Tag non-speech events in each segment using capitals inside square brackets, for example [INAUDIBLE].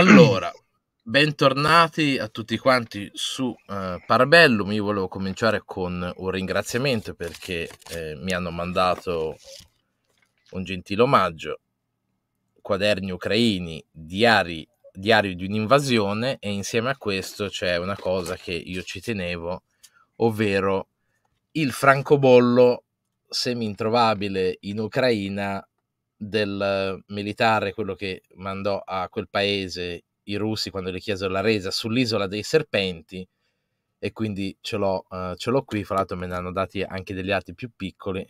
Allora, bentornati a tutti quanti su uh, Parabellum. Io volevo cominciare con un ringraziamento perché eh, mi hanno mandato un gentile omaggio, quaderni ucraini, diari, diario di un'invasione e insieme a questo c'è una cosa che io ci tenevo, ovvero il francobollo semi introvabile in Ucraina del militare, quello che mandò a quel paese i russi quando gli chiesero la resa sull'isola dei serpenti e quindi ce l'ho, uh, ce l'ho qui, fra l'altro me ne hanno dati anche degli altri più piccoli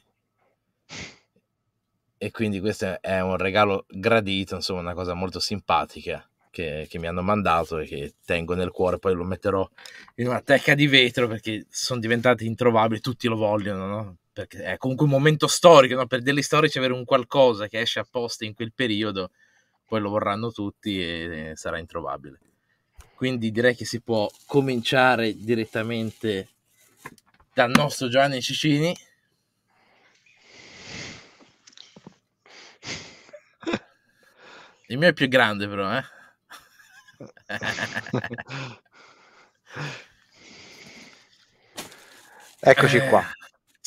e quindi questo è un regalo gradito, insomma una cosa molto simpatica che, che mi hanno mandato e che tengo nel cuore, poi lo metterò in una tecca di vetro perché sono diventati introvabili, tutti lo vogliono, no? perché è comunque un momento storico, no? per degli storici avere un qualcosa che esce apposta in quel periodo, poi lo vorranno tutti e sarà introvabile. Quindi direi che si può cominciare direttamente dal nostro Giovanni Cicini. Il mio è più grande però, eh. [LAUGHS] Eccoci eh, qua.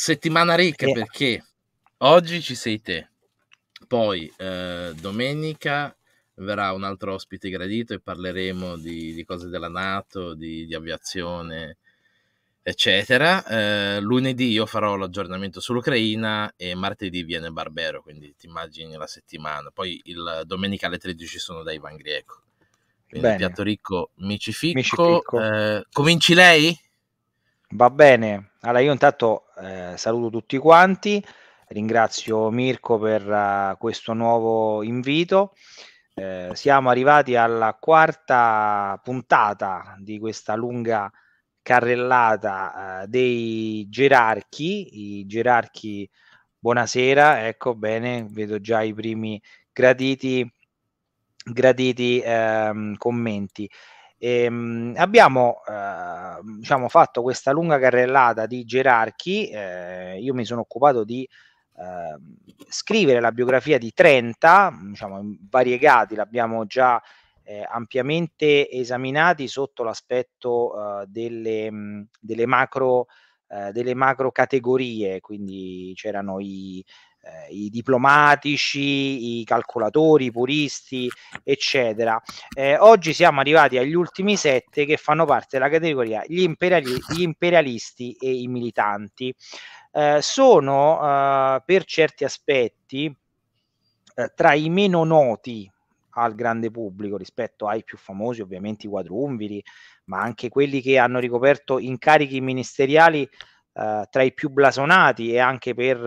Settimana ricca yeah. perché oggi ci sei te, poi eh, domenica verrà un altro ospite gradito e parleremo di, di cose della Nato, di, di aviazione, eccetera. Eh, lunedì io farò l'aggiornamento sull'Ucraina e martedì viene Barbero, quindi ti immagini la settimana. Poi il domenica alle 13 sono da Ivan Grieco. Quindi bene. piatto ricco, micificco. micificco. Eh, cominci lei? Va bene. Allora io intanto eh, saluto tutti quanti, ringrazio Mirko per uh, questo nuovo invito. Eh, siamo arrivati alla quarta puntata di questa lunga carrellata eh, dei gerarchi. I gerarchi, buonasera, ecco bene, vedo già i primi graditi, graditi ehm, commenti. E, ehm, abbiamo eh, diciamo, fatto questa lunga carrellata di gerarchi, eh, io mi sono occupato di eh, scrivere la biografia di 30, diciamo, variegati, l'abbiamo già eh, ampiamente esaminati sotto l'aspetto eh, delle, mh, mm, delle, macro, eh, delle macro categorie, quindi c'erano i eh, i diplomatici, i calcolatori, i puristi, eccetera. Eh, oggi siamo arrivati agli ultimi sette che fanno parte della categoria gli, imperiali- gli imperialisti e i militanti. Eh, sono eh, per certi aspetti eh, tra i meno noti al grande pubblico rispetto ai più famosi, ovviamente i quadrumviri, ma anche quelli che hanno ricoperto incarichi ministeriali eh, tra i più blasonati e anche per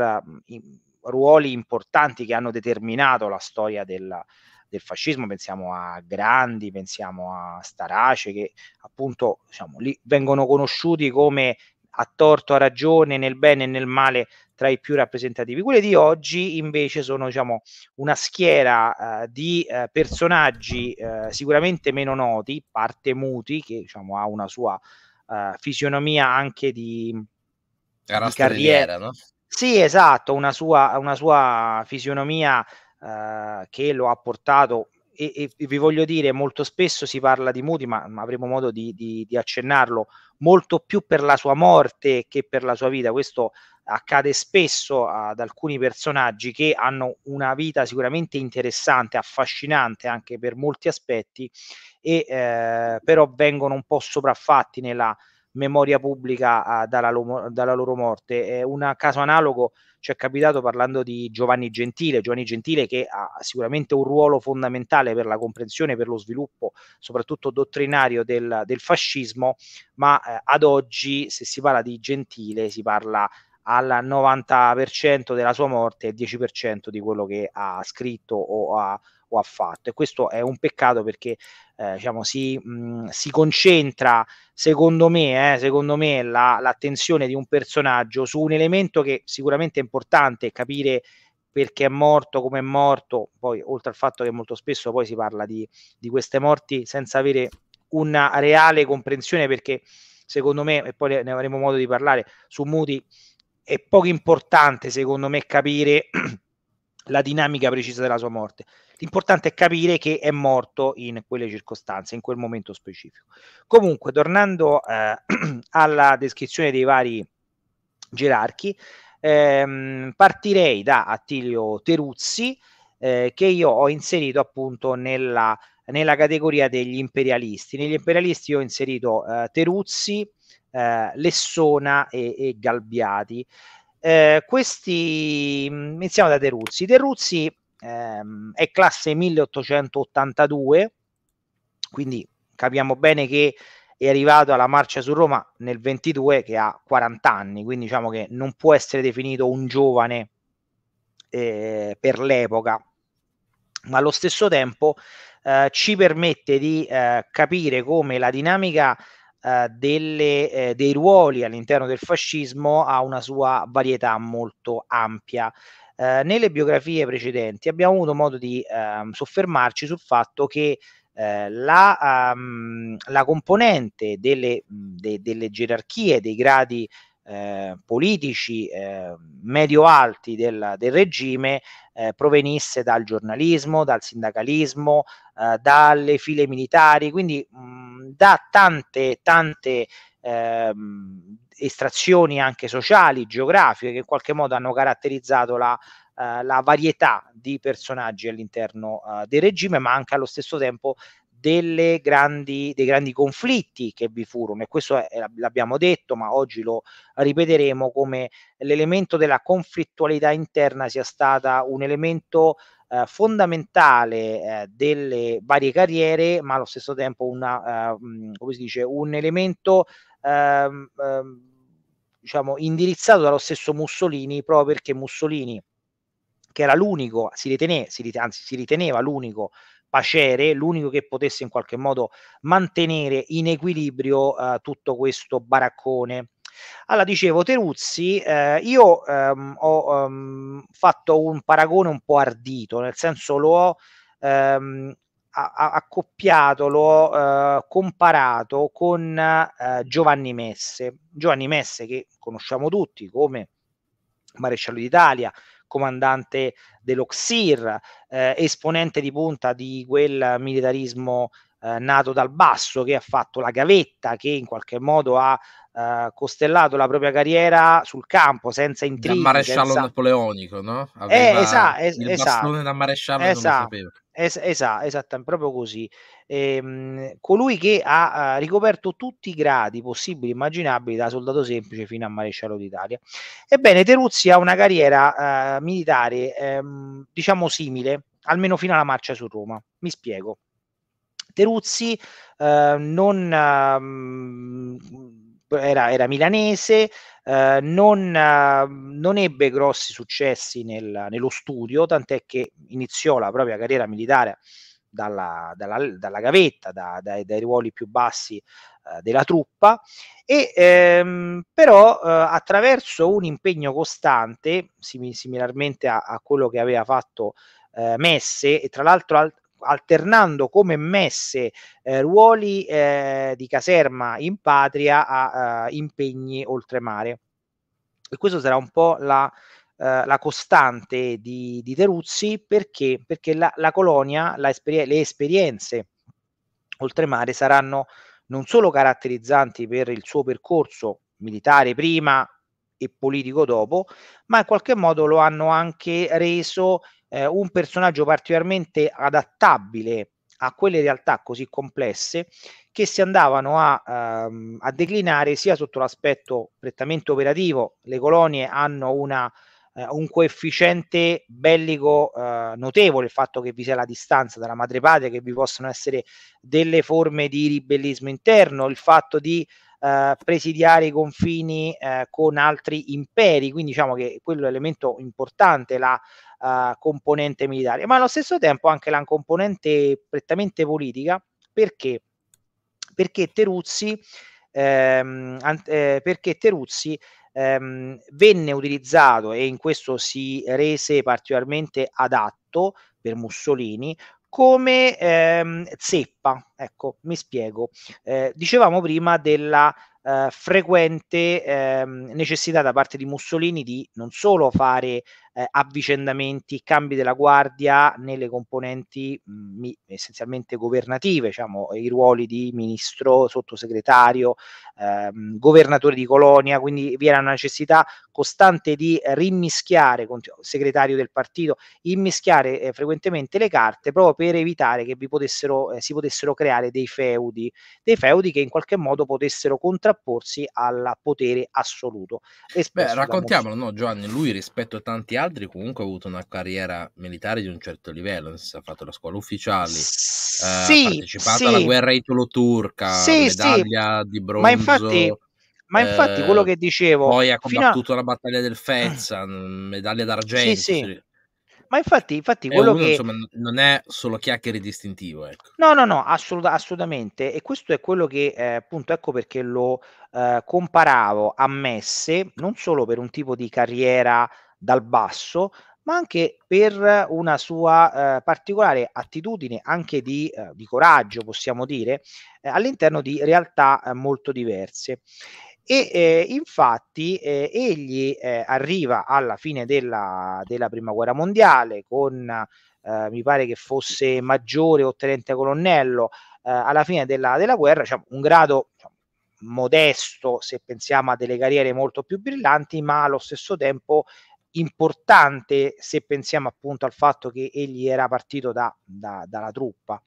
uh, ruoli importanti che hanno determinato la storia della, del fascismo, pensiamo a Grandi, pensiamo a Starace, che appunto diciamo, li, vengono conosciuti come a torto, a ragione, nel bene e nel male tra i più rappresentativi. Quelle di oggi invece sono diciamo, una schiera eh, di eh, personaggi eh, sicuramente meno noti, parte muti, che diciamo, ha una sua eh, fisionomia anche di, di carriera, no? Sì, esatto, una sua, una sua fisionomia eh, che lo ha portato, e, e, vi voglio dire, molto spesso si parla di Muti, ma, ma avremo modo di, di, di, accennarlo, molto più per la sua morte che per la sua vita. Questo accade spesso ad alcuni personaggi che hanno una vita sicuramente interessante, affascinante anche per molti aspetti, e eh, però vengono un po' sopraffatti nella memoria pubblica a, dalla, lo, dalla, loro morte. Eh, un caso analogo ci è capitato parlando di Giovanni Gentile, Giovanni Gentile che ha sicuramente un ruolo fondamentale per la comprensione, per lo sviluppo, soprattutto dottrinario del, del fascismo, ma eh, ad oggi se si parla di Gentile si parla al 90% della sua morte e al 10% di quello che ha scritto o ha, o ha fatto e questo è un peccato perché eh, diciamo, si, mh, mm, si, concentra, secondo me, eh, secondo me la, l'attenzione di un personaggio su un elemento che sicuramente è importante capire perché è morto, come è morto, poi oltre al fatto che molto spesso poi si parla di, di queste morti senza avere una reale comprensione perché secondo me, e poi ne avremo modo di parlare, su Muti è poco importante secondo me capire [CLEARS THROAT] la dinamica precisa della sua morte. L'importante è capire che è morto in quelle circostanze, in quel momento specifico. Comunque, tornando eh, [CLEARS THROAT] alla descrizione dei vari gerarchi, ehm, partirei da Attilio Teruzzi, eh, che io ho inserito appunto nella, nella, categoria degli imperialisti. Negli imperialisti ho inserito eh, Teruzzi, eh, Lessona e, e Galbiati. Eh, questi mm, iniziamo da De Ruzzi. ehm, è classe 1882, quindi capiamo bene che è arrivato alla marcia su Roma nel 22 che ha 40 anni, quindi diciamo che non può essere definito un giovane eh, per l'epoca, ma allo stesso tempo eh, ci permette di eh, capire come la dinamica eh, delle, eh, dei ruoli all'interno del fascismo ha una sua varietà molto ampia. Eh, nelle biografie precedenti abbiamo avuto modo di ehm, soffermarci sul fatto che eh, la, um, la, componente delle, de, delle, gerarchie, dei gradi eh, politici eh, medio-alti del, del regime eh, provenisse dal giornalismo, dal sindacalismo, eh, dalle file militari, quindi mh, mm, da tante, tante ehm, estrazioni anche sociali, geografiche, che in qualche modo hanno caratterizzato la, eh, la varietà di personaggi all'interno eh, del regime, ma anche allo stesso tempo grandi, dei grandi conflitti che vi furono e questo è, l'abbiamo detto ma oggi lo ripeteremo come l'elemento della conflittualità interna sia stata un elemento eh, fondamentale eh, delle varie carriere ma allo stesso tempo una, eh, mm, come si dice, un elemento ehm, ehm, diciamo, indirizzato dallo stesso Mussolini proprio perché Mussolini che era l'unico, si, ritene, si, anzi, si riteneva l'unico Pacere, l'unico che potesse in qualche modo mantenere in equilibrio eh, tutto questo baraccone. Allora, dicevo, Teruzzi, eh, io ehm, ho ehm, fatto un paragone un po' ardito, nel senso lo ho ehm, a- a- accoppiato, lo ho eh, comparato con eh, Giovanni Messe. Giovanni Messe che conosciamo tutti come maresciallo d'Italia, comandante dell'Oxir, eh, esponente di punta di quel militarismo eh, nato dal basso, che ha fatto la gavetta, che in qualche modo ha eh, costellato la propria carriera sul campo senza intrighi. Da maresciallo senza... napoleonico, no? Eh, Aveva eh, esatto, es- il esatto. bastone da maresciallo esatto. non lo sapeva. Es- esatto, esattamente, proprio così. Ehm, colui che ha, ha eh, ricoperto tutti i gradi possibili e immaginabili da soldato semplice fino a maresciallo d'Italia. Ebbene, Teruzzi ha una carriera eh, militare, ehm, diciamo simile, almeno fino alla marcia su Roma. Mi spiego. Teruzzi eh, non, ehm, era, era, milanese, eh, non, non, ebbe grossi successi nel, nello studio, tant'è che iniziò la propria carriera militare dalla, dalla, dalla gavetta, da, dai, dai, ruoli più bassi eh, della truppa, e, ehm, però eh, attraverso un impegno costante, sim- similarmente a, a, quello che aveva fatto eh, Messe, e tra l'altro al- alternando come messe eh, ruoli eh, di caserma in patria a, a eh, impegni oltremare. E questo sarà un po' la, Uh, la costante di, di Teruzzi perché, perché la, la colonia, la esperien- le esperienze oltremare saranno non solo caratterizzanti per il suo percorso militare prima e politico dopo, ma in qualche modo lo hanno anche reso eh, un personaggio particolarmente adattabile a quelle realtà così complesse che si andavano a, ehm, a declinare sia sotto l'aspetto prettamente operativo, le colonie hanno una, eh, un coefficiente bellico eh, notevole, il fatto che vi sia la distanza dalla madrepatria, che vi possono essere delle forme di ribellismo interno, il fatto di eh, presidiare i confini eh, con altri imperi, quindi diciamo che quello è l'elemento importante, la uh, componente militare, ma allo stesso tempo anche la componente prettamente politica, perché? Perché Teruzzi, ehm, ant- eh, perché Teruzzi ehm, venne utilizzato e in questo si rese particolarmente adatto per Mussolini come ehm, zeppa. Ecco, mi spiego. Eh, dicevamo prima della eh, frequente ehm, necessità da parte di Mussolini di non solo fare eh, avvicendamenti, cambi della guardia nelle componenti mh, mm, essenzialmente governative, diciamo, i ruoli di ministro, sottosegretario, ehm, governatore di colonia, quindi vi era una necessità costante di rimmischiare, segretario del partito, immischiare eh, frequentemente le carte proprio per evitare che vi potessero, eh, si potessero creare dei feudi, dei feudi che in qualche modo potessero contrapporre sovrapporsi al potere assoluto. Beh, raccontiamolo, no, Giovanni, lui rispetto a tanti altri comunque ha avuto una carriera militare di un certo livello, si è fatto la scuola ufficiale, sì, eh, ha partecipato sì. alla guerra italo-turca, sì, medaglia sì. di bronzo. Ma infatti, ma infatti quello eh, che dicevo... poi ha combattuto a... la battaglia del Fezzan, medaglia d'argento. Sì, sì. Ma infatti, infatti quello uno, che... Insomma, non è solo chiacchiere distintivo. Ecco. No, no, no, assolut- assolutamente. E questo è quello che, eh, appunto, ecco perché lo eh, comparavo a Messe, non solo per un tipo di carriera dal basso, ma anche per una sua eh, particolare attitudine, anche di, eh, di coraggio, possiamo dire, eh, all'interno di realtà eh, molto diverse e eh, infatti eh, egli eh, arriva alla fine della, della, prima guerra mondiale con eh, mi pare che fosse maggiore o tenente colonnello eh, alla fine della, della guerra diciamo, un grado diciamo, modesto se pensiamo a delle carriere molto più brillanti ma allo stesso tempo importante se pensiamo appunto al fatto che egli era partito da, da, dalla truppa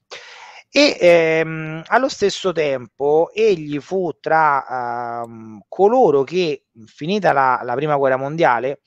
e ehm, allo stesso tempo egli fu tra ehm, coloro che, finita la, la prima guerra mondiale,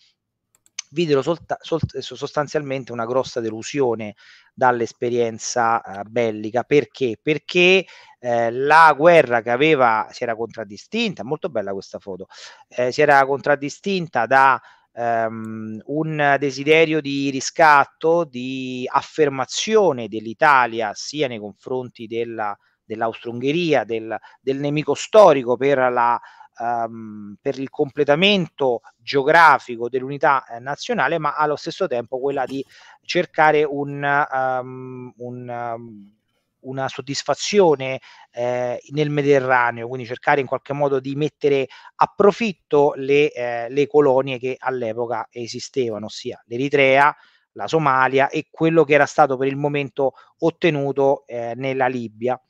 videro solta, solt- sostanzialmente una grossa delusione dall'esperienza eh, bellica. Perché? Perché eh, la guerra che aveva si era contraddistinta, molto bella questa foto, eh, si era contraddistinta da ehm, un desiderio di riscatto, di affermazione dell'Italia sia nei confronti della, dell'Austro-Ungheria, del, del nemico storico per la Um, per il completamento geografico dell'unità eh, nazionale, ma allo stesso tempo quella di cercare un, um, un um, una soddisfazione eh, nel Mediterraneo, quindi cercare in qualche modo di mettere a profitto le, eh, le colonie che all'epoca esistevano, ossia l'Eritrea, la Somalia e quello che era stato per il momento ottenuto eh, nella Libia.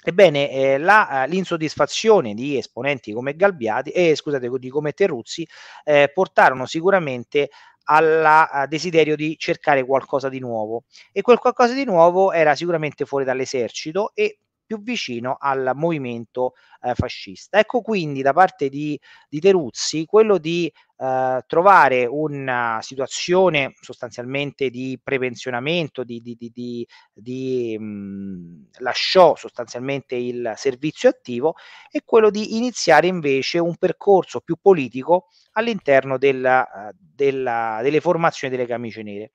Ebbene, eh, la, eh, l'insoddisfazione di esponenti come Galbiati e eh, scusate, di come Terruzzi eh, portarono sicuramente al desiderio di cercare qualcosa di nuovo e quel qualcosa di nuovo era sicuramente fuori dall'esercito e più vicino al movimento eh, fascista. Ecco quindi da parte di, di Teruzzi quello di eh, trovare una situazione sostanzialmente di prepensionamento, di, di, di, di, di mh, mhmm, lasciò sostanzialmente il servizio attivo e quello di iniziare invece un percorso più politico all'interno della, della, delle formazioni delle camicie nere.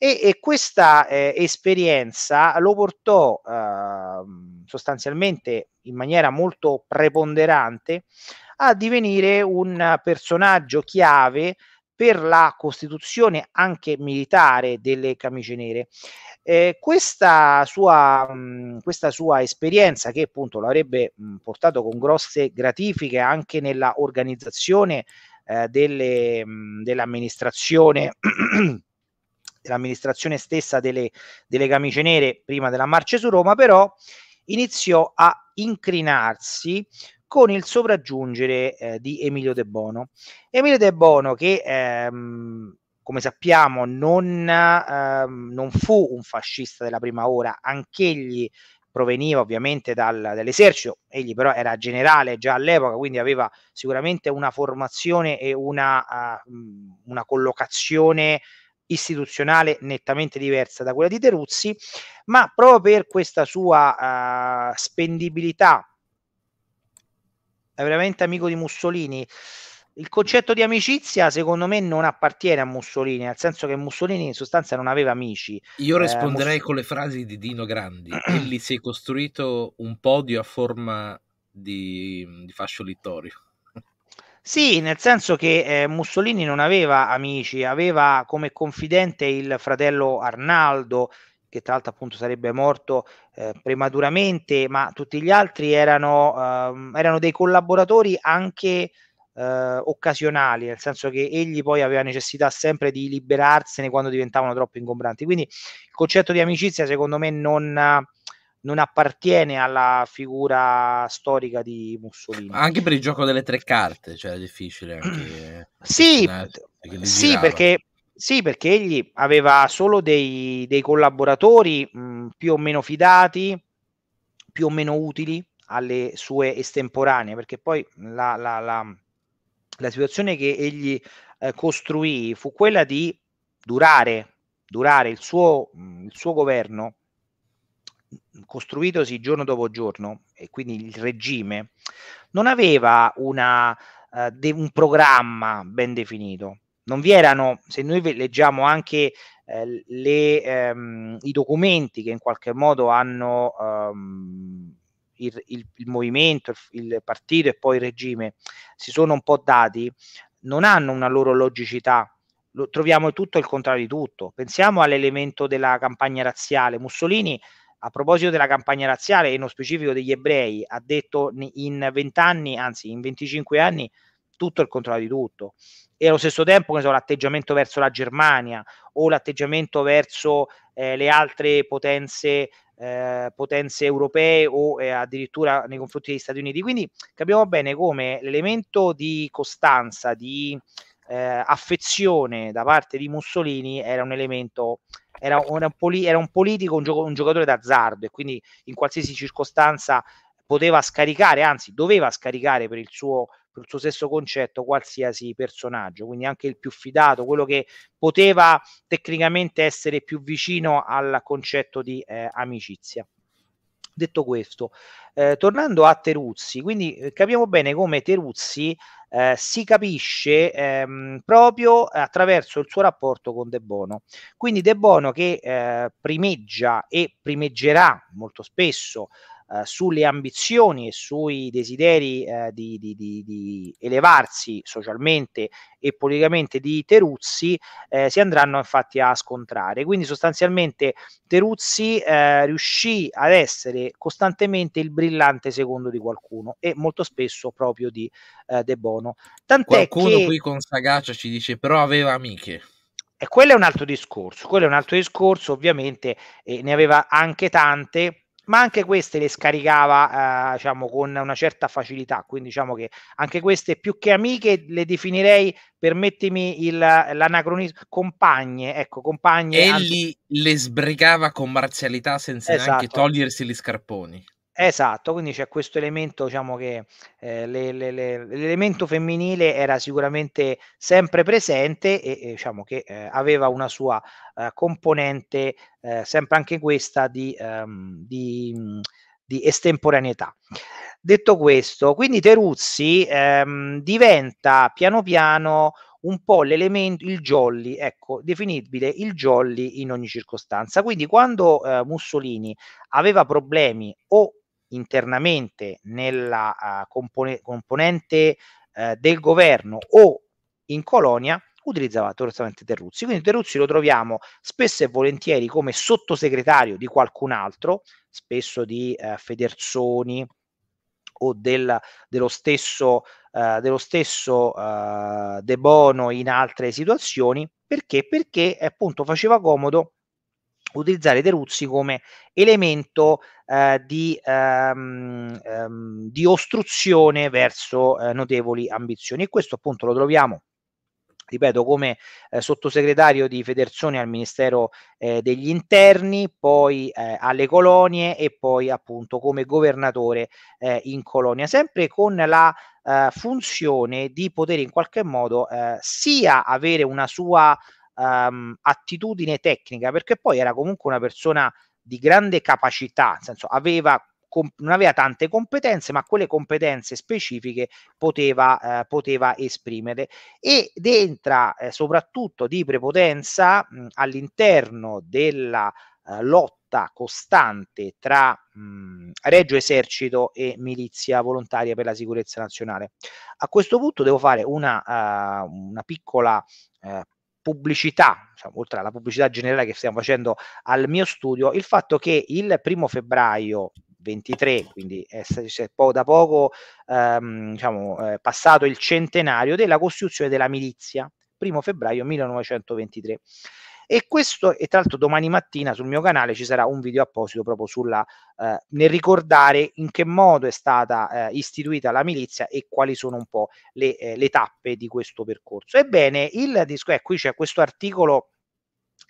E, e questa eh, esperienza lo portò eh, sostanzialmente in maniera molto preponderante a divenire un personaggio chiave per la costituzione anche militare delle camicie nere. Eh, questa, sua, mh, questa, sua, esperienza, che appunto l'avrebbe mh, portato con grosse gratifiche anche nella organizzazione eh, delle, mh, dell'amministrazione. [CLEARS THROAT] dell'amministrazione stessa delle, delle camicie nere prima della marcia su Roma, però iniziò a incrinarsi con il sopraggiungere eh, di Emilio De Bono. Emilio De Bono che ehm, come sappiamo non, ehm, non, fu un fascista della prima ora, anch'egli proveniva ovviamente dal, dall'esercito, egli però era generale già all'epoca, quindi aveva sicuramente una formazione e una, uh, una collocazione istituzionale nettamente diversa da quella di Teruzzi, ma proprio per questa sua uh, spendibilità, è veramente amico di Mussolini. Il concetto di amicizia, secondo me, non appartiene a Mussolini, nel senso che Mussolini in sostanza non aveva amici. Io eh, risponderei eh, Mus- con le frasi di Dino Grandi: lì [CLEARS THROAT] si è costruito un podio a forma di, di fascio littorio. Sì, nel senso che eh, Mussolini non aveva amici, aveva come confidente il fratello Arnaldo, che tra l'altro appunto sarebbe morto eh, prematuramente, ma tutti gli altri erano, eh, erano dei collaboratori anche eh, occasionali, nel senso che egli poi aveva necessità sempre di liberarsene quando diventavano troppo ingombranti. Quindi il concetto di amicizia secondo me non non appartiene alla figura storica di Mussolini. Anche per il gioco delle tre carte, cioè è difficile. Anche, [CLEARS THROAT] sì, sì, perché, sì, perché, egli aveva solo dei, dei collaboratori mh, mm, più o meno fidati, più o meno utili alle sue estemporanee, perché poi la, la, la, la situazione che egli eh, costruì fu quella di durare, durare il suo, mm, il suo governo costruitosi giorno dopo giorno, e quindi il regime, non aveva una, uh, de- un programma ben definito. Non vi erano, se noi leggiamo anche eh, le, ehm, i documenti che in qualche modo hanno ehm, il, il, il, movimento, il, il partito e poi il regime, si sono un po' dati, non hanno una loro logicità troviamo tutto il contrario di tutto. Pensiamo all'elemento della campagna razziale. Mussolini a proposito della campagna razziale, e nello specifico degli ebrei, ha detto in 20 anni, anzi in 25 anni, tutto il contrario di tutto. E allo stesso tempo, so, l'atteggiamento verso la Germania o l'atteggiamento verso eh, le altre potenze, eh, potenze europee o eh, addirittura nei confronti degli Stati Uniti. Quindi capiamo bene come l'elemento di costanza, di eh, affezione da parte di Mussolini era un elemento era, un, poli- era un politico, un, gioco- un giocatore d'azzardo e quindi in qualsiasi circostanza poteva scaricare, anzi doveva scaricare per il suo il suo stesso concetto qualsiasi personaggio, quindi anche il più fidato, quello che poteva tecnicamente essere più vicino al concetto di eh, amicizia detto questo, eh, tornando a Teruzzi, quindi eh, capiamo bene come Teruzzi eh, si capisce ehm, proprio attraverso il suo rapporto con De Bono. Quindi De Bono che eh, primeggia e primeggerà molto spesso eh, sulle ambizioni e sui desideri eh, di, di, di, di, elevarsi socialmente e politicamente di Teruzzi eh, si andranno infatti a scontrare. Quindi sostanzialmente Teruzzi eh, riuscì ad essere costantemente il brillante secondo di qualcuno e molto spesso proprio di eh, De Bono. Tant'è qualcuno che... qui con Sagaccia ci dice però aveva amiche. E quello è un altro discorso, quello è un altro discorso ovviamente, ne aveva anche tante, ma anche queste le scaricava eh, diciamo, con una certa facilità, quindi diciamo che anche queste più che amiche le definirei, permettimi il, l'anacronismo, compagne, ecco, compagne. Egli anti- le sbrigava con marzialità senza esatto. neanche togliersi gli scarponi. Esatto, quindi c'è questo elemento, diciamo che eh, le, le, le, l'elemento femminile era sicuramente sempre presente e, e diciamo che eh, aveva una sua eh, componente, eh, sempre anche questa, di, um, di, di estemporaneità. Detto questo, quindi Teruzzi ehm, diventa piano piano un po' l'elemento, il jolly, ecco, definibile il jolly in ogni circostanza. Quindi quando eh, Mussolini aveva problemi o internamente nella uh, compone- componente uh, del governo o in colonia utilizzava totalmente Terruzzi. Quindi Terruzzi lo troviamo spesso e volentieri come sottosegretario di qualcun altro, spesso di eh, Federzoni o del, dello stesso, eh, dello stesso eh, De Bono in altre situazioni. Perché? Perché appunto faceva comodo utilizzare i teruzzi come elemento eh, di, ehm, ehm, di, ostruzione verso eh, notevoli ambizioni. E questo appunto lo troviamo ripeto, come eh, sottosegretario di Federzoni al Ministero eh, degli Interni, poi eh, alle colonie e poi appunto come governatore eh, in colonia, sempre con la eh, funzione di poter in qualche modo eh, sia avere una sua um, attitudine tecnica, perché poi era comunque una persona di grande capacità, nel senso aveva Com- non aveva tante competenze, ma quelle competenze specifiche poteva, eh, poteva esprimere. Ed entra eh, soprattutto di prepotenza mh, all'interno della eh, lotta costante tra mh, Reggio Esercito e Milizia Volontaria per la Sicurezza Nazionale. A questo punto devo fare una, uh, una piccola uh, pubblicità, diciamo, oltre alla pubblicità generale che stiamo facendo al mio studio, il fatto che il primo febbraio 23, quindi è, è da poco ehm, diciamo, è eh, passato il centenario della costituzione della milizia, primo febbraio 1923. E questo, e tra l'altro domani mattina sul mio canale ci sarà un video apposito proprio sulla, eh, nel ricordare in che modo è stata eh, istituita la milizia e quali sono un po' le, eh, le tappe di questo percorso. Ebbene, il disco, eh, qui c'è questo articolo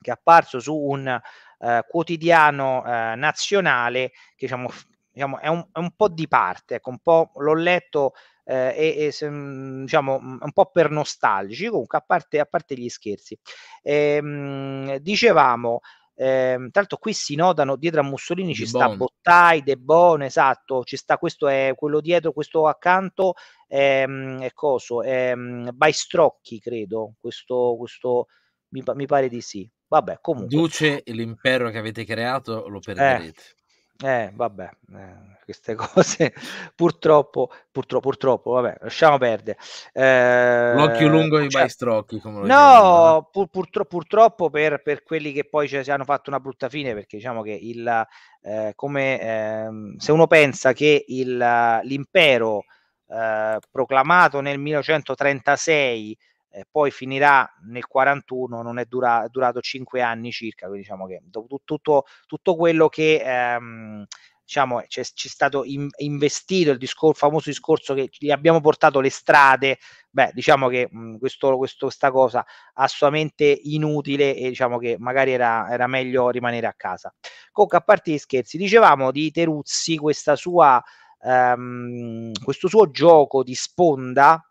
che è apparso su un eh, quotidiano eh, nazionale che diciamo, diciamo, è, un, è un po' di parte, ecco, un po' l'ho letto eh, e, e se, mm, diciamo mm, un po' per nostalgici, comunque a parte, a parte gli scherzi. Ehm, dicevamo, ehm, tra l'altro qui si notano dietro a Mussolini ci De sta bon. Bottai, De Bono, esatto, ci sta questo è eh, quello dietro, questo accanto ehm, è coso, ehm, Baistrocchi credo, questo, questo mi, mi, pare di sì. Vabbè, comunque. Duce l'impero che avete creato lo eh. perderete. Eh eh, vabbè, eh, queste [LAUGHS] cose purtroppo, purtroppo, purtroppo, vabbè, lasciamo perdere. Eh, L'occhio lungo di cioè, Bastrocchi, come lo No, pur, purtro, purtroppo per, per, quelli che poi cioè, si hanno fatto una brutta fine, perché diciamo che il, eh, come, ehm, se uno pensa che il, l'impero eh, proclamato nel 1936 eh, poi finirà nel 41, non è, dura, è durato 5 anni circa, quindi diciamo che dopo tutto, tutto quello che ehm, diciamo, c'è, c'è stato in, investito, il, discor- famoso discorso che gli abbiamo portato le strade, beh, diciamo che mh, questo, questo, questa cosa assolutamente inutile e diciamo che magari era, era meglio rimanere a casa. Comunque, a parte gli scherzi, dicevamo di Teruzzi, questa sua, ehm, questo suo gioco di sponda,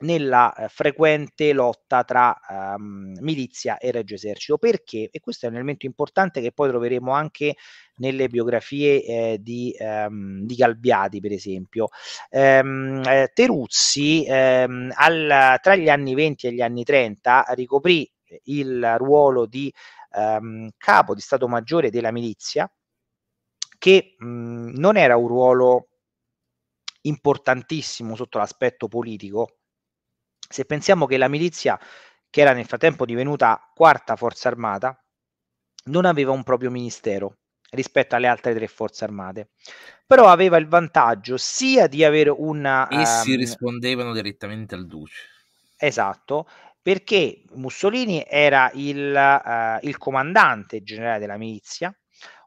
nella eh, frequente lotta tra um, milizia e regio Esercito. Perché? E questo è un elemento importante che poi troveremo anche nelle biografie eh, di, ehm, di, Galbiati, per esempio. Ehm, eh, Teruzzi ehm, al, tra gli anni 20 e gli anni 30 ricoprì eh, il ruolo di ehm, capo di Stato Maggiore della milizia, che mh, mm, non era un ruolo importantissimo sotto l'aspetto politico, se pensiamo che la milizia, che era nel frattempo divenuta quarta forza armata, non aveva un proprio ministero rispetto alle altre tre forze armate, però aveva il vantaggio sia di avere una... Essi um, ehm, rispondevano direttamente al duce. Esatto, perché Mussolini era il, uh, il comandante generale della milizia,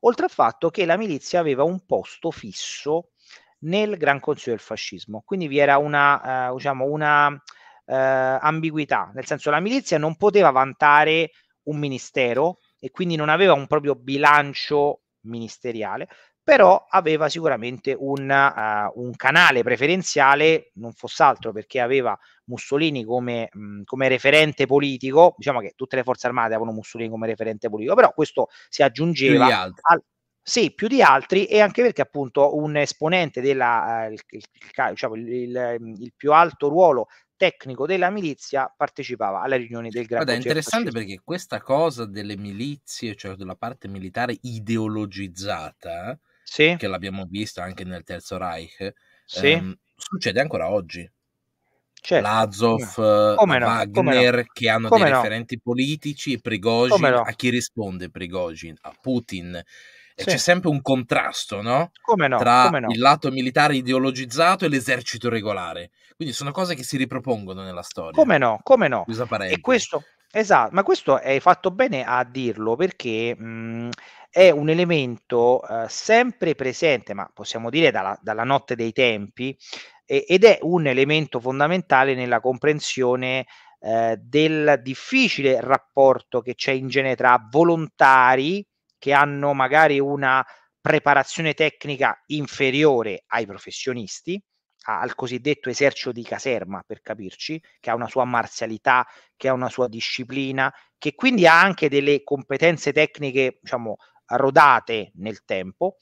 oltre al fatto che la milizia aveva un posto fisso nel Gran Consiglio del Fascismo, quindi vi era una, uh, diciamo, una eh, ambiguità, nel senso la milizia non poteva vantare un ministero e quindi non aveva un proprio bilancio ministeriale, però aveva sicuramente un, uh, un canale preferenziale, non fosse altro perché aveva Mussolini come, mh, mm, come, referente politico, diciamo che tutte le forze armate avevano Mussolini come referente politico, però questo si aggiungeva al, sì, più di altri e anche perché appunto un esponente della, eh, il, il, diciamo, il, il, più alto ruolo tecnico della milizia partecipava alla riunione del Gran Guarda, è interessante perché questa cosa delle milizie, cioè della parte militare ideologizzata, sì. che l'abbiamo vista anche nel Terzo Reich, sì. ehm, succede ancora oggi. Certo. L'Azov, eh, no. Wagner, no. che hanno Come dei no. referenti politici, e Prigogine, a chi risponde Prigogine? A Putin sì. c'è sempre un contrasto no? No, tra no. il lato militare ideologizzato e l'esercito regolare. Quindi sono cose che si ripropongono nella storia. Come no, come no. E questo, esatto, ma questo hai fatto bene a dirlo perché mh, mhmm, è un elemento uh, sempre presente, ma possiamo dire dalla, dalla notte dei tempi, e, ed è un elemento fondamentale nella comprensione eh, del difficile rapporto che c'è in genere tra volontari che hanno magari una preparazione tecnica inferiore ai professionisti, al cosiddetto esercito di caserma, per capirci, che ha una sua marzialità, che ha una sua disciplina, che quindi ha anche delle competenze tecniche, diciamo, rodate nel tempo.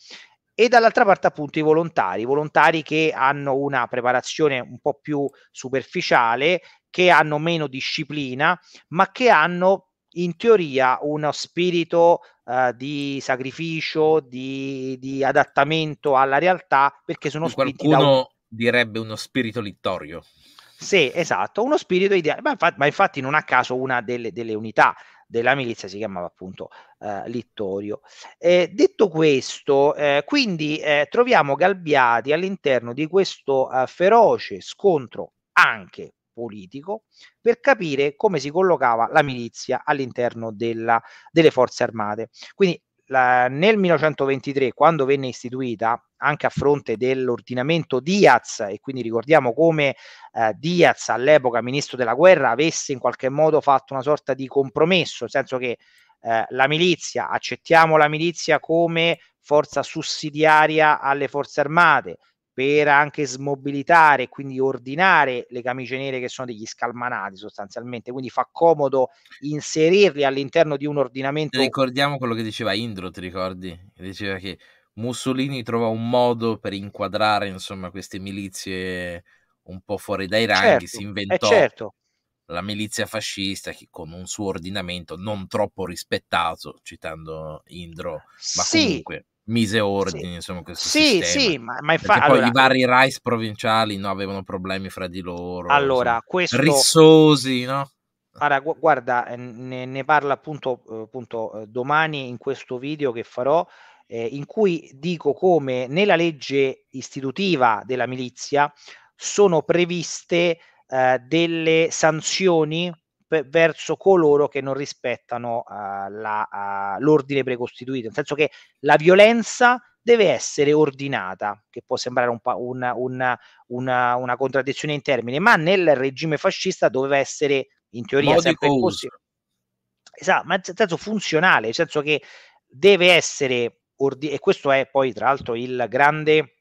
E dall'altra parte appunto i volontari, volontari che hanno una preparazione un po' più superficiale, che hanno meno disciplina, ma che hanno in teoria uno spirito eh, di sacrificio, di, di, adattamento alla realtà, perché sono spiriti qualcuno un... direbbe uno spirito littorio. Sì, esatto, uno spirito ideale, ma infatti, ma infatti non a caso una delle, delle unità della milizia si chiamava appunto eh, Littorio. Eh, detto questo, eh, quindi eh, troviamo Galbiati all'interno di questo eh, feroce scontro anche politico per capire come si collocava la milizia all'interno della, delle forze armate. Quindi la, nel 1923, quando venne istituita, anche a fronte dell'ordinamento Diaz, e quindi ricordiamo come eh, Diaz, all'epoca ministro della guerra, avesse in qualche modo fatto una sorta di compromesso, nel senso che eh, la milizia, accettiamo la milizia come forza sussidiaria alle forze armate, per anche smobilitare e quindi ordinare le camicie nere che sono degli scalmanati sostanzialmente, quindi fa comodo inserirli all'interno di un ordinamento. Ricordiamo quello che diceva Indro, ti ricordi? Che Diceva che Mussolini trova un modo per inquadrare insomma queste milizie un po' fuori dai ranghi, certo, si eh, inventò certo. la milizia fascista che con un suo ordinamento non troppo rispettato, citando Indro, ma sì. comunque mise ordine, sì. insomma, questo sì, sistema. Sì, ma, ma infatti... Allora, i vari RICE provinciali no, avevano problemi fra di loro. Allora, insomma, questo... Rissosi, no? Allora, gu- guarda, eh, ne, ne parla appunto, eh, appunto, eh, domani in questo video che farò, eh, in cui dico come nella legge istitutiva della milizia sono previste eh, delle sanzioni per, verso coloro che non rispettano uh, la, uh, l'ordine precostituito, nel senso che la violenza deve essere ordinata, che può sembrare un pa- una, una, una, contraddizione in termini, ma nel regime fascista doveva essere in teoria Modico sempre così. Esatto, ma nel senso funzionale, nel senso che deve essere ordinata, e questo è poi tra l'altro il grande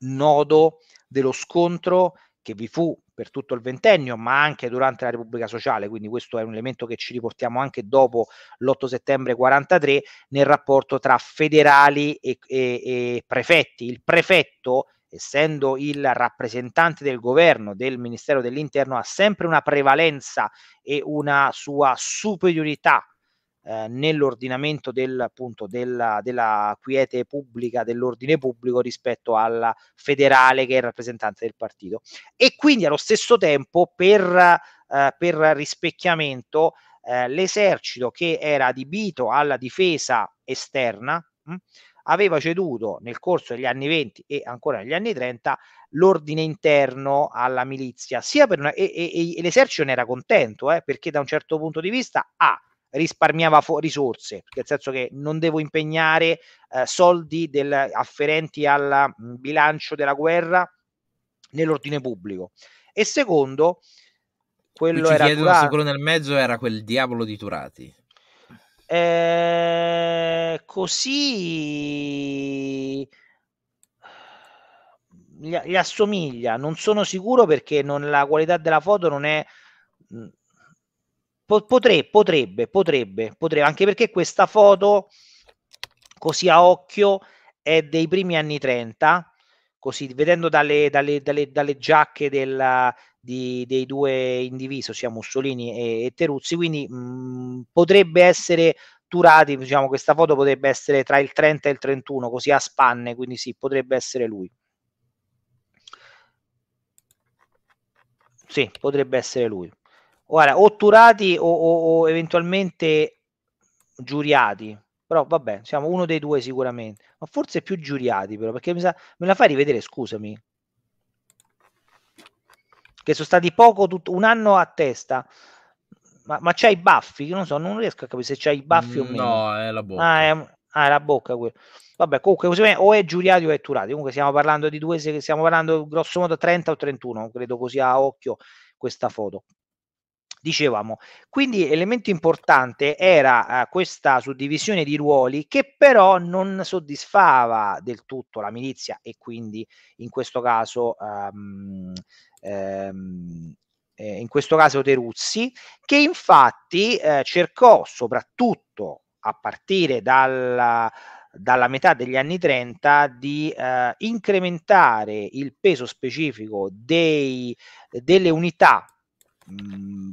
nodo dello scontro che vi fu per tutto il ventennio, ma anche durante la Repubblica Sociale, quindi questo è un elemento che ci riportiamo anche dopo l'8 settembre 43 nel rapporto tra federali e, e, e prefetti. Il prefetto essendo il rappresentante del governo del Ministero dell'Interno, ha sempre una prevalenza e una sua superiorità eh, nell'ordinamento del, appunto, della, della quiete pubblica, dell'ordine pubblico rispetto alla federale che è il rappresentante del partito. E quindi allo stesso tempo per, eh, per rispecchiamento eh, l'esercito che era adibito alla difesa esterna mh, hm, aveva ceduto nel corso degli anni 20 e ancora negli anni 30 l'ordine interno alla milizia sia per una, e, e, e l'esercito ne era contento eh, perché da un certo punto di vista ha risparmiava fu- risorse, nel senso che non devo impegnare eh, soldi del, afferenti al mm, bilancio della guerra nell'ordine pubblico. E secondo, quello era... Turati, quello nel mezzo era quel diavolo di Turati. Eh, così gli, assomiglia, non sono sicuro perché non, la qualità della foto non è mm, Potre, potrebbe, potrebbe, potrebbe, anche perché questa foto, così a occhio, è dei primi anni 30, così vedendo dalle, dalle, dalle, dalle giacche della, di, dei due in diviso, sia Mussolini e, e Teruzzi, quindi mh, mm, potrebbe essere Turati, diciamo, questa foto potrebbe essere tra il 30 e il 31, così a spanne, quindi sì, potrebbe essere lui. Sì, potrebbe essere lui. Guarda, otturati o, o, o eventualmente giuriati, però vabbè, siamo uno dei due sicuramente, ma forse più giuriati però, perché mi sa, me la fai rivedere, scusami, che sono stati poco, tutto, un anno a testa, ma, ma c'hai i baffi? non so, non riesco a capire se c'hai i baffi mm, o meno. No, è la bocca. Ah, è, ah, è la bocca quello. Vabbè, comunque, così, o è giuriati o è turati, comunque stiamo parlando di due, stiamo parlando grosso modo 30 o 31, credo così a occhio questa foto dicevamo. Quindi elemento importante era eh, questa suddivisione di ruoli che però non soddisfava del tutto la milizia e quindi in questo caso ehm, ehm, eh, in questo caso Teruzzi, che infatti eh, cercò soprattutto a partire dalla, dalla metà degli anni 30 di eh, incrementare il peso specifico dei, delle unità mh, mm,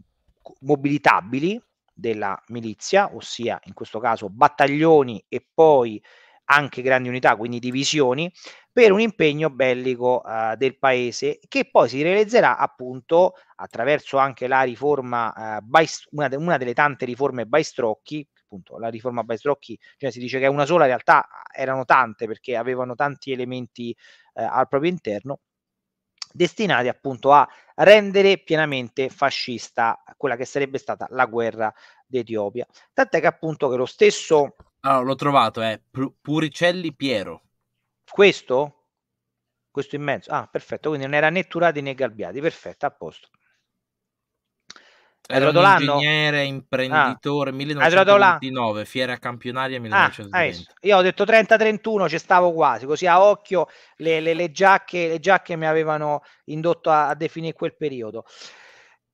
mobilitabili della milizia, ossia in questo caso battaglioni e poi anche grandi unità, quindi divisioni, per un impegno bellico eh, del paese che poi si realizzerà appunto attraverso anche la riforma, eh, Baist- una, de- una, delle tante riforme Baistrocchi, appunto la riforma Baistrocchi, cioè si dice che è una sola, in realtà erano tante perché avevano tanti elementi eh, al proprio interno, destinati appunto a rendere pienamente fascista quella che sarebbe stata la guerra d'Etiopia. Tant'è che appunto che lo stesso... Allora, ah, l'ho trovato, è eh. Puricelli Piero. Questo? Questo in mezzo? Ah, perfetto, quindi non era né Turati né Galbiati, perfetto, a posto. Era un ingegnere, ah. imprenditore, ah. 1929, fiera campionaria 1920. Ah, io ho detto 30-31, ci stavo quasi, così a occhio le, le, le, giacche, le giacche mi avevano indotto a, a definire quel periodo.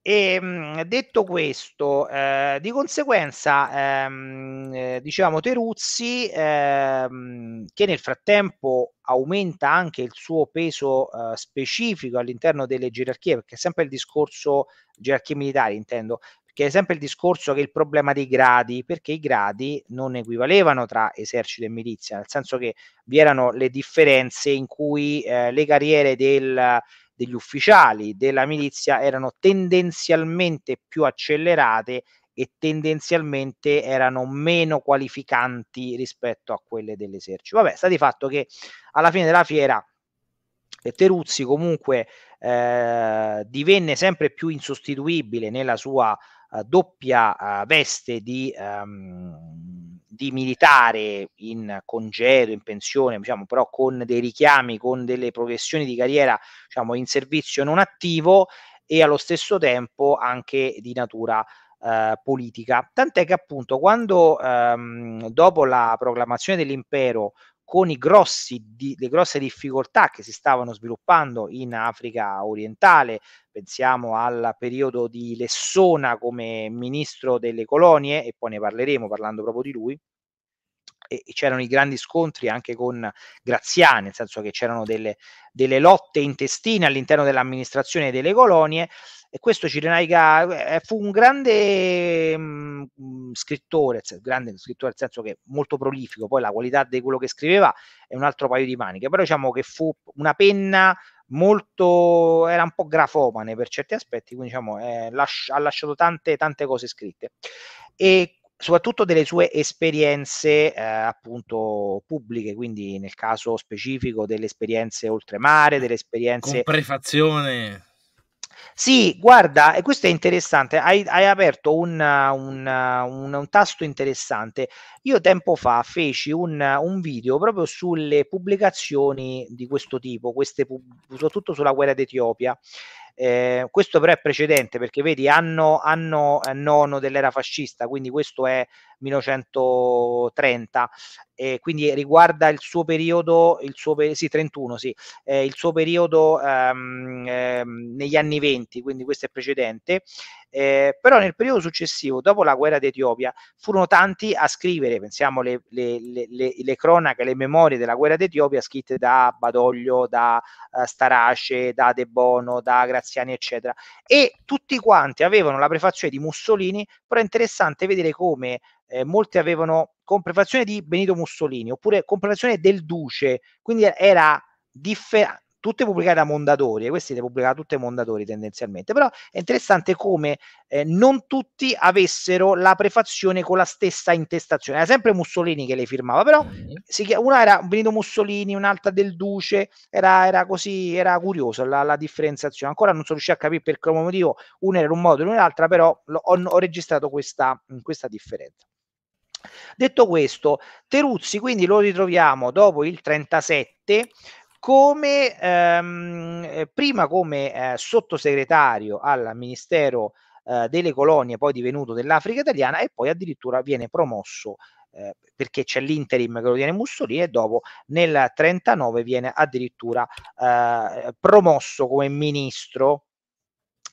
E ehm, mh, detto questo, eh, di conseguenza, ehm, eh, dicevamo Teruzzi, ehm, che nel frattempo aumenta anche il suo peso eh, specifico all'interno delle gerarchie, perché è sempre il discorso, gerarchie militari intendo, perché è sempre il discorso che il problema dei gradi, perché i gradi non equivalevano tra esercito e milizia, nel senso che vi erano le differenze in cui eh, le carriere del degli ufficiali della milizia erano tendenzialmente più accelerate e tendenzialmente erano meno qualificanti rispetto a quelle dell'esercito. Vabbè, sta di fatto che alla fine della fiera eh, Teruzzi comunque eh, divenne sempre più insostituibile nella sua eh, doppia eh, veste di ehm, di militare in congedo, in pensione, diciamo, però con dei richiami, con delle progressioni di carriera diciamo, in servizio non attivo e allo stesso tempo anche di natura eh, politica. Tant'è che appunto quando ehm, dopo la proclamazione dell'impero con di, le grosse difficoltà che si stavano sviluppando in Africa orientale, pensiamo al periodo di Lessona come ministro delle colonie, e poi ne parleremo parlando proprio di lui, e c'erano i grandi scontri anche con Graziani, nel senso che c'erano delle, delle lotte intestine all'interno dell'amministrazione delle colonie e questo Cirenaica eh, fu un grande mh, mm, scrittore, grande scrittore nel senso che molto prolifico, poi la qualità di quello che scriveva è un altro paio di maniche, però diciamo che fu una penna molto era un po' grafomane per certi aspetti, quindi diciamo, eh, lasci- ha lasciato tante, tante cose scritte. E soprattutto delle sue esperienze eh, appunto pubbliche, quindi nel caso specifico delle esperienze oltremare, delle esperienze... Con prefazione. Sì, guarda, e questo è interessante, hai, hai aperto un, un, un, un, tasto interessante. Io tempo fa feci un, video proprio sulle pubblicazioni di questo tipo, pub... soprattutto sulla guerra d'Etiopia, eh, questo però è precedente perché vedi anno, anno eh, nono dell'era fascista, quindi questo è 1930 eh, quindi riguarda il suo periodo, il suo, sì, 31, sì, eh, il suo periodo ehm, ehm, negli anni 20, quindi questo è precedente, eh, però nel periodo successivo, dopo la guerra d'Etiopia, furono tanti a scrivere, pensiamo le, le, le, le cronache, le memorie della guerra d'Etiopia scritte da Badoglio, da uh, Starace, da De Bono, da Graziani, eccetera, e tutti quanti avevano la prefazione di Mussolini, però è interessante vedere come eh, molti avevano prefazione di Benito Mussolini oppure prefazione del Duce, quindi era differente tutte pubblicate da Mondadori, e queste le pubblicava tutte Mondadori tendenzialmente, però è interessante come eh, non tutti avessero la prefazione con la stessa intestazione, era sempre Mussolini che le firmava, però si, una era Benito Mussolini, un'altra del Duce, era, era così, era curiosa la, la, differenziazione, ancora non sono riuscito a capire per quale motivo, una era un modo e l'altra, però ho, ho registrato questa, questa differenza. Detto questo, Teruzzi quindi lo ritroviamo dopo il 37 come ehm, eh, prima come eh, sottosegretario al Ministero eh, delle Colonie, poi divenuto dell'Africa italiana e poi addirittura viene promosso eh, perché c'è l'interim che lo tiene Mussolini e dopo nel 39 viene addirittura eh, promosso come ministro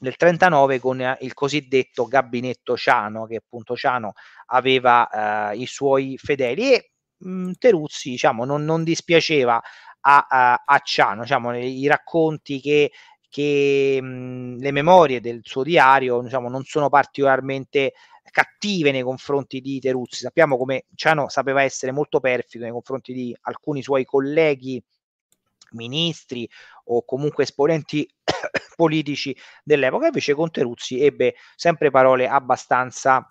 nel 39 con eh, il cosiddetto gabinetto Ciano, che appunto Ciano aveva eh, i suoi fedeli e mh, mm, Teruzzi diciamo, non, non dispiaceva a, a, a Ciano, diciamo, i racconti che che mh, mm, le memorie del suo diario diciamo, non sono particolarmente cattive nei confronti di Teruzzi. Sappiamo come Ciano sapeva essere molto perfido nei confronti di alcuni suoi colleghi ministri o comunque esponenti [COUGHS] politici dell'epoca, invece Conteruzzi ebbe sempre parole abbastanza,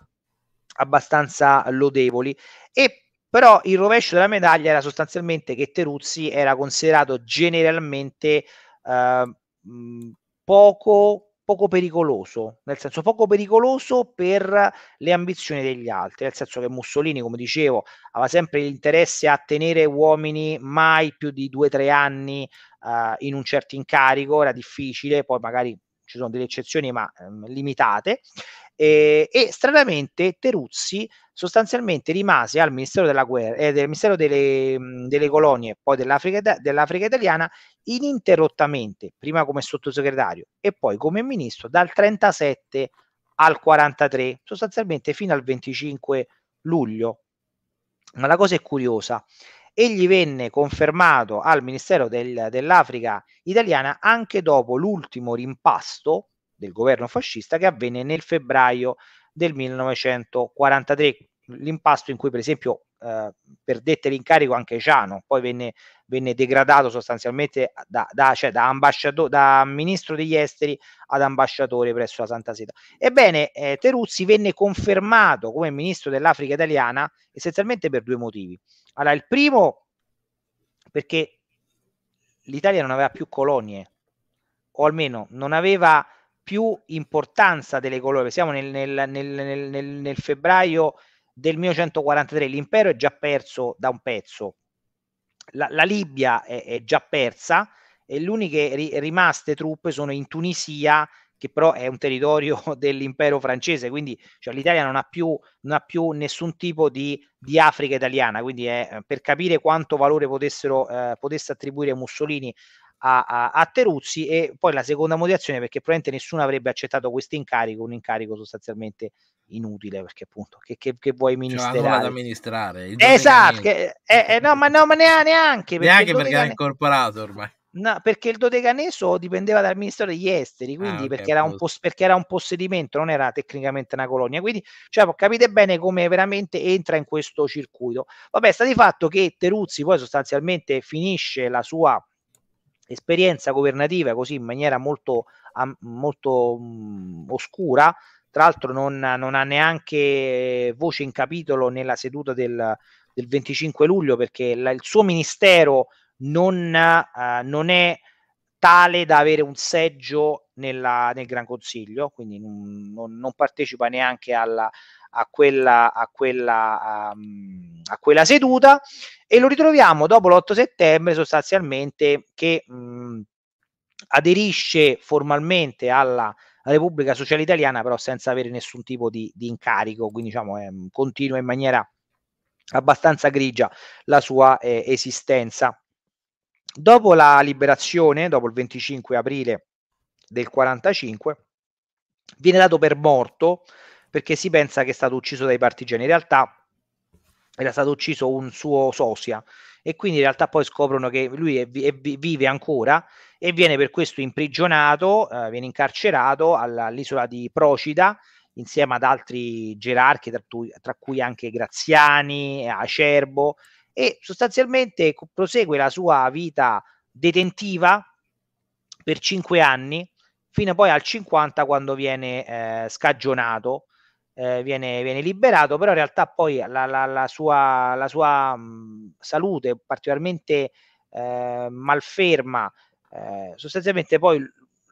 abbastanza lodevoli e però il rovescio della medaglia era sostanzialmente che Teruzzi era considerato generalmente eh, poco poco pericoloso, nel senso poco pericoloso per le ambizioni degli altri, nel senso che Mussolini, come dicevo, aveva sempre l'interesse a tenere uomini mai più di due o tre anni eh, in un certo incarico, era difficile, poi magari ci sono delle eccezioni ma eh, limitate eh, e stranamente Teruzzi sostanzialmente rimase al Ministero della Guerra, eh, del Ministero delle, mh, mhmm, delle Colonie, poi dell'Africa, dell'Africa italiana, ininterrottamente, prima come sottosegretario e poi come ministro dal 37 al 43, sostanzialmente fino al 25 luglio. Ma la cosa è curiosa, egli venne confermato al Ministero del, dell'Africa italiana anche dopo l'ultimo rimpasto del governo fascista che avvenne nel febbraio del 1943, l'impasto in cui per esempio eh, perdette l'incarico anche Ciano, poi venne, venne degradato sostanzialmente da, da, cioè da, da, ministro degli esteri ad ambasciatore presso la Santa Seta. Ebbene, eh, Teruzzi venne confermato come ministro dell'Africa italiana essenzialmente per due motivi. Allora, il primo perché l'Italia non aveva più colonie, o almeno non aveva più importanza delle colore. Siamo nel, nel, nel, nel febbraio del 1943, l'impero è già perso da un pezzo, la, la Libia è, è, già persa e le uniche ri, rimaste truppe sono in Tunisia che però è un territorio [LAUGHS] dell'impero francese, quindi cioè, l'Italia non ha, più, non ha, più, nessun tipo di, di Africa italiana, quindi è, per capire quanto valore potessero, eh, potesse attribuire Mussolini a, a, a, Teruzzi e poi la seconda motivazione perché probabilmente nessuno avrebbe accettato questo incarico, un incarico sostanzialmente inutile perché appunto che, che, che vuoi cioè, ministrare cioè, da amministrare esatto che, eh, eh, no ma no ma neanche neanche perché, neanche perché era incorporato ormai No, perché il dodecaneso dipendeva dal ministero degli esteri, ah, quindi ah, okay, perché, era post, perché, era un possedimento, non era tecnicamente una colonia. Quindi cioè, capite bene come veramente entra in questo circuito. Vabbè, sta di fatto che Teruzzi poi sostanzialmente finisce la sua esperienza governativa così in maniera molto, molto mh, mm, oscura, tra l'altro non, non, ha neanche voce in capitolo nella seduta del, del 25 luglio perché la, il suo ministero non, uh, non, è tale da avere un seggio nella, nel Gran Consiglio, quindi non, non partecipa neanche alla, a quella... A quella um, a quella seduta e lo ritroviamo dopo l'8 settembre sostanzialmente che mh, mm, aderisce formalmente alla Repubblica Sociale Italiana però senza avere nessun tipo di, di incarico, quindi diciamo eh, continua in maniera abbastanza grigia la sua eh, esistenza. Dopo la liberazione, dopo il 25 aprile del 45, viene dato per morto perché si pensa che è stato ucciso dai partigiani. In realtà era stato ucciso un suo sosia e quindi in realtà poi scoprono che lui è, è, vive ancora e viene per questo imprigionato, eh, viene incarcerato all'isola di Procida insieme ad altri gerarchi, tra, tu, tra cui anche Graziani, Acerbo, e sostanzialmente prosegue la sua vita detentiva per cinque anni, fino poi al 50 quando viene eh, scagionato eh, viene, viene, liberato, però in realtà poi la, la, la sua, la sua mh, mm, salute particolarmente eh, malferma, eh, sostanzialmente poi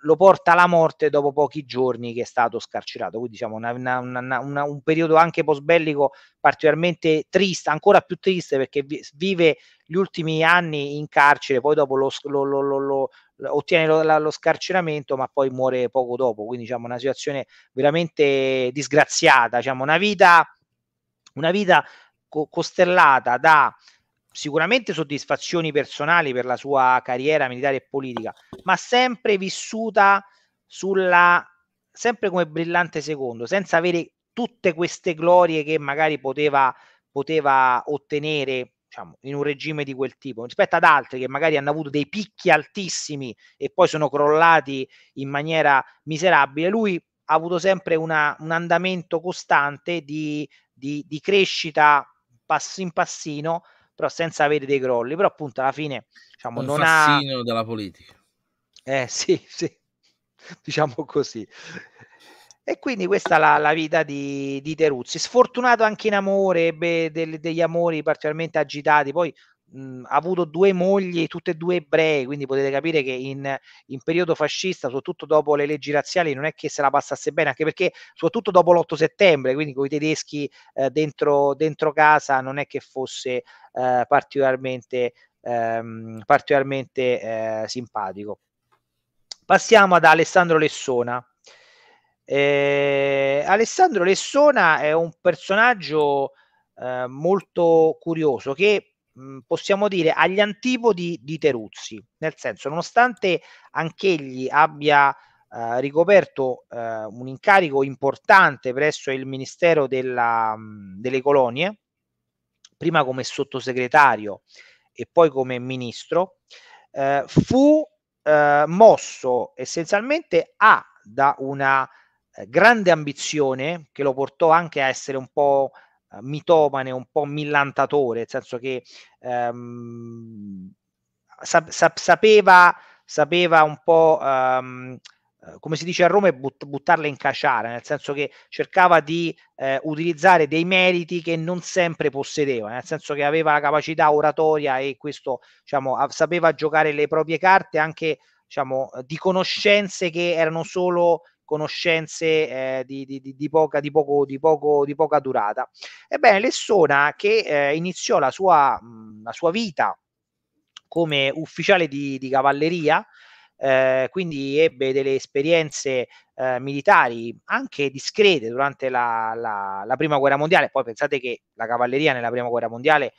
lo porta alla morte dopo pochi giorni che è stato scarcerato. Quindi diciamo una, una, una, un periodo anche post-bellico particolarmente triste, ancora più triste perché vive gli ultimi anni in carcere, poi dopo lo, lo, lo, lo ottiene lo, scarceramento ma poi muore poco dopo. Quindi diciamo una situazione veramente disgraziata, diciamo una vita, una vita co- costellata da sicuramente soddisfazioni personali per la sua carriera militare e politica, ma sempre vissuta sulla sempre come brillante secondo, senza avere tutte queste glorie che magari poteva, poteva ottenere diciamo, in un regime di quel tipo, rispetto ad altri che magari hanno avuto dei picchi altissimi e poi sono crollati in maniera miserabile, lui ha avuto sempre una, un andamento costante di, di, di crescita passo in passino, però senza avere dei crolli, però appunto alla fine diciamo, non ha... Un della politica. Eh [LAUGHS] sì, sì, diciamo così. E quindi questa è la, la vita di, di, Teruzzi. Sfortunato anche in amore, ebbe degli amori particolarmente agitati, poi mh, mhmm, ha avuto due mogli, tutte e due ebrei, quindi potete capire che in, in, periodo fascista, soprattutto dopo le leggi razziali, non è che se la passasse bene, anche perché soprattutto dopo l'8 settembre, quindi con i tedeschi eh, dentro, dentro, casa, non è che fosse eh, particolarmente, ehm, particolarmente eh, simpatico. Passiamo ad Alessandro Lessona. Eh, Alessandro Lessona è un personaggio eh, molto curioso che Mhmm, possiamo dire agli antipodi di Teruzzi, nel senso nonostante anch'egli abbia eh, ricoperto eh, un incarico importante presso il Ministero della, mhmm, delle Colonie, prima come sottosegretario e poi come ministro, eh, fu eh, mosso essenzialmente a da una eh, grande ambizione che lo portò anche a essere un po' Eh, mitomane, un po' millantatore, nel senso che ehm, sa- sa- sapeva, sapeva un po', ehm, eh, come si dice a Roma, but- buttarla in caciara, nel senso che cercava di eh, utilizzare dei meriti che non sempre possedeva, nel senso che aveva la capacità oratoria e questo diciamo, a- sapeva giocare le proprie carte anche diciamo, di conoscenze che erano solo conoscenze eh, di, di, di, poca, poco, poco, di, poca, durata. Ebbene, Lessona che eh, iniziò la sua, la sua, vita come ufficiale di, cavalleria, eh, quindi ebbe delle esperienze eh, militari anche discrete durante la, la, la, prima guerra mondiale, poi pensate che la cavalleria nella prima guerra mondiale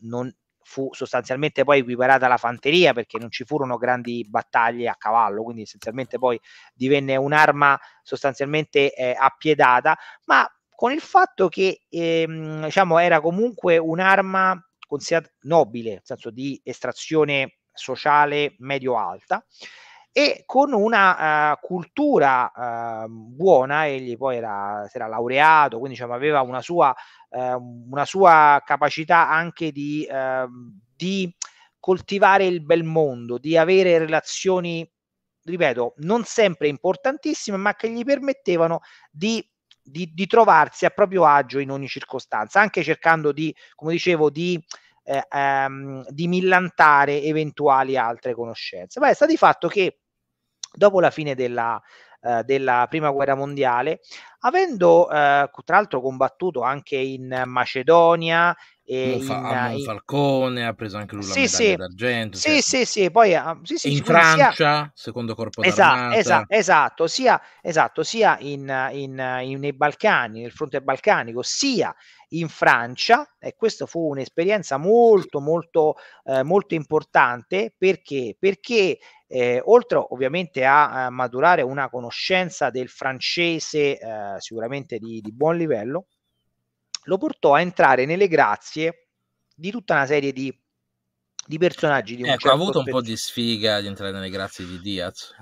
non fu sostanzialmente poi equiparata alla fanteria perché non ci furono grandi battaglie a cavallo, quindi essenzialmente poi divenne un'arma sostanzialmente eh, appiedata, ma con il fatto che ehm, diciamo, era comunque un'arma considerata nobile, nel senso di estrazione sociale medio-alta, e con una uh, cultura uh, buona, egli poi era, si era laureato, quindi diciamo, aveva una sua eh, una sua capacità anche di, eh, di coltivare il bel mondo, di avere relazioni, ripeto, non sempre importantissime, ma che gli permettevano di di, di, trovarsi a proprio agio in ogni circostanza, anche cercando di, come dicevo, di, eh, ehm, di millantare eventuali altre conoscenze. Ma è stato di fatto che dopo la fine della, eh, della prima guerra mondiale, avendo eh, tra l'altro combattuto anche in Macedonia. E in, fa, eh, in, Falcone ha preso anche lui sì, la medaglia sì, d'argento. Sì, cioè, sì, sì, poi ah, sì, sì, in Francia, sia, secondo corpo esatto, esatto, esatto, sia, esatto, sia in, in, nei Balcani, nel fronte balcanico, sia in Francia e questa fu un'esperienza molto molto eh, molto importante perché perché eh, oltre ovviamente a, a maturare una conoscenza del francese eh, sicuramente di, di, buon livello, lo portò a entrare nelle grazie di tutta una serie di, di personaggi. Di ecco, certo ha avuto un po' di sfiga di entrare nelle grazie di Diaz.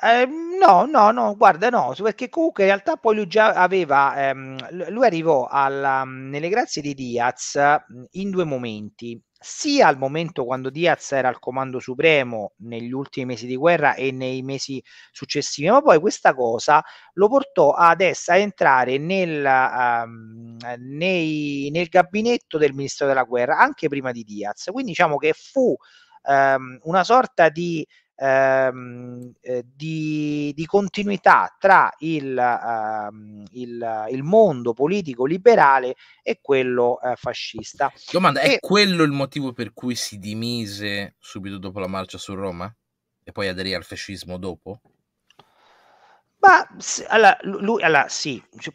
Eh, no, no, no, guarda, no, perché comunque in realtà poi lui già aveva, ehm, lui arrivò alla, mm, nelle grazie di Diaz mm, in due momenti sia al momento quando Diaz era al comando supremo negli ultimi mesi di guerra e nei mesi successivi, ma poi questa cosa lo portò ad a entrare nel, um, nei, nel gabinetto del ministro della guerra anche prima di Diaz. Quindi diciamo che fu um, una sorta di ehm, eh, di, di, continuità tra il, ehm, il, il, mondo politico liberale e quello eh, fascista. Domanda, e... è quello il motivo per cui si dimise subito dopo la marcia su Roma e poi aderì al fascismo dopo? Ma allora, lui, allora sì, cioè,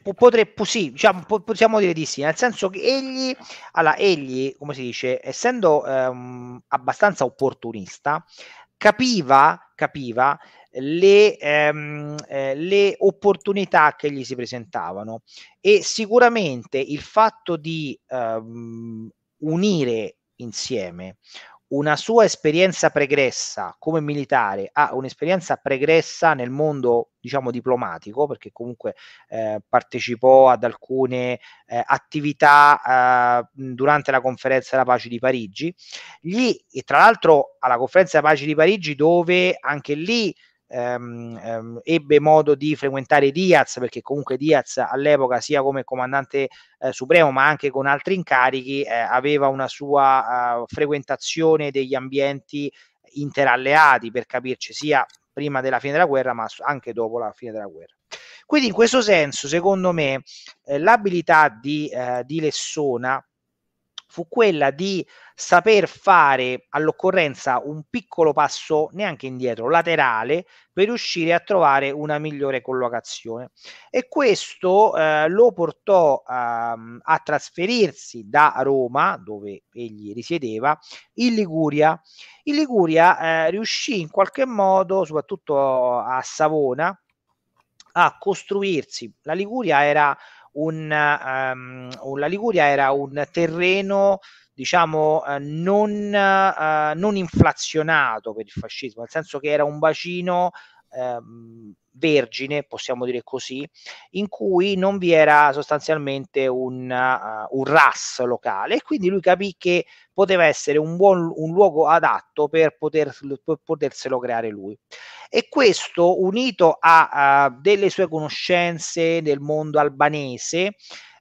sì diciamo, possiamo dire di sì, nel senso che egli, allora, egli come si dice, essendo ehm, abbastanza opportunista, capiva, capiva le, ehm, eh, le, opportunità che gli si presentavano e sicuramente il fatto di ehm, unire insieme una sua esperienza pregressa come militare a un'esperienza pregressa nel mondo diciamo diplomatico perché comunque eh, partecipò ad alcune eh, attività eh, durante la conferenza della pace di Parigi gli, e tra l'altro alla conferenza della pace di Parigi dove anche lì ehm, ehm, ebbe modo di frequentare Diaz, perché comunque Diaz all'epoca sia come comandante eh, supremo ma anche con altri incarichi eh, aveva una sua eh, frequentazione degli ambienti interalleati, per capirci, sia prima della fine della guerra ma anche dopo la fine della guerra. Quindi in questo senso, secondo me, eh, l'abilità di, eh, di Lessona fu quella di saper fare all'occorrenza un piccolo passo neanche indietro, laterale, per riuscire a trovare una migliore collocazione. E questo eh, lo portò ehm, a trasferirsi da Roma, dove egli risiedeva, in Liguria. In Liguria eh, riuscì in qualche modo, soprattutto a Savona, a costruirsi. La Liguria era un, um, la Liguria era un terreno diciamo eh, non, eh, non, inflazionato per il fascismo, nel senso che era un bacino ehm, vergine, possiamo dire così, in cui non vi era sostanzialmente un, uh, un RAS locale e quindi lui capì che poteva essere un, buon, un luogo adatto per, poter, per poterselo creare lui. E questo unito a, uh, delle sue conoscenze del mondo albanese,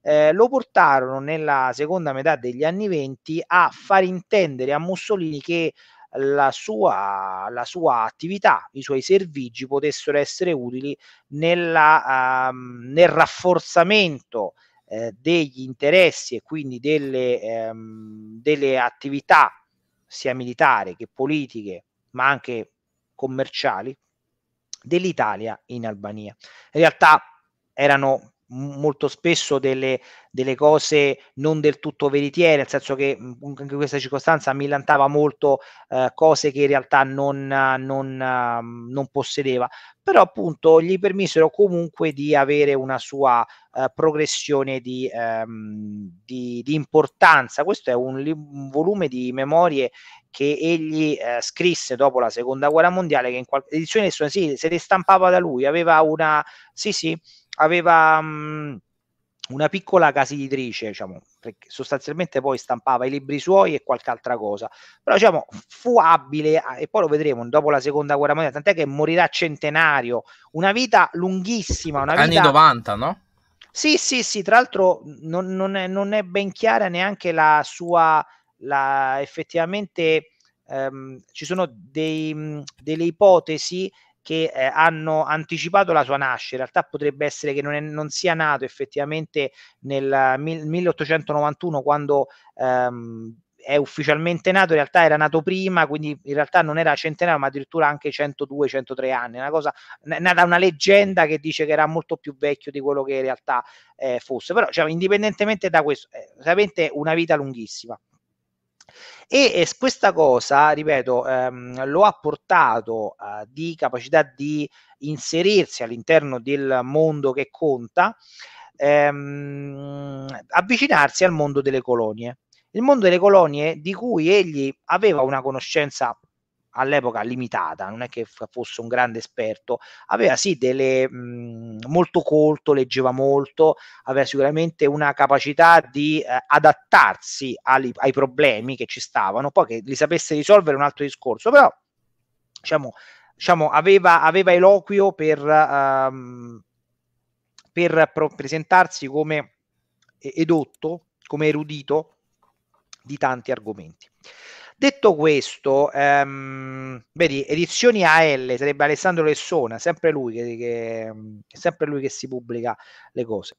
eh, lo portarono nella seconda metà degli anni venti a far intendere a Mussolini che la sua, la sua attività, i suoi servigi potessero essere utili nella, um, nel rafforzamento eh, degli interessi e quindi delle, ehm, delle attività sia militari che politiche, ma anche commerciali, dell'Italia in Albania. In realtà erano molto spesso delle, delle, cose non del tutto veritiere, nel senso che mhmm, anche in questa circostanza millantava molto eh, cose che in realtà non, non, mhmm, non, possedeva, però appunto gli permisero comunque di avere una sua eh, progressione di, ehm, di, di, importanza. Questo è un, un volume di memorie che egli eh, scrisse dopo la seconda guerra mondiale, che in qualche edizione sì, se ne stampava da lui, aveva una... Sì, sì, aveva mh, mm, una piccola casa editrice, diciamo, sostanzialmente poi stampava i libri suoi e qualche altra cosa, però diciamo fu abile, e poi lo vedremo dopo la seconda guerra mondiale, tant'è che morirà centenario, una vita lunghissima, una anni vita... 90, no? Sì, sì, sì, tra l'altro non, non, è, non è, ben chiara neanche la sua, la, effettivamente ehm, ci sono dei, mm, delle ipotesi che eh, hanno anticipato la sua nascita. In realtà potrebbe essere che non, è, non sia nato effettivamente nel 1891 quando ehm, è ufficialmente nato, in realtà era nato prima, quindi in realtà non era centenario, ma addirittura anche 102-103 anni. Una cosa, è nata una leggenda che dice che era molto più vecchio di quello che in realtà eh, fosse. Però, cioè, indipendentemente da questo, eh, veramente una vita lunghissima. E questa cosa, ripeto, ehm, lo ha portato eh, di capacità di inserirsi all'interno del mondo che conta, ehm, avvicinarsi al mondo delle colonie. Il mondo delle colonie di cui egli aveva una conoscenza all'epoca limitata, non è che fosse un grande esperto, aveva sì delle mh, mhmm, molto colto, leggeva molto, aveva sicuramente una capacità di eh, adattarsi ali, ai problemi che ci stavano, poi che li sapesse risolvere un altro discorso, però diciamo, diciamo aveva, aveva eloquio per, ehm, per pro- presentarsi come edotto, come erudito di tanti argomenti. Detto questo, ehm, vedi, edizioni AL, sarebbe Alessandro Lessona, sempre lui che, che, sempre lui che si pubblica le cose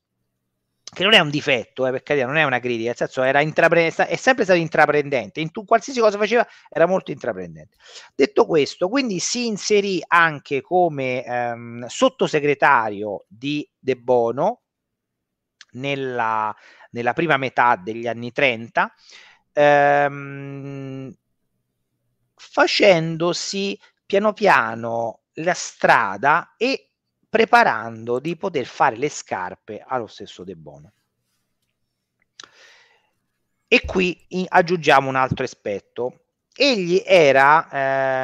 che non è un difetto, eh, per carità, non è una critica, nel senso era intrapre- è sempre stato intraprendente, in tu, qualsiasi cosa faceva era molto intraprendente. Detto questo, quindi si inserì anche come ehm, sottosegretario di De Bono nella, nella prima metà degli anni 30 ehm, facendosi piano piano la strada e preparando di poter fare le scarpe allo stesso De Bono. E qui in, aggiungiamo un altro aspetto. Egli era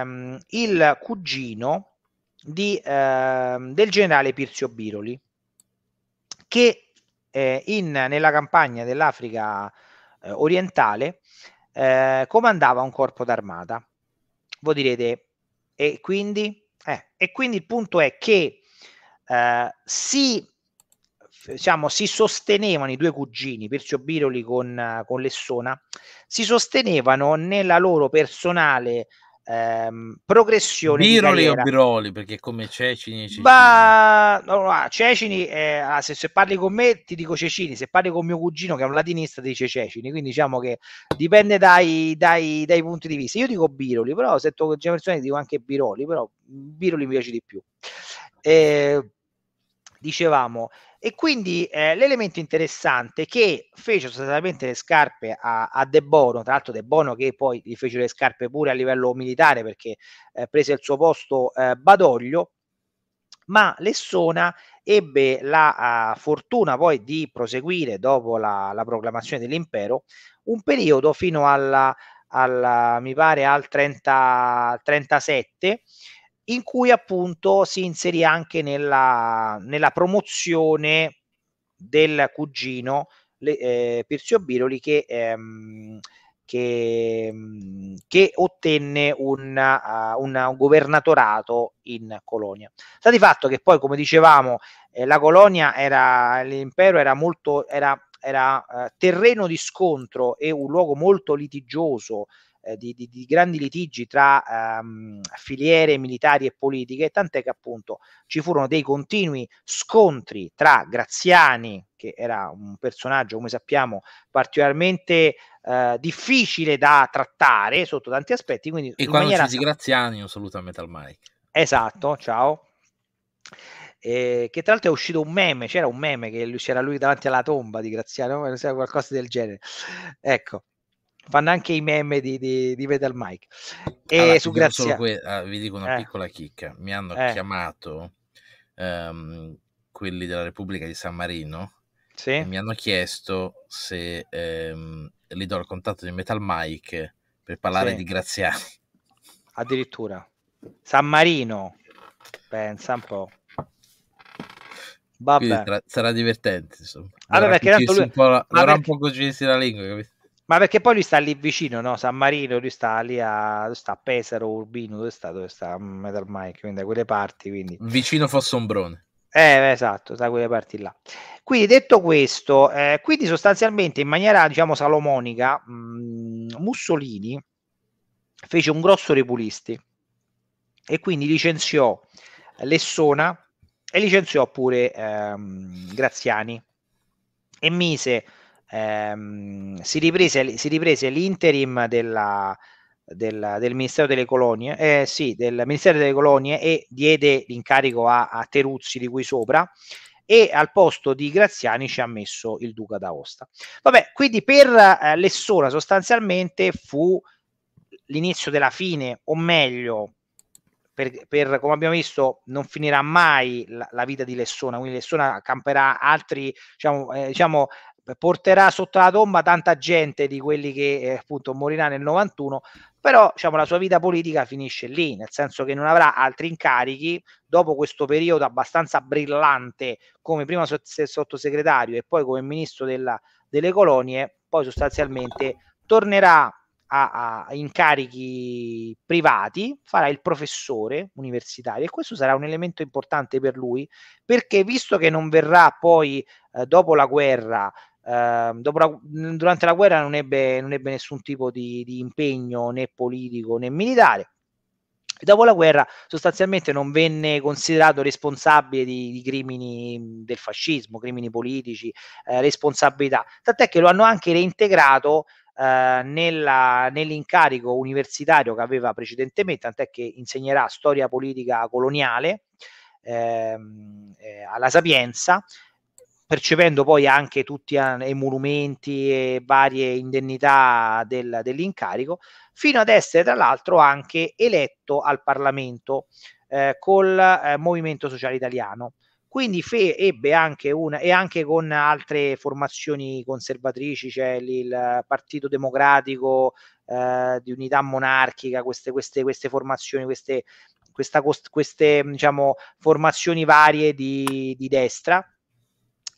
ehm, il cugino di, ehm, del generale Pirzio Biroli, che eh, in, nella campagna dell'Africa eh, orientale, eh, comandava un corpo d'armata. Voi direte, e quindi? Eh, e quindi il punto è che eh, si, diciamo, si sostenevano i due cugini, Pirzio Biroli con, con Lessona, si sostenevano nella loro personale ehm, progressione Biroli o Biroli perché come Cecini, Cecini. Ma... No, no, ah, Cecini eh, ah, se, se, parli con me ti dico Cecini se parli con mio cugino che è un latinista dice Cecini quindi diciamo che dipende dai, dai, dai punti di vista io dico Biroli però se tu con persone dico anche Biroli però Biroli mi piace di più eh, dicevamo e quindi eh, l'elemento interessante che fece sostanzialmente le scarpe a, a, De Bono, tra l'altro De Bono che poi gli fece le scarpe pure a livello militare perché eh, prese il suo posto eh, Badoglio, ma Lessona ebbe la uh, fortuna poi di proseguire dopo la, la, proclamazione dell'impero un periodo fino alla, mi pare al 30, 37 in cui appunto si inserì anche nella, nella promozione del cugino le, eh, Pirzio Biroli che, ehm, che, che ottenne un, uh, un, governatorato in Colonia. Sta di fatto che poi, come dicevamo, eh, la Colonia era l'impero era molto era, era eh, terreno di scontro e un luogo molto litigioso eh, di, di, di, grandi litigi tra ehm, filiere militari e politiche, tant'è che appunto ci furono dei continui scontri tra Graziani, che era un personaggio, come sappiamo, particolarmente eh, difficile da trattare sotto tanti aspetti. Quindi e quando maniera... ci Graziani, un saluto a Metal Mike. Esatto, ciao. Eh, che tra l'altro è uscito un meme, c'era un meme che c'era lui davanti alla tomba di Graziano, [LAUGHS] qualcosa del genere. Ecco, fanno anche i meme di, di, di Vedal Mike. E allora, su Grazia... Que- ah, vi dico una eh. piccola chicca, mi hanno eh. chiamato um, quelli della Repubblica di San Marino sì. mi hanno chiesto se um, li do il contatto di Metal Mike per parlare sì. di Graziani. Addirittura. San Marino, pensa un po'. Vabbè. Sarà divertente, insomma. Allora, allora perché tanto lui... un po' la, ah, perché... un po' cucirsi la lingua, capito? Ma perché poi lui sta lì vicino, no? San Marino, lui sta lì a, sta Pesaro, Urbino, dove sta, dove sta Metal Mike, quindi da quelle parti. Quindi. Vicino Fossombrone. Eh, esatto, da quelle parti là. Quindi detto questo, eh, quindi sostanzialmente in maniera, diciamo, salomonica, mh, mm, Mussolini fece un grosso repulisti e quindi licenziò Lessona e licenziò pure ehm, Graziani e mise ehm, si, riprese, si, riprese, l'interim della, della, del, Ministero delle Colonie, eh, sì, del Ministero delle Colonie e diede l'incarico a, a Teruzzi di qui sopra e al posto di Graziani ci ha messo il Duca d'Aosta. Vabbè, quindi per eh, Lessona sostanzialmente fu l'inizio della fine, o meglio, per, per, come abbiamo visto, non finirà mai la, la, vita di Lessona, quindi Lessona camperà altri, diciamo, eh, diciamo eh, porterà sotto la tomba tanta gente di quelli che eh, appunto morirà nel 91, però diciamo, la sua vita politica finisce lì, nel senso che non avrà altri incarichi dopo questo periodo abbastanza brillante come prima sottosegretario e poi come ministro della, delle colonie, poi sostanzialmente tornerà a, a, incarichi privati, farà il professore universitario e questo sarà un elemento importante per lui perché visto che non verrà poi eh, dopo la guerra Uh, la, durante la guerra non ebbe, non ebbe nessun tipo di, di, impegno né politico né militare. dopo la guerra sostanzialmente non venne considerato responsabile di, di crimini del fascismo, crimini politici, eh, responsabilità. Tant'è che lo hanno anche reintegrato eh, nella, nell'incarico universitario che aveva precedentemente, tant'è che insegnerà storia politica coloniale ehm, eh, alla Sapienza percependo poi anche tutti eh, i monumenti e varie indennità del, dell'incarico, fino ad essere tra l'altro anche eletto al Parlamento eh, col eh, Movimento Sociale Italiano. Quindi Fe ebbe anche una, e anche con altre formazioni conservatrici, c'è cioè il Partito Democratico eh, di Unità Monarchica, queste, queste, queste formazioni, queste, questa, queste diciamo, formazioni varie di, di destra,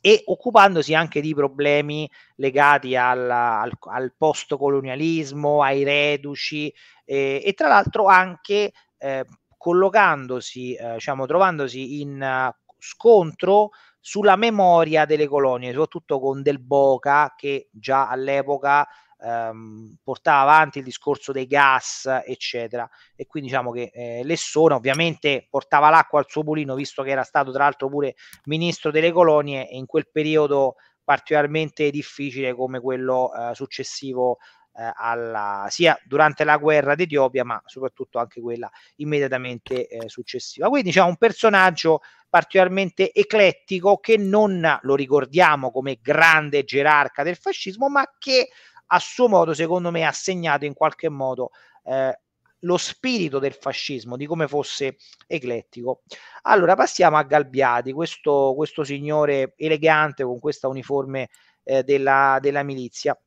e occupandosi anche di problemi legati al, al, al postcolonialismo, ai reduci eh, e tra l'altro anche eh, collocandosi, eh, diciamo, trovandosi in uh, scontro sulla memoria delle colonie, soprattutto con Del Boca che già all'epoca ehm, portava avanti il discorso dei gas, eccetera. E quindi diciamo che eh, Lessona ovviamente portava l'acqua al suo pulino, visto che era stato tra l'altro pure ministro delle colonie e in quel periodo particolarmente difficile come quello eh, successivo eh, alla, sia durante la guerra d'Etiopia, ma soprattutto anche quella immediatamente eh, successiva. Quindi c'è diciamo, un personaggio particolarmente eclettico che non lo ricordiamo come grande gerarca del fascismo, ma che a suo modo, secondo me, ha segnato in qualche modo eh, lo spirito del fascismo, di come fosse eclettico. Allora passiamo a Galbiati, questo, questo signore elegante con questa uniforme eh, della, della, milizia.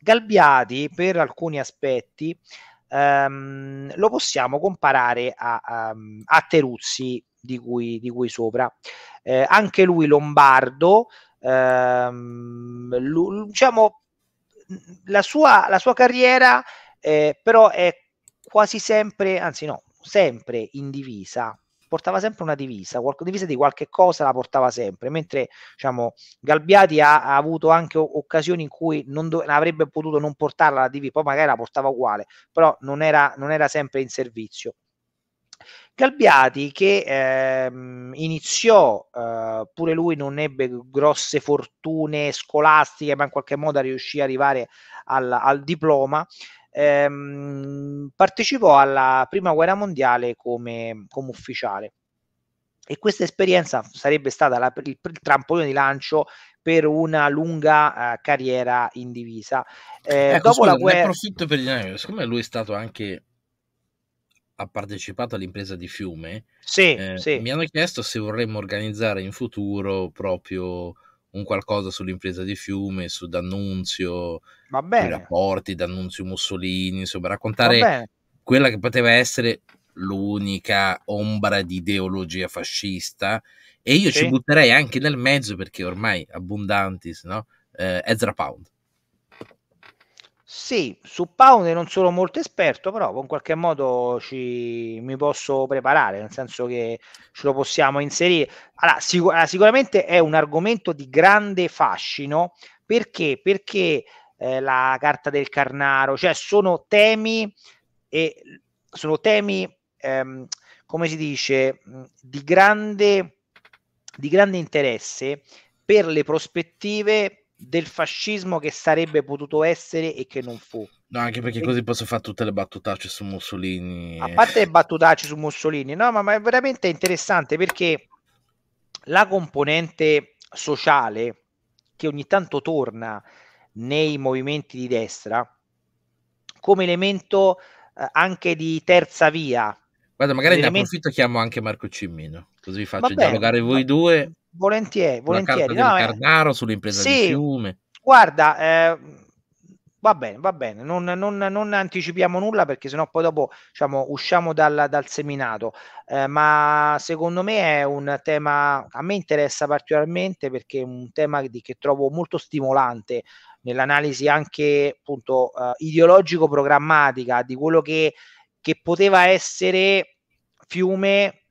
Galbiati, per alcuni aspetti, ehm, lo possiamo comparare a, a, ehm, a Teruzzi, di cui, di cui sopra. Eh, anche lui lombardo, ehm, lui, diciamo la, sua, la sua carriera eh, però è quasi sempre, anzi no, sempre in divisa, portava sempre una divisa, qualche divisa di qualche cosa la portava sempre, mentre diciamo, Galbiati ha, ha avuto anche occasioni in cui non do, avrebbe potuto non portarla la divisa, poi magari la portava uguale, però non era, non era sempre in servizio. Galbiati che ehm, iniziò, eh, pure lui non ebbe grosse fortune scolastiche, ma in qualche modo riuscì ad arrivare al, al diploma, ehm, partecipò alla Prima Guerra Mondiale come, come ufficiale. E questa esperienza sarebbe stata la, il, il trampolino di lancio per una lunga uh, carriera in divisa. Eh, ecco, dopo scusa, la guerra... Ne approfitto per gli anni, siccome lui è stato anche ha partecipato all'impresa di Fiume, sì, eh, sì. mi hanno chiesto se vorremmo organizzare in futuro proprio un qualcosa sull'impresa di Fiume, su D'Annunzio, i rapporti D'Annunzio Mussolini, insomma raccontare quella che poteva essere l'unica ombra di ideologia fascista e io sì. ci butterei anche nel mezzo perché ormai abbondantis, no? Eh, Ezra Pound. Sì, su Pound non sono molto esperto, però in qualche modo ci, mi posso preparare, nel senso che ce lo possiamo inserire. Allora, sicur- sicuramente è un argomento di grande fascino, perché? Perché eh, la carta del carnaro, cioè sono temi, e, sono temi ehm, come si dice, mm, di grande, di grande interesse per le prospettive del fascismo che sarebbe potuto essere e che non fu. No, anche perché così posso fare tutte le battutacce su Mussolini. A parte le battutacce su Mussolini, no, ma, ma è veramente interessante perché la componente sociale che ogni tanto torna nei movimenti di destra come elemento eh, anche di terza via. Guarda, magari elemento... ne approfitto e chiamo anche Marco Cimmino, così vi faccio Vabbè, dialogare voi ma... due volentieri, volentieri. No, eh, Cardaro sull'impresa sì, di Fiume. Guarda, eh, va bene, va bene, non, non, non, anticipiamo nulla perché sennò poi dopo diciamo, usciamo dal, dal seminato, eh, ma secondo me è un tema, a me interessa particolarmente perché è un tema di, che trovo molto stimolante nell'analisi anche appunto eh, ideologico-programmatica di quello che, che poteva essere Fiume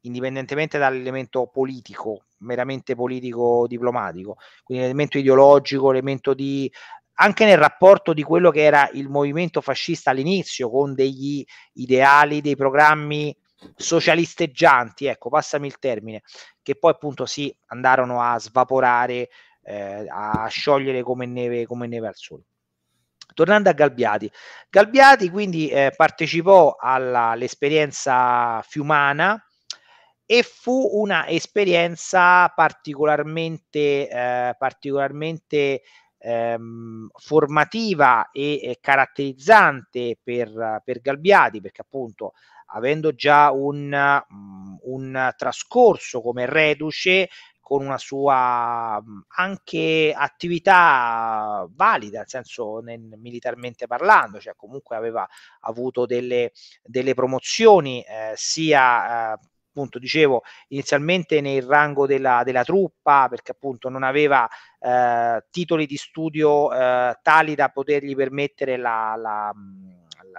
indipendentemente dall'elemento politico meramente politico-diplomatico, quindi elemento ideologico, elemento di anche nel rapporto di quello che era il movimento fascista all'inizio con degli ideali, dei programmi socialisteggianti, ecco, passami il termine, che poi appunto si andarono a svaporare, eh, a sciogliere come neve, come neve al sole. Tornando a Galbiati, Galbiati quindi eh, partecipò all'esperienza fiumana e fu una esperienza particolarmente, eh, particolarmente ehm, formativa e, e caratterizzante per, per, Galbiati, perché appunto avendo già un, mm, un trascorso come reduce, con una sua mm, anche attività valida, nel senso nel, militarmente parlando, cioè comunque aveva avuto delle, delle promozioni eh, sia eh, appunto dicevo inizialmente nel rango della, della truppa perché appunto non aveva eh, titoli di studio eh, tali da potergli permettere la, la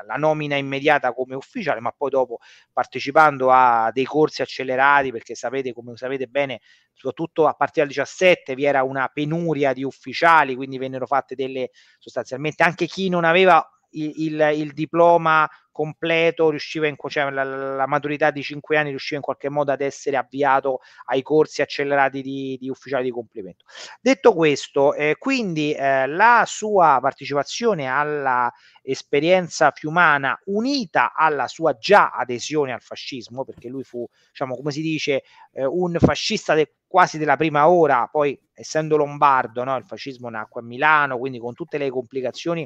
la nomina immediata come ufficiale, ma poi dopo partecipando a dei corsi accelerati, perché sapete, come sapete bene, soprattutto a partire dal 17 vi era una penuria di ufficiali, quindi vennero fatte delle sostanzialmente anche chi non aveva il, il, il diploma completo riusciva in, cioè, la, la, maturità di 5 anni riusciva in qualche modo ad essere avviato ai corsi accelerati di, di ufficiali di complemento. Detto questo, eh, quindi eh, la sua partecipazione alla esperienza fiumana unita alla sua già adesione al fascismo, perché lui fu, diciamo, come si dice, eh, un fascista del quasi della prima ora, poi essendo lombardo, no, il fascismo nacque a Milano, quindi con tutte le complicazioni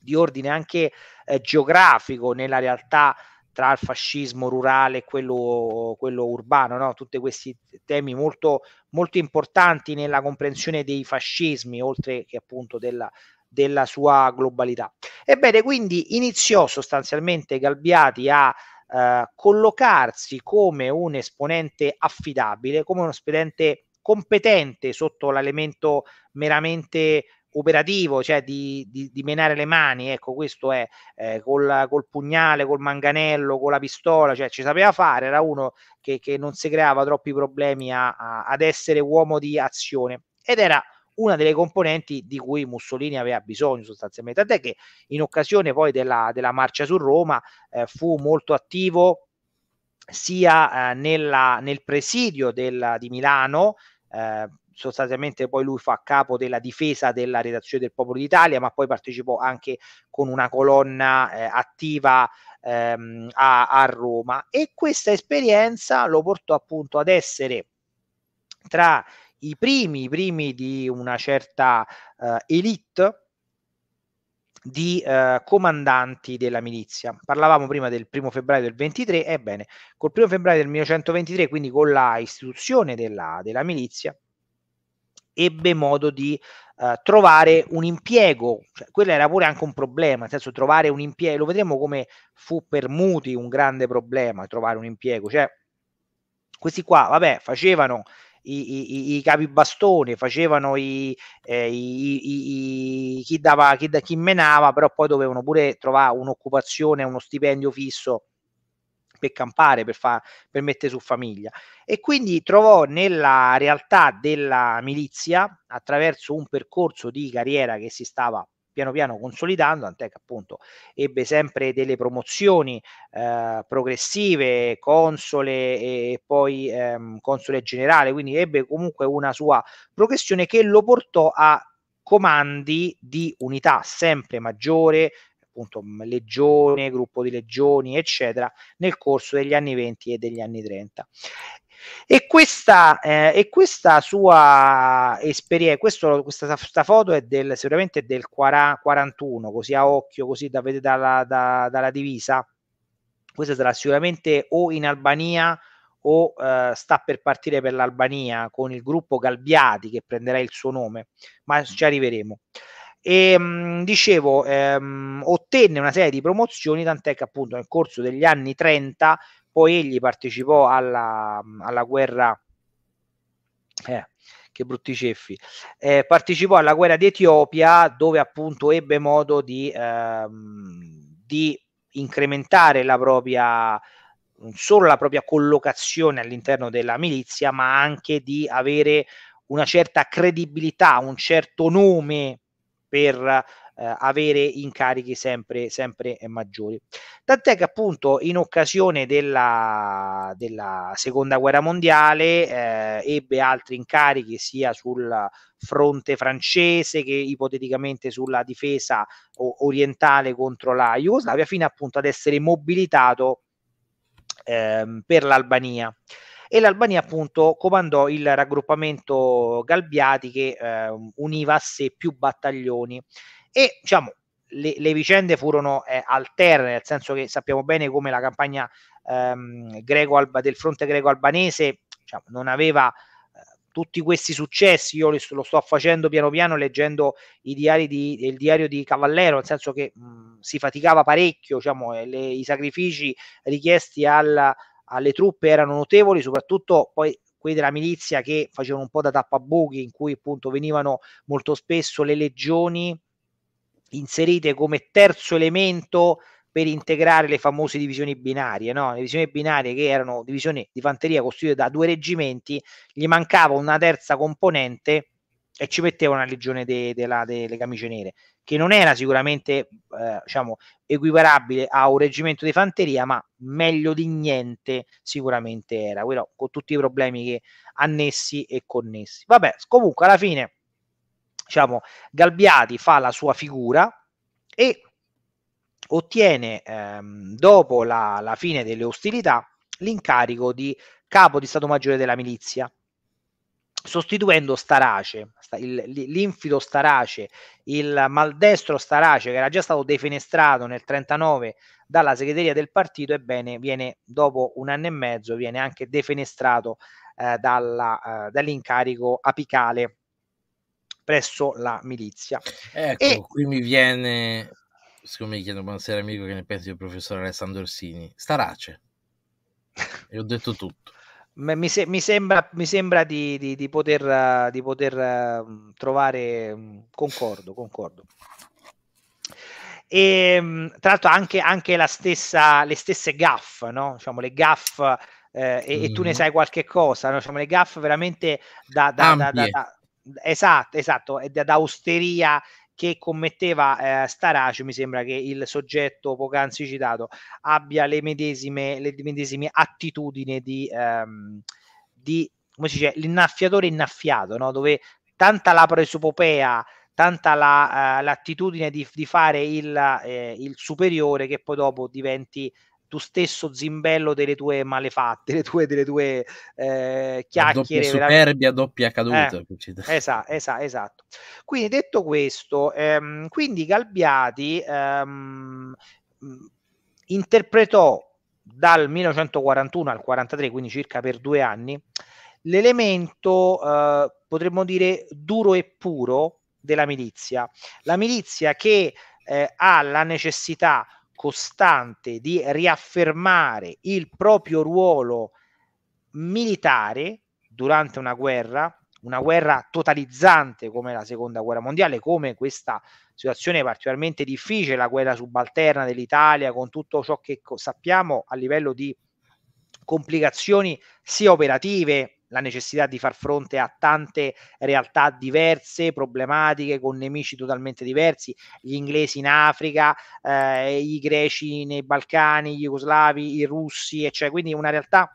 di ordine anche eh, geografico nella realtà tra il fascismo rurale e quello, quello urbano, no? tutti questi temi molto, molto importanti nella comprensione dei fascismi, oltre che appunto della, della sua globalità. Ebbene, quindi iniziò sostanzialmente Galbiati a eh, collocarsi come un esponente affidabile, come un esponente competente sotto l'elemento meramente operativo, cioè di, di, di, menare le mani, ecco questo è eh, col, col, pugnale, col manganello, con la pistola, cioè ci sapeva fare, era uno che, che non si creava troppi problemi a, a, ad essere uomo di azione ed era una delle componenti di cui Mussolini aveva bisogno sostanzialmente, tant'è che in occasione poi della, della marcia su Roma eh, fu molto attivo sia eh, nella, nel presidio del, di Milano, eh, sostanzialmente poi lui fa capo della difesa della redazione del Popolo d'Italia, ma poi partecipò anche con una colonna eh, attiva ehm, a, a Roma e questa esperienza lo portò appunto ad essere tra i primi, i primi di una certa eh, elite di eh, comandanti della milizia. Parlavamo prima del primo febbraio del 23, ebbene, col primo febbraio del 1923, quindi con la istituzione della, della milizia, ebbe modo di Uh, trovare un impiego, cioè, quello era pure anche un problema, nel senso trovare un impiego, lo vedremo come fu per Muti un grande problema trovare un impiego, cioè questi qua, vabbè, facevano i, i, i capi bastoni, facevano i, eh, i chi, dava, chi, chi menava, però poi dovevano pure trovare un'occupazione, uno stipendio fisso per campare, per, fa, per mettere su famiglia. E quindi trovò nella realtà della milizia, attraverso un percorso di carriera che si stava piano piano consolidando, tant'è che appunto ebbe sempre delle promozioni eh, progressive, console e poi ehm, console generale, quindi ebbe comunque una sua progressione che lo portò a comandi di unità sempre maggiore, appunto legione, gruppo di legioni, eccetera, nel corso degli anni 20 e degli anni 30. E questa, eh, e questa, sua esperienza, questo, questa, questa, foto è del, sicuramente del 40, 41, così a occhio, così da vedere dalla, da, dalla, divisa. Questa sarà sicuramente o in Albania o eh, sta per partire per l'Albania con il gruppo Galbiati che prenderà il suo nome, ma ci arriveremo e mh, mm, dicevo ehm, ottenne una serie di promozioni tant'è che appunto nel corso degli anni 30 poi egli partecipò alla, mm, alla guerra eh, che brutti ceffi eh, partecipò alla guerra d'Etiopia dove appunto ebbe modo di, ehm, di incrementare la propria non solo la propria collocazione all'interno della milizia ma anche di avere una certa credibilità, un certo nome per eh, avere incarichi sempre, sempre eh, maggiori. Tant'è che appunto in occasione della, della seconda guerra mondiale eh, ebbe altri incarichi sia sul fronte francese che ipoteticamente sulla difesa orientale contro la Jugoslavia, fino appunto ad essere mobilitato ehm, per l'Albania e l'Albania appunto comandò il raggruppamento Galbiati che eh, univa a sé più battaglioni e diciamo le, le vicende furono eh, alterne, nel senso che sappiamo bene come la campagna ehm, greco-alba, del fronte greco-albanese diciamo, non aveva eh, tutti questi successi io lo sto facendo piano piano leggendo i diari di, il diario di Cavallero, nel senso che mh, mm, si faticava parecchio, diciamo, le, i sacrifici richiesti alla, alle truppe erano notevoli, soprattutto poi quelli della milizia che facevano un po' da tappabuchi in cui appunto venivano molto spesso le legioni inserite come terzo elemento per integrare le famose divisioni binarie, no? le divisioni binarie che erano divisioni di fanteria costituite da due reggimenti, gli mancava una terza componente e ci metteva una legione delle de, de, camicie nere, che non era sicuramente eh, diciamo, equiparabile a un reggimento di fanteria, ma meglio di niente sicuramente era, quello, con tutti i problemi che annessi e connessi. Vabbè, comunque alla fine, diciamo, Galbiati fa la sua figura e ottiene, ehm, dopo la, la fine delle ostilità, l'incarico di capo di Stato Maggiore della Milizia sostituendo Starace, l'infido Starace, il maldestro Starace che era già stato defenestrato nel 1939 dalla segreteria del partito, ebbene viene, dopo un anno e mezzo viene anche defenestrato eh, dalla, eh, dall'incarico apicale presso la milizia. Ecco, e... qui mi viene, siccome mi chiedo buonasera amico che ne pensi del professor Alessandro Orsini, Starace. E ho detto tutto mi, se, mi, sembra, mi sembra di, di, di, poter, di poter mm, trovare mm, concordo, concordo. E, ehm, tra l'altro anche, anche la stessa, le stesse gaff, no? diciamo, le gaff eh, e, mm. e, tu ne mhm. sai qualche cosa, no? diciamo, le gaff veramente da, da, da, da esatto, esatto, da, da osteria che commetteva eh, Starage, mi sembra che il soggetto poc'anzi citato abbia le medesime, le medesime attitudini di, ehm, di come si dice, l'innaffiatore innaffiato, no? dove tanta la presupopea tanta la, uh, l'attitudine di, di fare il, eh, il, superiore che poi dopo diventi tu stesso zimbello delle tue malefatte, delle tue, delle tue eh, chiacchiere. A doppia superbia, doppia caduta. Eh, esatto, esatto, esatto. Quindi detto questo, ehm, quindi Galbiati ehm, interpretò dal 1941 al 43, quindi circa per due anni, l'elemento, eh, potremmo dire, duro e puro della milizia. La milizia che eh, ha la necessità costante di riaffermare il proprio ruolo militare durante una guerra, una guerra totalizzante come la seconda guerra mondiale, come questa situazione particolarmente difficile, la guerra subalterna dell'Italia, con tutto ciò che sappiamo a livello di complicazioni sia operative la necessità di far fronte a tante realtà diverse, problematiche, con nemici totalmente diversi, gli inglesi in Africa, eh, i greci nei Balcani, gli jugoslavi, i russi, eccetera. Cioè, quindi una realtà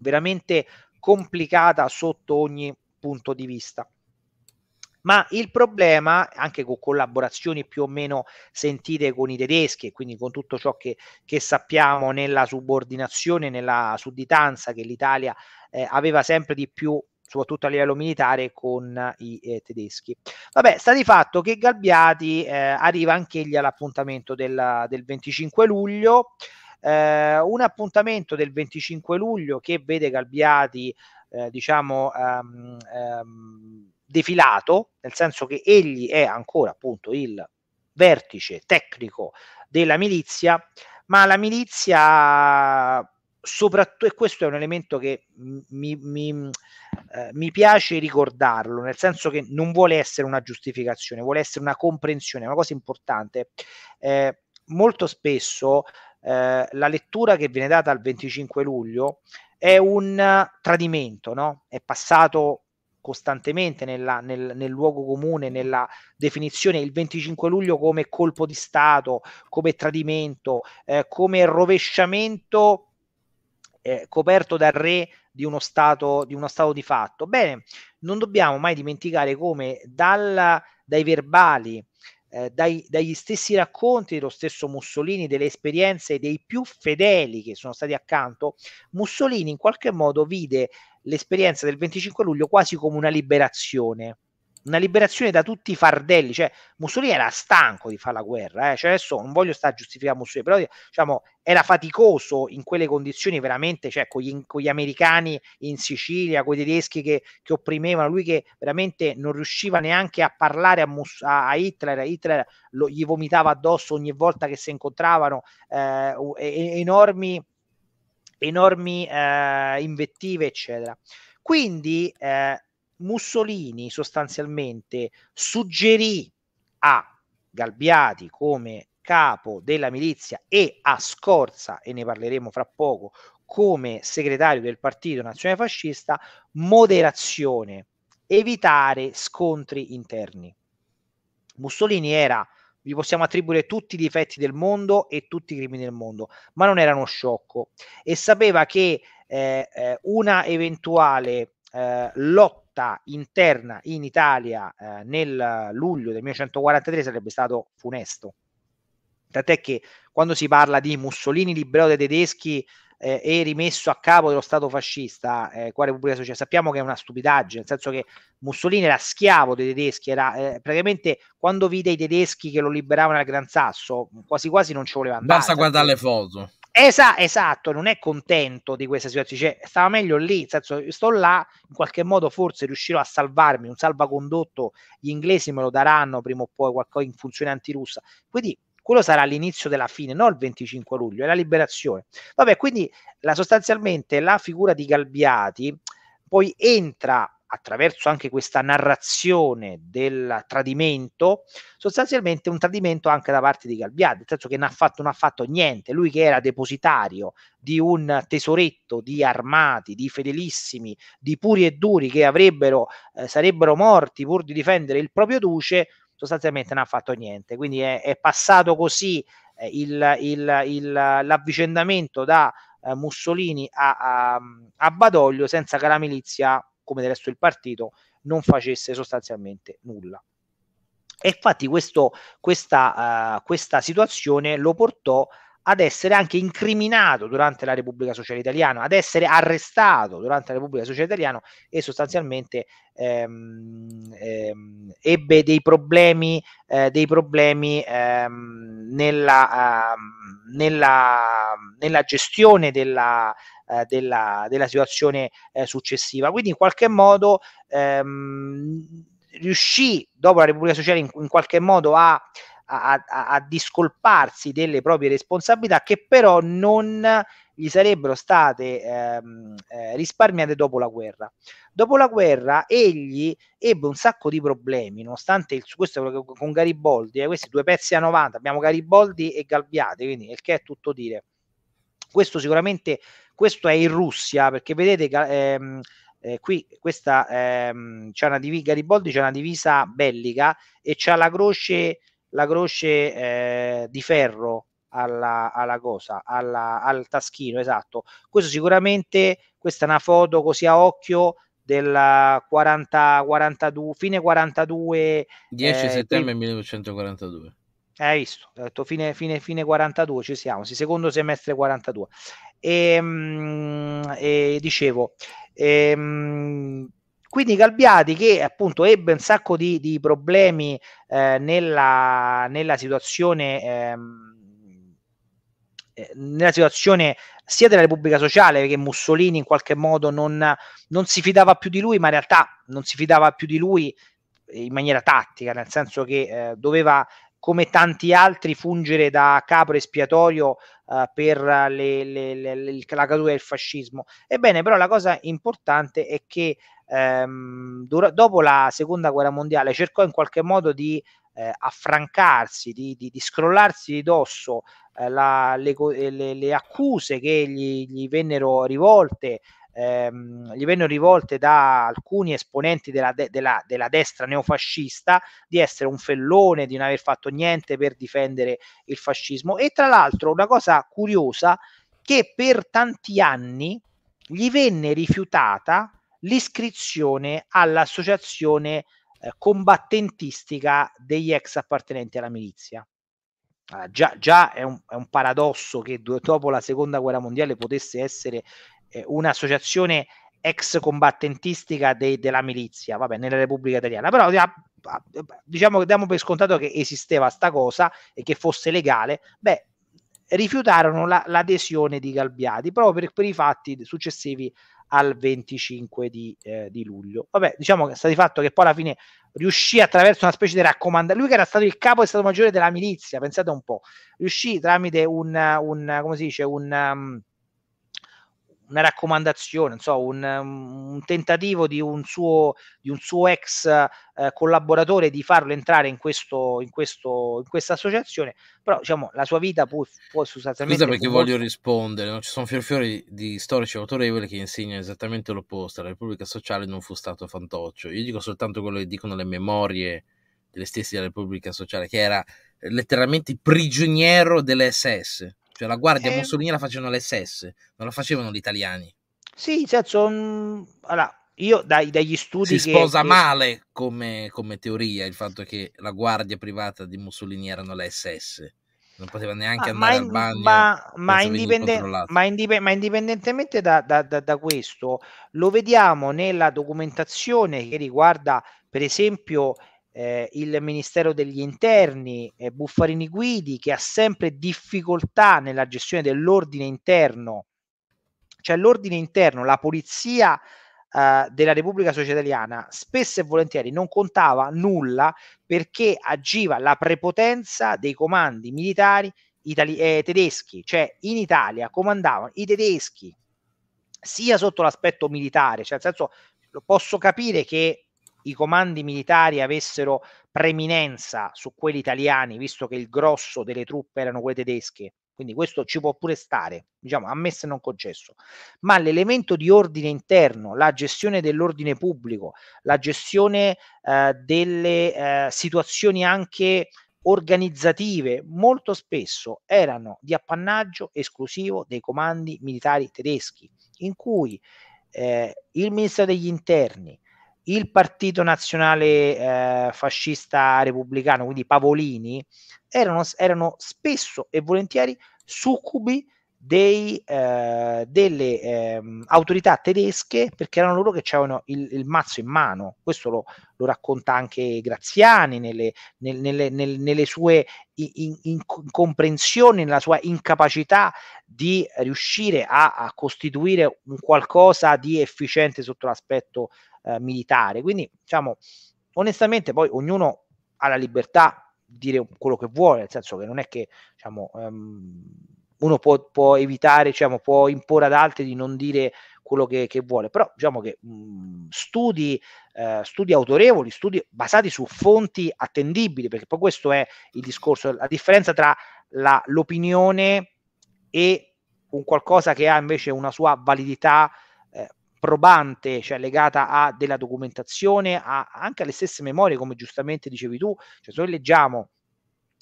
veramente complicata sotto ogni punto di vista ma il problema, anche con collaborazioni più o meno sentite con i tedeschi e quindi con tutto ciò che, che sappiamo nella subordinazione, nella sudditanza che l'Italia eh, aveva sempre di più soprattutto a livello militare con i eh, tedeschi. Vabbè, sta di fatto che Galbiati eh, arriva anche egli all'appuntamento del, del 25 luglio, eh, un appuntamento del 25 luglio che vede Galbiati, eh, diciamo, um, um, defilato, nel senso che egli è ancora appunto il vertice tecnico della milizia, ma la milizia soprattutto, e questo è un elemento che mi, mi, eh, mi, piace ricordarlo, nel senso che non vuole essere una giustificazione, vuole essere una comprensione, una cosa importante. Eh, molto spesso eh, la lettura che viene data al 25 luglio è un tradimento, no? è passato costantemente nella, nel, nel, luogo comune, nella definizione il 25 luglio come colpo di Stato, come tradimento, eh, come rovesciamento eh, coperto dal re di uno, stato, di uno stato di fatto. Bene, non dobbiamo mai dimenticare come dal, dai verbali eh, dai, dagli stessi racconti dello stesso Mussolini, delle esperienze dei più fedeli che sono stati accanto, Mussolini in qualche modo vide l'esperienza del 25 luglio quasi come una liberazione una liberazione da tutti i fardelli, cioè Mussolini era stanco di fare la guerra, eh? cioè adesso non voglio stare a giustificare Mussolini, però diciamo era faticoso in quelle condizioni veramente, cioè con gli, con gli americani in Sicilia, con i tedeschi che, che, opprimevano, lui che veramente non riusciva neanche a parlare a, Mus- a Hitler, Hitler lo, gli vomitava addosso ogni volta che si incontravano, eh, enormi, enormi eh, invettive, eccetera. Quindi eh, Mussolini sostanzialmente suggerì a Galbiati come capo della milizia e a Scorza, e ne parleremo fra poco, come segretario del Partito Nazionale Fascista, moderazione, evitare scontri interni. Mussolini era, gli possiamo attribuire tutti i difetti del mondo e tutti i crimini del mondo, ma non era uno sciocco e sapeva che eh, eh una eventuale eh, lotta lotta interna in Italia eh, nel luglio del 1943 sarebbe stato funesto. Tant'è che quando si parla di Mussolini liberato dai tedeschi eh, e rimesso a capo dello Stato fascista, eh, quale Repubblica Sociale, sappiamo che è una stupidaggine, nel senso che Mussolini era schiavo dei tedeschi, era eh, praticamente quando vide i tedeschi che lo liberavano al Gran Sasso, quasi quasi non ci voleva andare. Basta guardare le foto. Esa, esatto, non è contento di questa situazione, cioè, stava meglio lì, nel senso, sto là, in qualche modo forse riuscirò a salvarmi, un salvacondotto, gli inglesi me lo daranno prima o poi qualcosa in funzione antirussa, quindi quello sarà l'inizio della fine, non il 25 luglio, è la liberazione. Vabbè, quindi la, sostanzialmente la figura di Galbiati poi entra attraverso anche questa narrazione del tradimento, sostanzialmente un tradimento anche da parte di Galbiad, nel senso che non ha, fatto, non ha fatto niente, lui che era depositario di un tesoretto di armati, di fedelissimi, di puri e duri che avrebbero, eh, sarebbero morti pur di difendere il proprio duce, sostanzialmente non ha fatto niente, quindi è, è passato così eh, il, il, il, l'avvicendamento da eh, Mussolini a, a, a Badoglio senza che la milizia come del resto il partito, non facesse sostanzialmente nulla. E infatti questo, questa, uh, questa situazione lo portò ad essere anche incriminato durante la Repubblica Sociale Italiana, ad essere arrestato durante la Repubblica Sociale Italiana e sostanzialmente ehm, ehm, ebbe dei problemi, eh, dei problemi ehm, nella, ehm, nella, nella, gestione della, eh, della, della, situazione eh, successiva. Quindi in qualche modo ehm, riuscì, dopo la Repubblica Sociale, in, in qualche modo a, a, a, a discolparsi delle proprie responsabilità che però non gli sarebbero state ehm, eh, risparmiate dopo la guerra. Dopo la guerra egli ebbe un sacco di problemi, nonostante il, questo con Garibaldi, eh, questi due pezzi a 90, abbiamo Garibaldi e Galbiate, quindi il che è tutto dire. Questo sicuramente questo è in Russia, perché vedete ehm, eh, qui questa, ehm, c'è una divisa, Garibaldi c'è una divisa bellica e c'è la croce, la croce eh, di ferro alla, alla cosa, alla, al taschino, esatto. Questo sicuramente, questa è una foto così a occhio del 40, 42, fine 42. 10 eh, settembre 1942. Eh, hai visto, ho detto fine, fine, fine 42, ci siamo, sì, secondo semestre 42. E, ehm, e dicevo, e, ehm, quindi Galbiati che appunto ebbe un sacco di, di problemi eh, nella, nella, situazione. Ehm, eh, nella situazione sia della Repubblica Sociale perché Mussolini in qualche modo non, non si fidava più di lui, ma in realtà non si fidava più di lui in maniera tattica, nel senso che eh, doveva come tanti altri fungere da capo espiatorio eh, per le, le, le, la caduta del fascismo. Ebbene, però la cosa importante è che ehm, dura- dopo la seconda guerra mondiale cercò in qualche modo di eh, affrancarsi, di, di, di, scrollarsi di dosso eh, la, le, le, le, accuse che gli, gli vennero rivolte ehm, gli vennero rivolte da alcuni esponenti della, de- della, della, destra neofascista di essere un fellone, di non aver fatto niente per difendere il fascismo. E tra l'altro una cosa curiosa che per tanti anni gli venne rifiutata l'iscrizione all'associazione eh, combattentistica degli ex appartenenti alla milizia. Uh, già, già è, un, è, un, paradosso che dopo la seconda guerra mondiale potesse essere eh, un'associazione ex combattentistica de- della milizia, vabbè, nella Repubblica Italiana, però ah, ah, diciamo che diamo per scontato che esisteva sta cosa e che fosse legale, beh, rifiutarono la- l'adesione di Galbiati proprio per, per i fatti successivi al 25 di, eh, di, luglio. Vabbè, diciamo che sta di fatto che poi alla fine riuscì attraverso una specie di raccomandazione, lui che era stato il capo di Stato Maggiore della milizia, pensate un po', riuscì tramite un, un come si dice, un... Um, una raccomandazione, non un, un, tentativo di un suo, di un suo ex eh, collaboratore di farlo entrare in, questo, in, questo, in questa associazione, però diciamo, la sua vita può, può sostanzialmente... Scusa perché voglio rispondere, no? ci sono fiorfiori di storici autorevoli che insegnano esattamente l'opposto, la Repubblica Sociale non fu stato fantoccio, io dico soltanto quello che dicono le memorie delle stesse della Repubblica Sociale, che era letteralmente prigioniero dell'SS. Cioè la guardia eh... Mussolini la facevano l'SS, non la facevano gli italiani. Sì, senso, cioè, allora, io dai, dagli studi... Si che, sposa che... male come, come, teoria il fatto che la guardia privata di Mussolini erano SS, non poteva neanche ma, andare ma, al bagno. Ma, ma, indipenden- ma indip- indipendentemente da, da, da, da, questo, lo vediamo nella documentazione che riguarda, per esempio, eh, il Ministero degli Interni, eh, Buffarini Guidi, che ha sempre difficoltà nella gestione dell'ordine interno, cioè l'ordine interno, la polizia eh, della Repubblica Società Italiana, spesso e volentieri non contava nulla perché agiva la prepotenza dei comandi militari itali- eh, tedeschi, cioè in Italia comandavano i tedeschi sia sotto l'aspetto militare, cioè nel senso posso capire che i comandi militari avessero preminenza su quelli italiani, visto che il grosso delle truppe erano quelle tedesche, quindi questo ci può pure stare, diciamo, ammesso e non concesso, ma l'elemento di ordine interno, la gestione dell'ordine pubblico, la gestione eh, delle eh, situazioni anche organizzative, molto spesso erano di appannaggio esclusivo dei comandi militari tedeschi, in cui eh, il ministro degli interni, il partito nazionale eh, fascista repubblicano, quindi Pavolini, erano, erano spesso e volentieri succubi dei, eh, delle eh, autorità tedesche perché erano loro che avevano il, il, mazzo in mano. Questo lo, lo racconta anche Graziani nelle, nel, nelle, nelle sue incomprensioni, in, in nella sua incapacità di riuscire a, a costituire un qualcosa di efficiente sotto l'aspetto eh, militare. Quindi, diciamo, onestamente, poi ognuno ha la libertà di dire quello che vuole, nel senso che non è che diciamo, um, uno può, può evitare, diciamo, può imporre ad altri di non dire quello che, che, vuole, però diciamo che mh, mhmm, studi, eh, studi, autorevoli, studi basati su fonti attendibili, perché poi questo è il discorso, la differenza tra la, l'opinione e un qualcosa che ha invece una sua validità probante, cioè legata a della documentazione, a, anche alle stesse memorie, come giustamente dicevi tu, cioè se noi leggiamo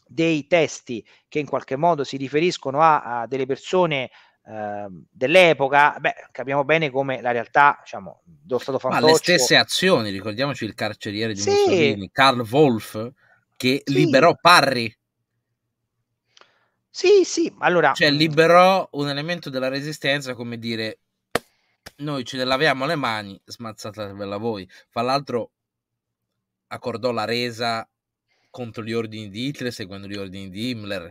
dei testi che in qualche modo si riferiscono a, a delle persone ehm, dell'epoca, beh, capiamo bene come la realtà, diciamo, dello Stato fantoccio... Ma le stesse azioni, ricordiamoci il carceriere di sì. Mussolini, Karl Wolf, che sì. liberò Parri. Sì, sì, allora... Cioè liberò un elemento della resistenza, come dire, noi ce ne laviamo le mani, smazzatevela voi. Fra l'altro accordò la resa contro gli ordini di Hitler, seguendo gli ordini di Himmler.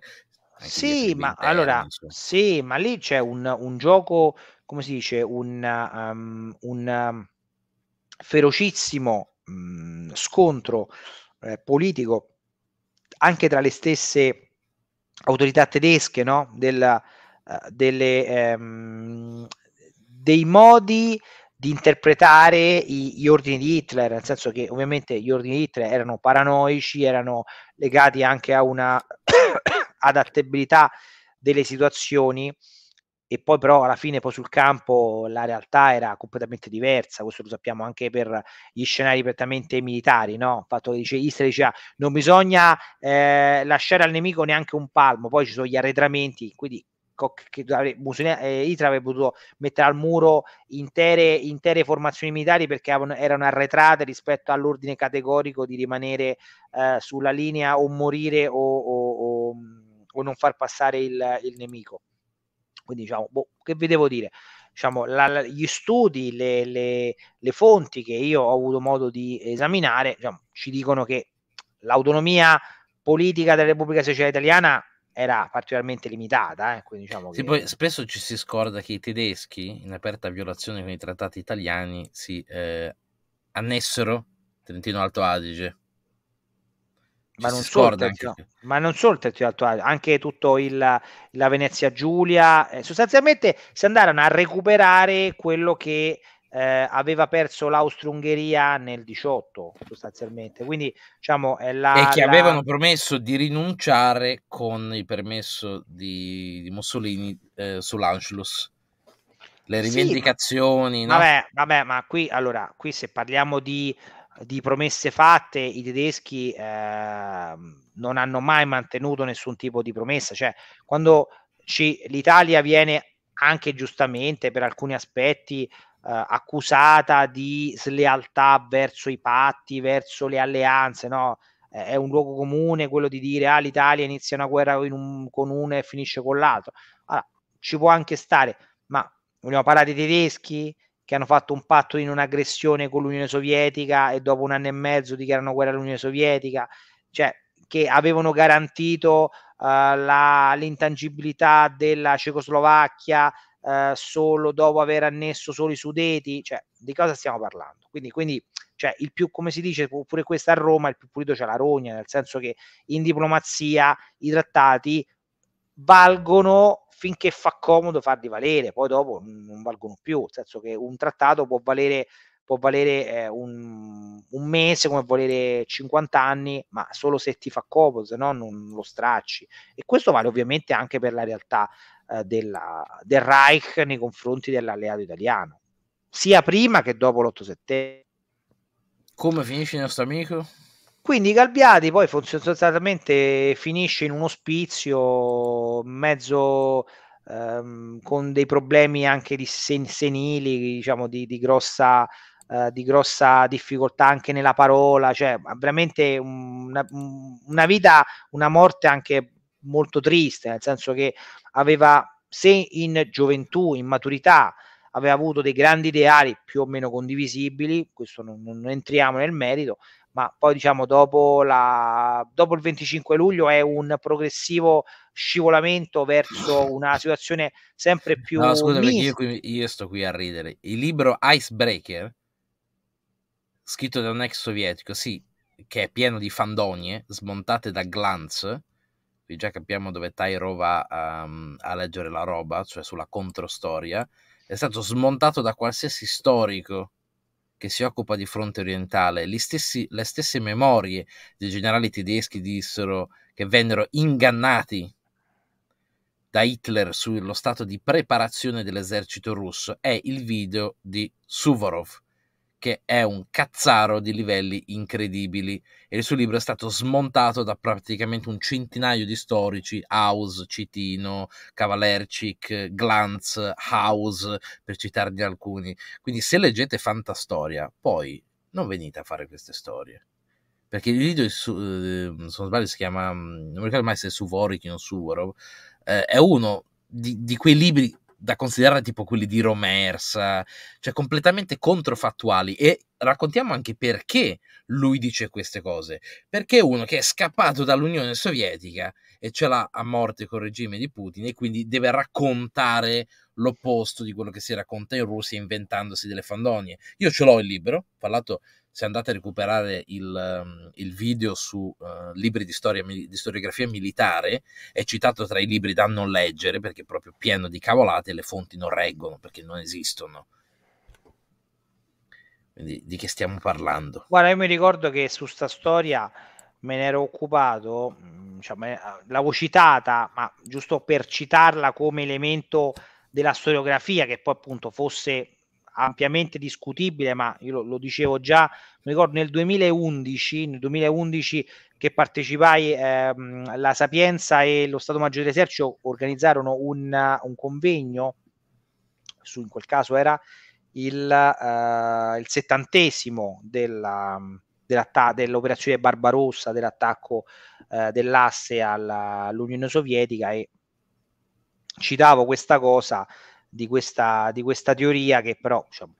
Sì ma, interni, allora, sì, ma lì c'è un, un, gioco, come si dice, un, um, un um, ferocissimo um, scontro eh, politico anche tra le stesse autorità tedesche, no? Della, uh, delle, ehm, dei modi di interpretare i, gli ordini di Hitler, nel senso che ovviamente gli ordini di Hitler erano paranoici, erano legati anche a una [COUGHS] adattabilità delle situazioni e poi però alla fine poi sul campo la realtà era completamente diversa, questo lo sappiamo anche per gli scenari prettamente militari, no? Il fatto che dice Istra diceva non bisogna eh, lasciare al nemico neanche un palmo, poi ci sono gli arretramenti, quindi che avrebbe, eh, Hitler avrebbe potuto mettere al muro intere, intere formazioni militari perché avevano, erano arretrate rispetto all'ordine categorico di rimanere eh, sulla linea o morire o, o, o, o non far passare il, il nemico. Quindi diciamo, boh, che vi devo dire? Diciamo, la, gli studi, le, le, le, fonti che io ho avuto modo di esaminare diciamo, ci dicono che l'autonomia politica della Repubblica Sociale Italiana era particolarmente limitata. Eh, quindi diciamo che... sì, poi, spesso ci si scorda che i tedeschi, in aperta violazione con i trattati italiani, si eh, annessero Trentino Alto Adige. Ma non, solo, anche... ma non, solo il Trentino Alto Adige, anche tutto il, la Venezia Giulia. Eh, sostanzialmente si andarono a recuperare quello che eh, aveva perso l'Austro-Ungheria nel 18 sostanzialmente quindi diciamo è la e che la... avevano promesso di rinunciare con il permesso di, di Mussolini eh, sull'Anschluss le rivendicazioni sì, no? vabbè, vabbè ma qui allora qui se parliamo di, di promesse fatte i tedeschi eh, non hanno mai mantenuto nessun tipo di promessa cioè quando ci, l'Italia viene anche giustamente per alcuni aspetti eh, accusata di slealtà verso i patti, verso le alleanze, no? Eh, è un luogo comune quello di dire ah, l'Italia inizia una guerra un, con uno e finisce con l'altro. Allora, ci può anche stare, ma vogliamo parlare dei tedeschi che hanno fatto un patto di non aggressione con l'Unione Sovietica e dopo un anno e mezzo dichiarano guerra all'Unione Sovietica, cioè che avevano garantito uh, la, l'intangibilità della Cecoslovacchia, eh, solo dopo aver annesso solo i sudeti, cioè di cosa stiamo parlando? Quindi, quindi cioè, il più, come si dice, pure questa a Roma, il più pulito c'è la rogna, nel senso che in diplomazia i trattati valgono finché fa comodo farli valere, poi dopo non valgono più, nel senso che un trattato può valere può valere eh, un, un, mese come valere 50 anni, ma solo se ti fa comodo, se no non lo stracci. E questo vale ovviamente anche per la realtà eh, della, del Reich nei confronti dell'alleato italiano, sia prima che dopo l'8 settembre. Come finisce il nostro amico? Quindi Galbiati poi sostanzialmente finisce in un ospizio mezzo ehm, con dei problemi anche di sen- senili, diciamo di, di grossa Uh, di grossa difficoltà anche nella parola, cioè veramente una, una, vita, una morte anche molto triste, nel senso che aveva, se in gioventù, in maturità, aveva avuto dei grandi ideali più o meno condivisibili, questo non, non entriamo nel merito, ma poi diciamo dopo, la, dopo, il 25 luglio è un progressivo scivolamento verso una situazione sempre più... No, scusa, io, io, sto qui a ridere. Il libro Icebreaker, scritto da un ex sovietico, sì, che è pieno di fandonie smontate da Glantz, Qui già capiamo dove Tyro va a, ehm, a leggere la roba, cioè sulla controstoria. È stato smontato da qualsiasi storico che si occupa di fronte orientale. Stessi, le stesse memorie dei generali tedeschi dissero che vennero ingannati da Hitler sullo stato di preparazione dell'esercito russo è il video di Suvorov che è un cazzaro di livelli incredibili e il suo libro è stato smontato da praticamente un centinaio di storici, House, Citino, Cavalercic, Glantz, House, per citarne alcuni. Quindi se leggete Fantastoria, poi non venite a fare queste storie. Perché il video, su, ehm, se non sbaglio, si chiama, mm, non mi ricordo mai se è su Vorikin o Suvorov, eh, è uno di, di quei libri da considerare tipo quelli di Romers, cioè completamente controfattuali e raccontiamo anche perché lui dice queste cose, perché uno che è scappato dall'Unione Sovietica e ce l'ha a morte col regime di Putin e quindi deve raccontare l'opposto di quello che si racconta in Russia inventandosi delle fandonie. Io ce l'ho il libro, ho parlato se andate a recuperare il, ehm, il video su uh, libri di, storia, di storiografia militare, è citato tra i libri da non leggere perché è proprio pieno di cavolate e le fonti non reggono perché non esistono. Quindi di che stiamo parlando? Guarda, io mi ricordo che su sta storia me ne ero occupato, diciamo, l'avevo citata, ma giusto per citarla come elemento della storiografia, che poi appunto fosse ampiamente discutibile, ma io lo, lo dicevo già, mi ricordo nel 2011, nel 2011 che partecipai, ehm, la Sapienza e lo Stato Maggiore dell'Esercito organizzarono un, un convegno, su in quel caso era il, eh, il settantesimo della, dell'atta- dell'operazione Barbarossa, dell'attacco eh, dell'asse alla, all'Unione Sovietica e citavo questa cosa di questa, di questa teoria che però diciamo,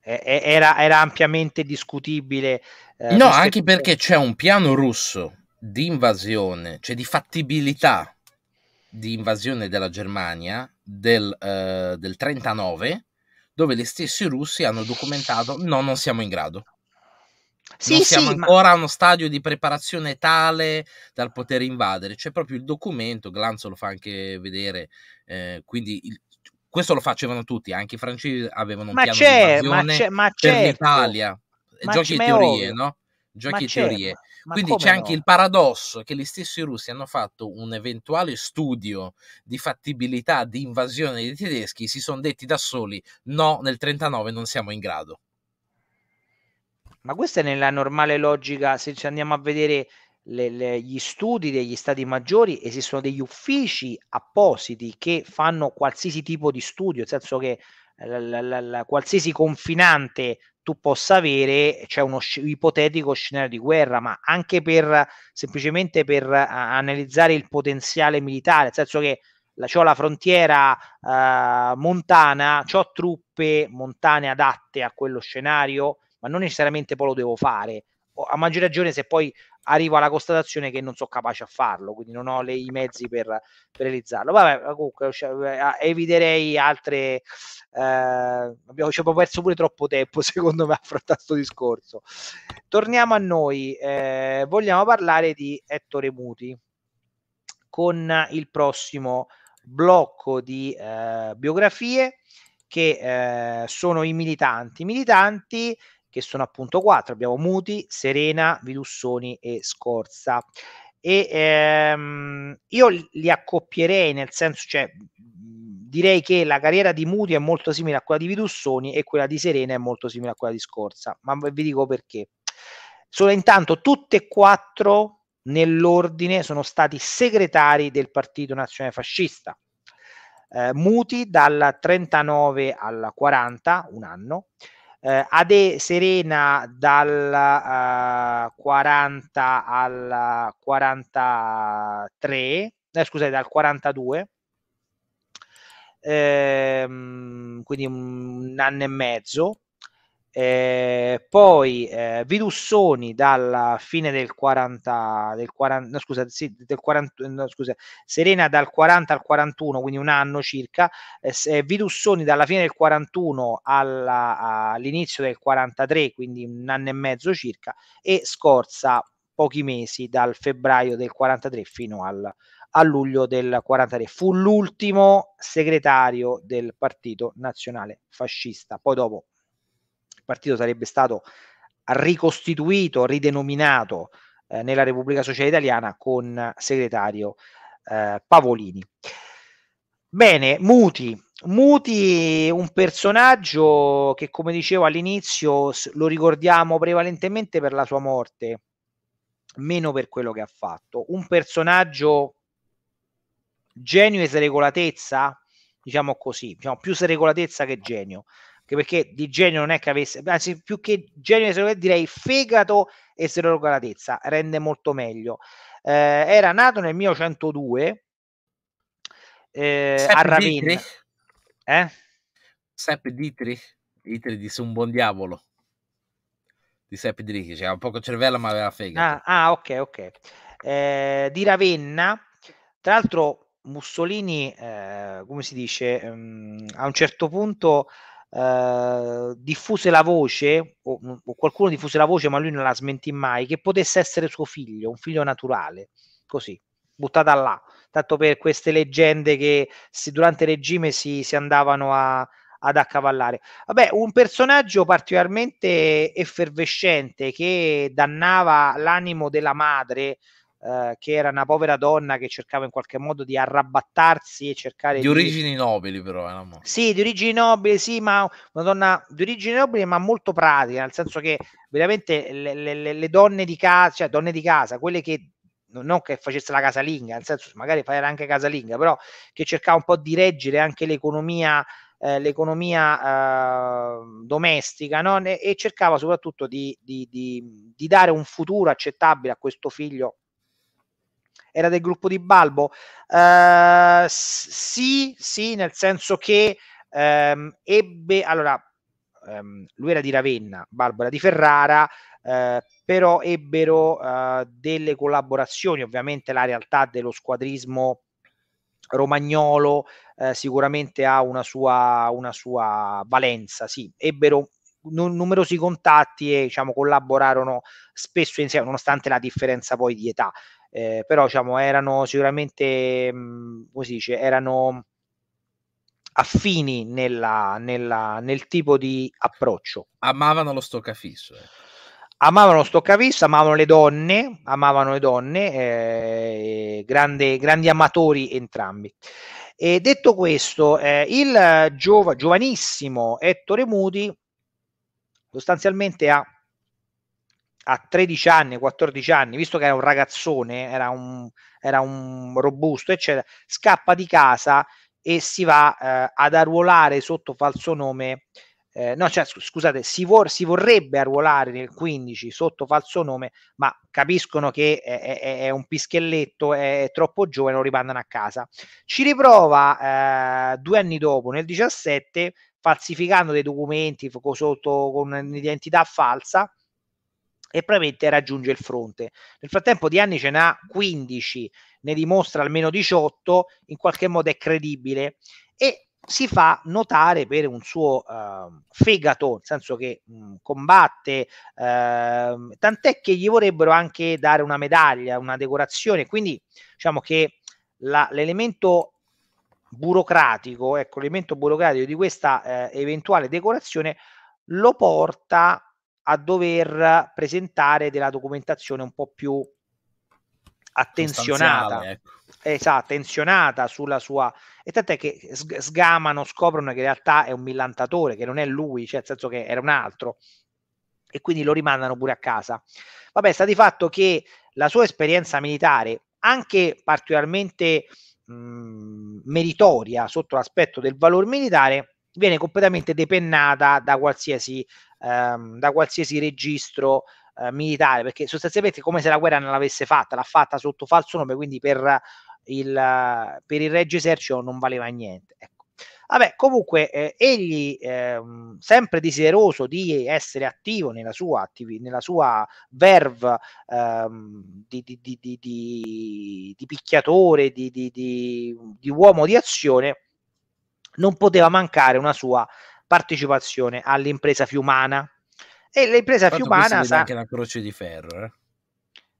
è, era, era, ampiamente discutibile. Eh, no, anche perché c'è un piano russo di invasione, cioè di fattibilità di invasione della Germania del, eh, del 39, dove gli stessi russi hanno documentato no, non siamo in grado. Sì, non siamo sì, ancora ma... a uno stadio di preparazione tale dal poter invadere. C'è proprio il documento, Glanzo lo fa anche vedere, eh, quindi il, questo lo facevano tutti, anche i francesi avevano un ma piano c'è, di ma c'è, ma per certo. l'Italia. Ma Giochi di teorie, no? Giochi di certo. teorie. Ma Quindi c'è no? anche il paradosso che gli stessi russi hanno fatto un eventuale studio di fattibilità di invasione dei tedeschi, si sono detti da soli no, nel 39 non siamo in grado. Ma questa è nella normale logica, se ci andiamo a vedere le, le, gli studi degli stati maggiori esistono degli uffici appositi che fanno qualsiasi tipo di studio, nel senso che eh, la, la, la, qualsiasi confinante tu possa avere c'è uno sc- ipotetico scenario di guerra, ma anche per semplicemente per uh, analizzare il potenziale militare, nel senso che la, c'ho la frontiera uh, montana, ho truppe montane adatte a quello scenario, ma non necessariamente poi lo devo fare a maggior ragione se poi arrivo alla constatazione che non sono capace a farlo, quindi non ho le, i mezzi per, per, realizzarlo. Vabbè, comunque cioè, eh, eviterei altre. Eh, abbiamo, ci abbiamo perso pure troppo tempo, [LAUGHS] secondo me, a affrontare questo discorso. Torniamo a noi, eh, vogliamo parlare di Ettore Muti con il prossimo blocco di eh, biografie che eh, sono i militanti. I militanti che sono appunto quattro. Abbiamo Muti, Serena, Vidussoni e Scorza. E ehm, io li accoppierei nel senso, cioè, mhmm, direi che la carriera di Muti è molto simile a quella di Vidussoni e quella di Serena è molto simile a quella di Scorza, ma vi dico perché. Sono intanto tutte e quattro nell'ordine sono stati segretari del Partito Nazionale Fascista. Eh, Muti dal 39 al 40, un anno, eh, Ade Serena dal uh, eh, 40 al 43, eh, scusate, dal 42. Ehm, quindi un anno e mezzo eh, poi eh, Virussoni dalla fine del 40, del 40 no, scusa, sì, del 40, no, scusa, Serena dal 40 al 41, quindi un anno circa, eh, eh Virussoni dalla fine del 41 alla, all'inizio del 43, quindi un anno e mezzo circa, e Scorza pochi mesi dal febbraio del 43 fino al, a luglio del 43. Fu l'ultimo segretario del Partito Nazionale Fascista. Poi dopo partito sarebbe stato ricostituito, ridenominato eh, nella Repubblica Sociale Italiana con segretario eh, Pavolini. Bene, Muti. Muti, un personaggio che come dicevo all'inizio lo ricordiamo prevalentemente per la sua morte, meno per quello che ha fatto. Un personaggio genio e sregolatezza, diciamo così, diciamo più sregolatezza che genio perché di genio non è che avesse, anzi più che genio direi fegato e esterologatezza, rende molto meglio. Eh, era nato nel 1902 eh, a Ravenna. Eh? Sepp Ditri, Dietrich disse un buon diavolo di Sepp Dietrich, c'era cioè, poco cervello ma aveva fegato. Ah, ah ok, ok. Eh, di Ravenna, tra l'altro Mussolini, eh, come si dice, um, a un certo punto eh, diffuse la voce, o, mm, o, qualcuno diffuse la voce, ma lui non la smentì mai, che potesse essere suo figlio, un figlio naturale, così, buttata là. Tanto per queste leggende che si, durante il regime si, si andavano a, ad accavallare. Vabbè, un personaggio particolarmente effervescente che dannava l'animo della madre eh, che era una povera donna che cercava in qualche modo di arrabattarsi e cercare di, di... origini nobili però eh, sì di origini nobili sì ma una donna di origini nobili ma molto pratica nel senso che veramente le, le, le donne di casa cioè donne di casa quelle che non che facesse la casalinga nel senso magari era anche casalinga però che cercava un po' di reggere anche l'economia eh, l'economia eh, domestica no? e, cercava soprattutto di, di, di, di, dare un futuro accettabile a questo figlio era del gruppo di Balbo? Uh, sì, sì, nel senso che um, ebbe, allora, um, lui era di Ravenna, Balbo era di Ferrara, uh, però ebbero uh, delle collaborazioni, ovviamente la realtà dello squadrismo romagnolo eh, sicuramente ha una sua, una sua valenza, sì, ebbero numerosi contatti e diciamo collaborarono spesso insieme, nonostante la differenza poi di età. Eh, però diciamo, erano sicuramente, mh, mm, come si dice, erano affini nella, nella, nel tipo di approccio. Amavano lo stoccafisso. Eh. Amavano lo stoccafisso, amavano le donne, amavano le donne, eh, grandi, grandi amatori entrambi. E detto questo, eh, il giova, giovanissimo Ettore Muti sostanzialmente ha a 13 anni, 14 anni, visto che era un ragazzone, era un, era un robusto, eccetera, scappa di casa e si va eh, ad arruolare sotto falso nome. Eh, no, cioè, scusate, si, vor, si, vorrebbe arruolare nel 15 sotto falso nome, ma capiscono che è, è, è un pischelletto, è, è, troppo giovane, lo ripandano a casa. Ci riprova eh, due anni dopo, nel 17, falsificando dei documenti sotto, con un'identità falsa, e probabilmente raggiunge il fronte. Nel frattempo di anni ce n'ha 15, ne dimostra almeno 18, in qualche modo è credibile e si fa notare per un suo uh, fegato, nel senso che mh, combatte, uh, tant'è che gli vorrebbero anche dare una medaglia, una decorazione, quindi diciamo che la, l'elemento burocratico, ecco, l'elemento burocratico di questa eh, eventuale decorazione lo porta a dover presentare della documentazione un po' più attenzionata. Esatto, attenzionata sulla sua... E tant'è che sgamano, scoprono che in realtà è un millantatore, che non è lui, cioè nel senso che era un altro. E quindi lo rimandano pure a casa. Vabbè, sta di fatto che la sua esperienza militare, anche particolarmente mh, mm, meritoria sotto l'aspetto del valore militare, viene completamente depennata da qualsiasi, ehm, da qualsiasi registro eh, militare, perché sostanzialmente è come se la guerra non l'avesse fatta, l'ha fatta sotto falso nome, quindi per il, per il Regge Esercito non valeva niente. Ecco. Vabbè, comunque eh, egli eh, sempre desideroso di essere attivo nella sua, attivi, nella sua verve ehm, di, di, di, di, picchiatore, di uomo di azione, non poteva mancare una sua partecipazione all'impresa fiumana. E l'impresa fiumana... Sa... anche la croce di ferro. Eh?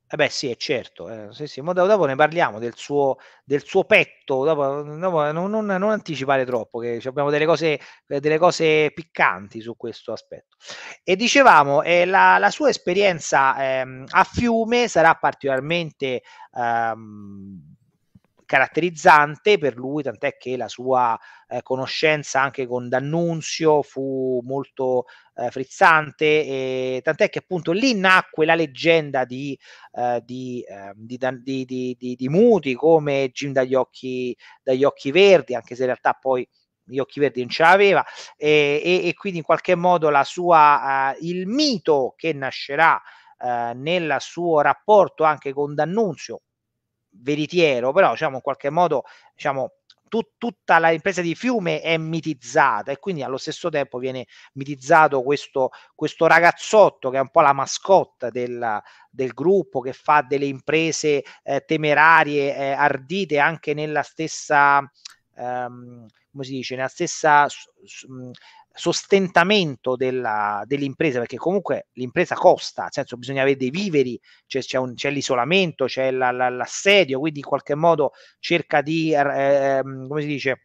Eh beh, sì, è certo. Eh, sì, sì. Dopo, dopo, ne parliamo del suo, del suo petto. Dopo, dopo, non, non, non, anticipare troppo, che abbiamo delle cose, delle cose piccanti su questo aspetto. E dicevamo, eh, la, la, sua esperienza ehm, a Fiume sarà particolarmente. Ehm, caratterizzante per lui, tant'è che la sua eh, conoscenza anche con D'Annunzio fu molto eh, frizzante, e tant'è che appunto lì nacque la leggenda di, eh, ehm, di, di, di Muti come Jim dagli occhi, dagli occhi verdi, anche se in realtà poi gli occhi verdi non ce l'aveva e, e, e quindi in qualche modo la sua, uh, il mito che nascerà uh, nel suo rapporto anche con D'Annunzio veritiero, però diciamo in qualche modo diciamo, tut- tutta l'impresa di Fiume è mitizzata e quindi allo stesso tempo viene mitizzato questo, questo ragazzotto che è un po' la mascotte della, del gruppo che fa delle imprese eh, temerarie, eh, ardite anche nella stessa... Ehm, come si dice, nella stessa sostentamento della, dell'impresa, perché comunque l'impresa costa, nel senso bisogna avere dei viveri, c'è, c'è, un, c'è l'isolamento, c'è la, la, l'assedio, quindi in qualche modo cerca di, eh, come si dice,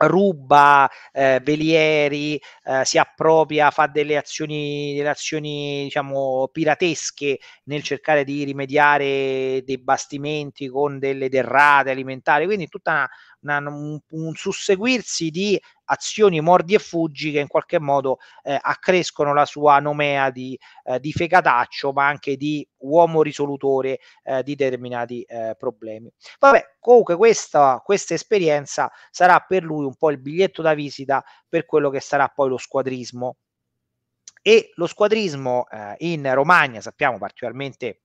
ruba eh, velieri, eh, si appropria, fa delle azioni, delle azioni diciamo piratesche nel cercare di rimediare dei bastimenti con delle derrate alimentari, quindi tutta una, una, un, un, susseguirsi di azioni mordi e fuggi che in qualche modo eh, accrescono la sua nomea di, eh, di, fegataccio, ma anche di uomo risolutore eh, di determinati eh, problemi. Vabbè, comunque questa, questa, esperienza sarà per lui un po' il biglietto da visita per quello che sarà poi lo squadrismo. E lo squadrismo eh, in Romagna, sappiamo particolarmente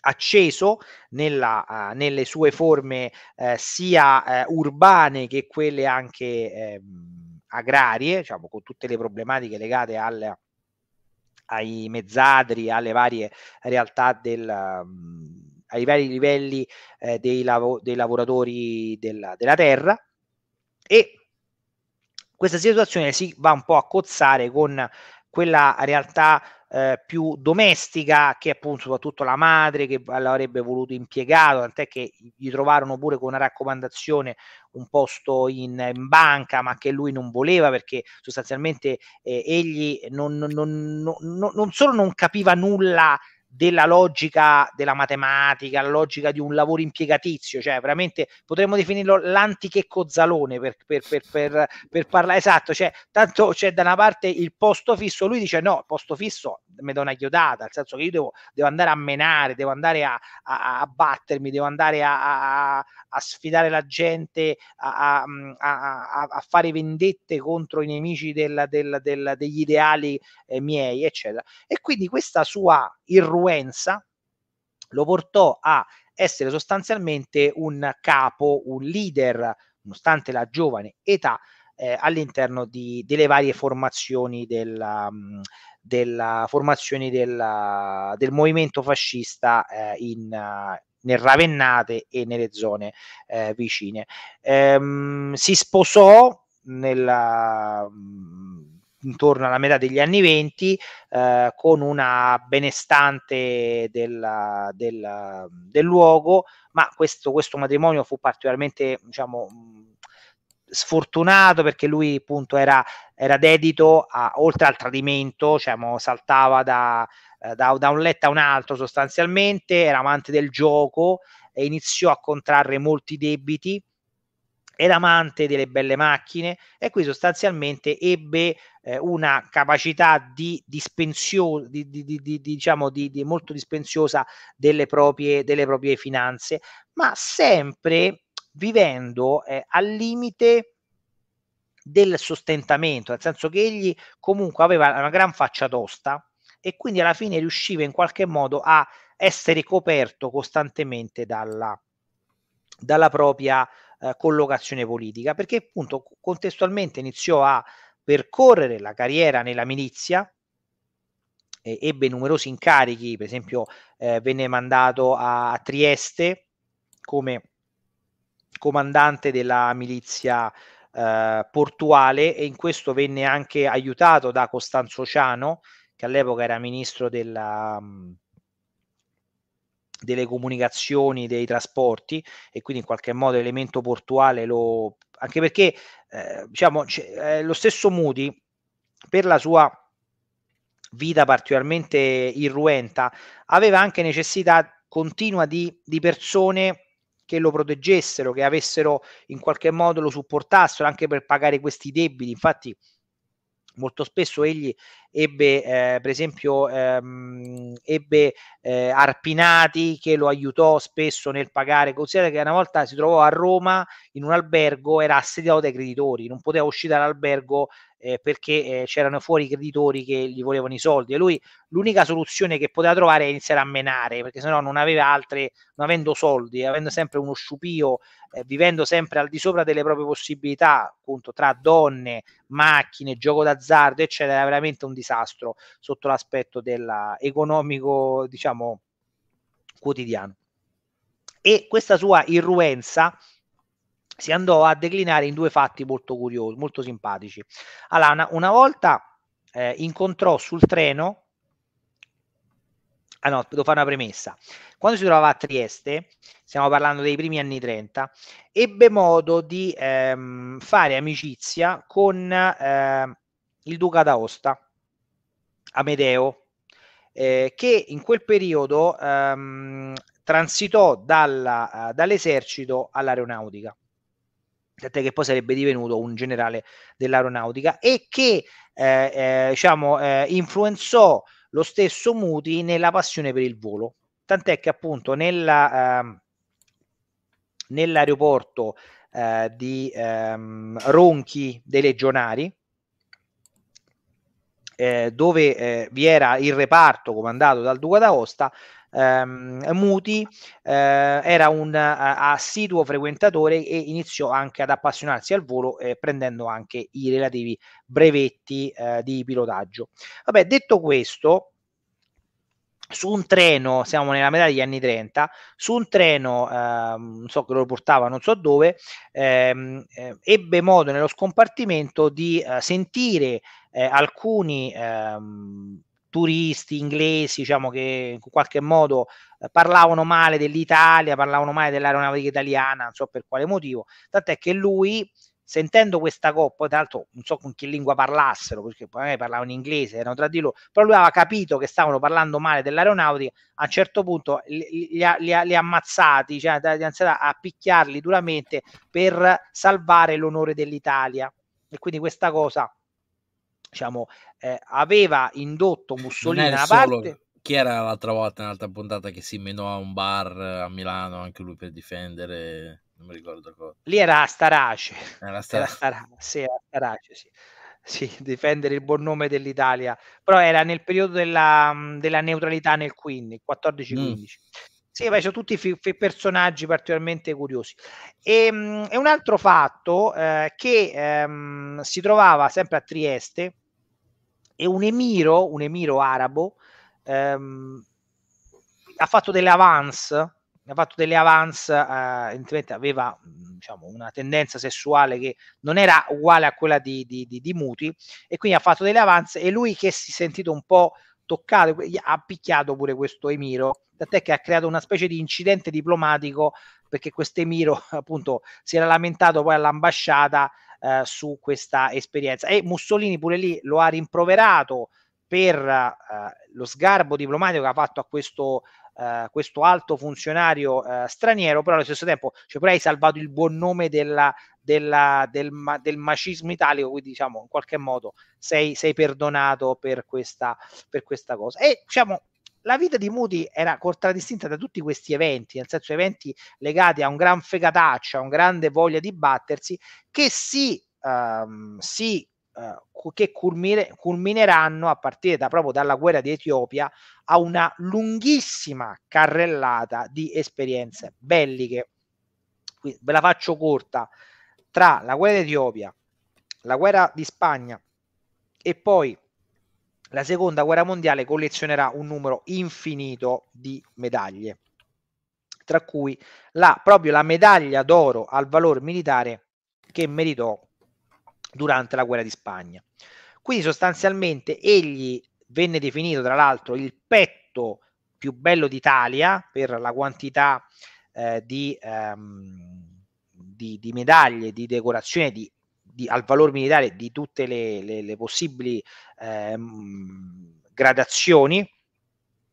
acceso nella, uh, nelle sue forme uh, sia uh, urbane che quelle anche ehm, agrarie, diciamo, con tutte le problematiche legate al, ai mezzadri, alle varie realtà del... Um, ai vari livelli eh, dei, lav- dei, lavoratori della, della, terra e questa situazione si va un po' a cozzare con quella realtà eh, più domestica che appunto soprattutto la madre che l'avrebbe voluto impiegato, tant'è che gli trovarono pure con una raccomandazione un posto in, in banca ma che lui non voleva perché sostanzialmente eh, egli non, non, non, non solo non capiva nulla della logica della matematica, la logica di un lavoro impiegatizio, cioè veramente potremmo definirlo l'antichecco zalone per, per, per, per, parlare esatto, cioè tanto c'è da una parte il posto fisso, lui dice no, posto fisso mi da una chiodata, nel senso che io devo, devo andare a menare, devo andare a, a, a battermi, devo andare a, a sfidare la gente, a, fare vendette contro i nemici del, del, del, degli ideali eh, miei, eccetera. E quindi questa sua irruzione congruenza lo portò a essere sostanzialmente un capo, un leader, nonostante la giovane età, eh, all'interno di, delle varie formazioni della, della formazione della, del movimento fascista eh, in, nel Ravennate e nelle zone eh, vicine. Ehm, si sposò nella, intorno alla metà degli anni 20 eh, con una benestante della, della, del luogo, ma questo, questo matrimonio fu particolarmente diciamo, mm, sfortunato perché lui appunto era, era dedito a, oltre al tradimento, diciamo, saltava da, eh, da, da, un letto a un altro sostanzialmente, era amante del gioco e iniziò a contrarre molti debiti era amante delle belle macchine e qui sostanzialmente ebbe eh, una capacità di dispensione di, di, di, diciamo di, molto dispensiosa delle proprie, delle proprie finanze, ma sempre vivendo eh, al limite del sostentamento, nel senso che egli comunque aveva una gran faccia tosta e quindi alla fine riusciva in qualche modo a essere coperto costantemente dalla, dalla propria eh, collocazione politica, perché appunto contestualmente iniziò a percorrere la carriera nella milizia, eh, ebbe numerosi incarichi, per esempio eh, venne mandato a, a Trieste come comandante della milizia eh, portuale e in questo venne anche aiutato da Costanzo Ciano, che all'epoca era ministro della... Mh, mm, delle comunicazioni, dei trasporti e quindi in qualche modo l'elemento portuale lo... anche perché eh, diciamo, eh, lo stesso Moody per la sua vita particolarmente irruenta aveva anche necessità continua di, di persone che lo proteggessero, che avessero in qualche modo lo supportassero anche per pagare questi debiti. Infatti molto spesso egli ebbe eh, per esempio ehm, ebbe eh, Arpinati che lo aiutò spesso nel pagare considerate che una volta si trovò a Roma in un albergo era assediato dai creditori non poteva uscire dall'albergo eh, perché eh, c'erano fuori i creditori che gli volevano i soldi e lui l'unica soluzione che poteva trovare è iniziare a menare perché sennò non aveva altre, non avendo soldi, avendo sempre uno sciupio, eh, vivendo sempre al di sopra delle proprie possibilità, appunto tra donne, macchine, gioco d'azzardo eccetera, era veramente un disastro sotto l'aspetto economico diciamo quotidiano. E questa sua irruenza si andò a declinare in due fatti molto curiosi, molto simpatici. Allora, una, una volta eh, incontrò sul treno, ah no, devo fare una premessa, quando si trovava a Trieste, stiamo parlando dei primi anni 30, ebbe modo di ehm, fare amicizia con eh, il duca d'Aosta, Amedeo, eh, che in quel periodo ehm, transitò dalla, eh, dall'esercito all'aeronautica tant'è che poi sarebbe divenuto un generale dell'aeronautica e che eh, eh, diciamo, eh, influenzò lo stesso Muti nella passione per il volo. Tant'è che appunto nella, ehm, nell'aeroporto eh, di ehm, Ronchi dei Legionari, eh, dove eh, vi era il reparto comandato dal Duca d'Aosta, ehm, Muti eh, era un eh, assiduo frequentatore e iniziò anche ad appassionarsi al volo eh, prendendo anche i relativi brevetti eh, di pilotaggio. Vabbè, detto questo, su un treno, siamo nella metà degli anni 30, su un treno, ehm, non so che lo portava, non so dove, ehm, eh, ebbe modo nello scompartimento di eh, sentire eh, alcuni ehm, turisti inglesi, diciamo che in qualche modo eh, parlavano male dell'Italia, parlavano male dell'aeronautica italiana, non so per quale motivo, tant'è che lui sentendo questa coppa, tra l'altro non so con che lingua parlassero, perché magari parlavano inglese, erano tra di loro, però lui aveva capito che stavano parlando male dell'aeronautica, a un certo punto li, li, li, li ammazzati, cioè a picchiarli duramente per salvare l'onore dell'Italia. E quindi questa cosa diciamo, eh, aveva indotto Mussolini da parte. Chi era l'altra volta, un'altra puntata, che si menò a un bar eh, a Milano anche lui per difendere. Non mi ricordo cosa. Lì era Starace. Era Starace. Era sì, era Starace, sì. Sì, difendere il buon nome dell'Italia, però era nel periodo della, della neutralità nel 15, 14-15. Mm. Sì, beh, sono tutti fi- fi- personaggi particolarmente curiosi. Ehm, e, mh, un altro fatto eh, che ehm, si trovava sempre a Trieste e un emiro, un emiro arabo, ehm, ha fatto delle avance, ha fatto delle avance, eh, aveva diciamo, una tendenza sessuale che non era uguale a quella di, di, di, di Muti e quindi ha fatto delle avance e lui che si è sentito un po' toccato, ha picchiato pure questo Emiro, tant'è che ha creato una specie di incidente diplomatico perché questo Emiro [LAUGHS] appunto si era lamentato poi all'ambasciata eh, su questa esperienza e Mussolini pure lì lo ha rimproverato per eh, lo sgarbo diplomatico che ha fatto a questo eh, questo alto funzionario eh, straniero, però allo stesso tempo cioè, però hai salvato il buon nome della, della, del, ma, del, macismo italico, quindi diciamo in qualche modo sei, sei perdonato per questa, per questa cosa. E diciamo, la vita di Muti era contraddistinta da tutti questi eventi, nel senso eventi legati a un gran fegataccio, a un grande voglia di battersi, che si, um, si eh, che culmine, culmineranno a partire da, proprio dalla guerra di Etiopia a una lunghissima carrellata di esperienze belliche. Quindi, ve la faccio corta, tra la guerra di Etiopia, la guerra di Spagna e poi la seconda guerra mondiale collezionerà un numero infinito di medaglie, tra cui la, proprio la medaglia d'oro al valor militare che meritò durante la guerra di Spagna. Quindi sostanzialmente egli venne definito tra l'altro il petto più bello d'Italia per la quantità eh, di, ehm, di, di, medaglie, di decorazione, di, al valor militare di tutte le, le, le possibili ehm, gradazioni.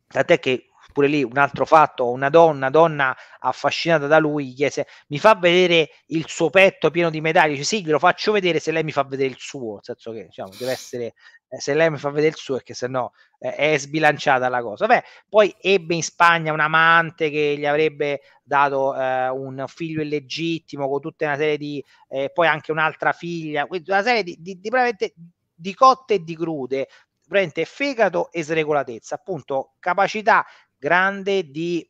Tant'è che pure lì un altro fatto, una donna, donna affascinata da lui, gli chiese mi fa vedere il suo petto pieno di medaglie, dice sì, glielo faccio vedere se lei mi fa vedere il suo, nel senso che diciamo, deve essere, eh, se lei mi fa vedere il suo perché che se no eh, è sbilanciata la cosa. Beh, poi ebbe in Spagna un amante che gli avrebbe dato eh, un figlio illegittimo con tutta una serie di, eh, poi anche un'altra figlia, quindi una serie di, di, di, di cotte e di crude, prende fegato e sregolatezza, appunto capacità grande di